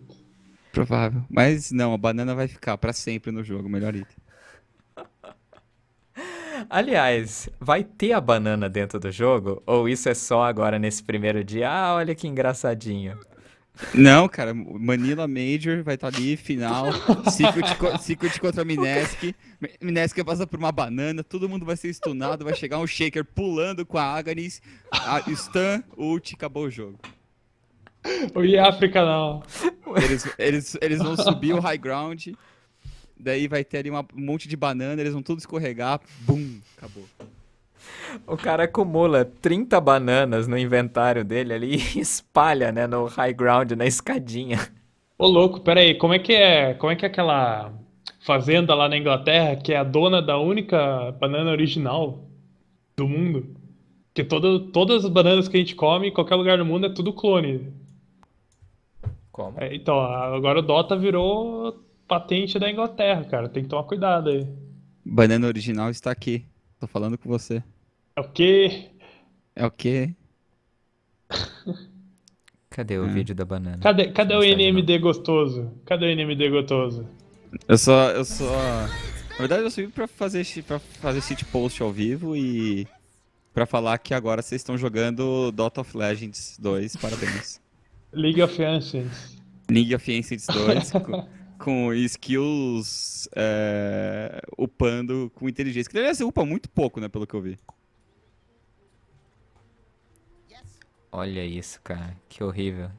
Provável. Mas não, a banana vai ficar para sempre no jogo, melhor item. Aliás, vai ter a banana dentro do jogo? Ou isso é só agora nesse primeiro dia? Ah, olha que engraçadinho. Não, cara, Manila Major vai estar tá ali, final, Secret, Secret contra Minesk. Minesk passa por uma banana, todo mundo vai ser stunado, vai chegar um Shaker pulando com a Agnes, a Stan, ult, acabou o jogo. O África não. Eles, eles, eles vão subir o high ground Daí vai ter ali um monte de banana, eles vão todos escorregar, bum, acabou. O cara acumula 30 bananas no inventário dele ali e espalha, né, no high ground, na escadinha. Ô louco, peraí, como é que é, como é que é aquela fazenda lá na Inglaterra que é a dona da única banana original do mundo? Que todo, todas as bananas que a gente come em qualquer lugar do mundo é tudo clone. Como? É, então, agora o Dota virou patente da Inglaterra, cara. Tem que tomar cuidado aí. Banana original está aqui. Tô falando com você. É o quê? É o quê? Cadê o é. vídeo da banana? Cadê, cadê o NMD não? gostoso? Cadê o NMD gostoso? Eu só. Eu só. Na verdade eu subi pra fazer, pra fazer cheat post ao vivo e. pra falar que agora vocês estão jogando Dota of Legends 2, parabéns. League of Ancients. League of Ancients 2. com skills é, upando com inteligência. Que aliás, você upa muito pouco, né? Pelo que eu vi. Olha isso, cara. Que horrível.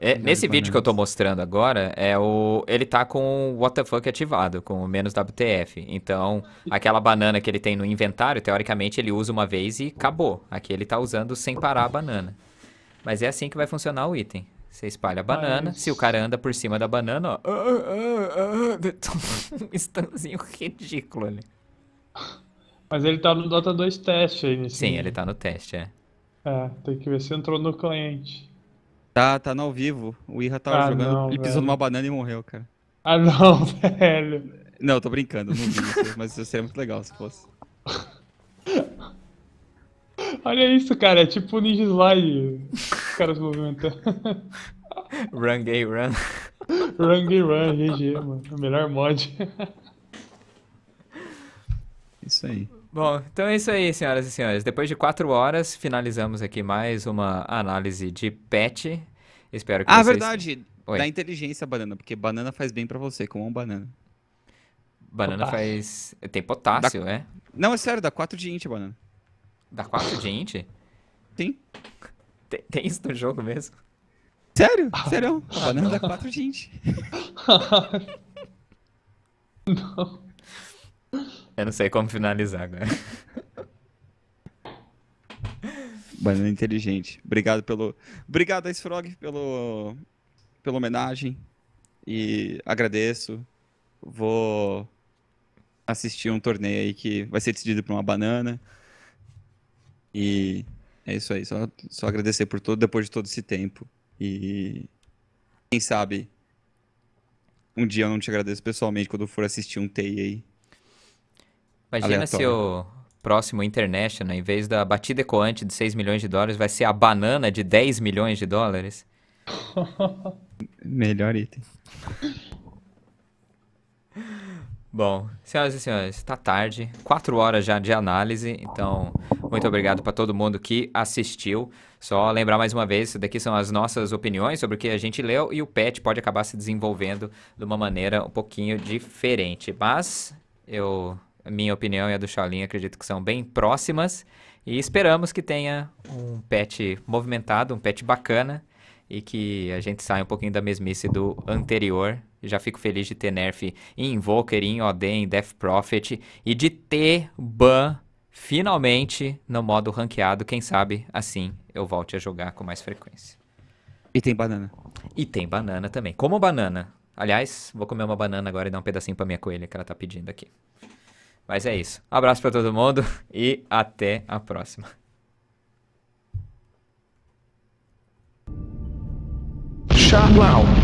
É, nesse vídeo que eu tô mostrando agora, é o ele tá com o WTF ativado, com o menos WTF. Então, aquela banana que ele tem no inventário, teoricamente ele usa uma vez e acabou. Aqui ele tá usando sem parar a banana. Mas é assim que vai funcionar o item. Você espalha a banana. Mas... Se o cara anda por cima da banana, ó. Ah, ah, ah, tá um stunzinho ridículo ali. Mas ele tá no Dota 2 teste aí nesse Sim, ele tá no teste, é. É, tem que ver se entrou no cliente. Tá, tá no ao vivo. O Ira tava ah, jogando, não, ele velho. pisou numa banana e morreu, cara. Ah não, velho. Não, tô brincando, não vi isso, mas isso seria muito legal se fosse. Olha isso, cara, é tipo Ninja Slide os caras movimentando. Run gay run. run gay run, GG, mano. O melhor mod. isso aí. Bom, então é isso aí, senhoras e senhores. Depois de quatro horas, finalizamos aqui mais uma análise de pet. Espero que ah, vocês... Ah, verdade! Oi. Da inteligência, banana, porque banana faz bem para você, como um banana. Banana potássio. faz... Tem potássio, dá... é? Não, é sério, dá 4 de int, banana. Dá 4 de int? Sim. Tem, tem isso no jogo mesmo? Sério? Ah, Sério? Ah, não, dá quatro gente. não. Eu não sei como finalizar agora. Banana inteligente. Obrigado pelo. Obrigado, Ice Frog, pelo. pela homenagem. E agradeço. Vou assistir um torneio aí que vai ser decidido por uma banana. E é isso aí, só, só agradecer por todo, depois de todo esse tempo. E quem sabe um dia eu não te agradeço pessoalmente quando for assistir um TI aí. Imagina aleatório. se o próximo International, em vez da batida ecoante de 6 milhões de dólares, vai ser a banana de 10 milhões de dólares. Melhor item. Bom, senhoras e senhores, está tarde, quatro horas já de análise, então muito obrigado para todo mundo que assistiu. Só lembrar mais uma vez, isso daqui são as nossas opiniões sobre o que a gente leu e o pet pode acabar se desenvolvendo de uma maneira um pouquinho diferente. Mas eu, minha opinião e a do Shaolin acredito que são bem próximas e esperamos que tenha um pet movimentado, um pet bacana e que a gente saia um pouquinho da mesmice do anterior já fico feliz de ter nerf em Invoker, em Odin, em Death Prophet e de ter ban finalmente no modo ranqueado. Quem sabe assim eu volte a jogar com mais frequência. E tem banana. E tem banana também. Como banana. Aliás, vou comer uma banana agora e dar um pedacinho pra minha coelha que ela tá pedindo aqui. Mas é isso. abraço para todo mundo e até a próxima. Shot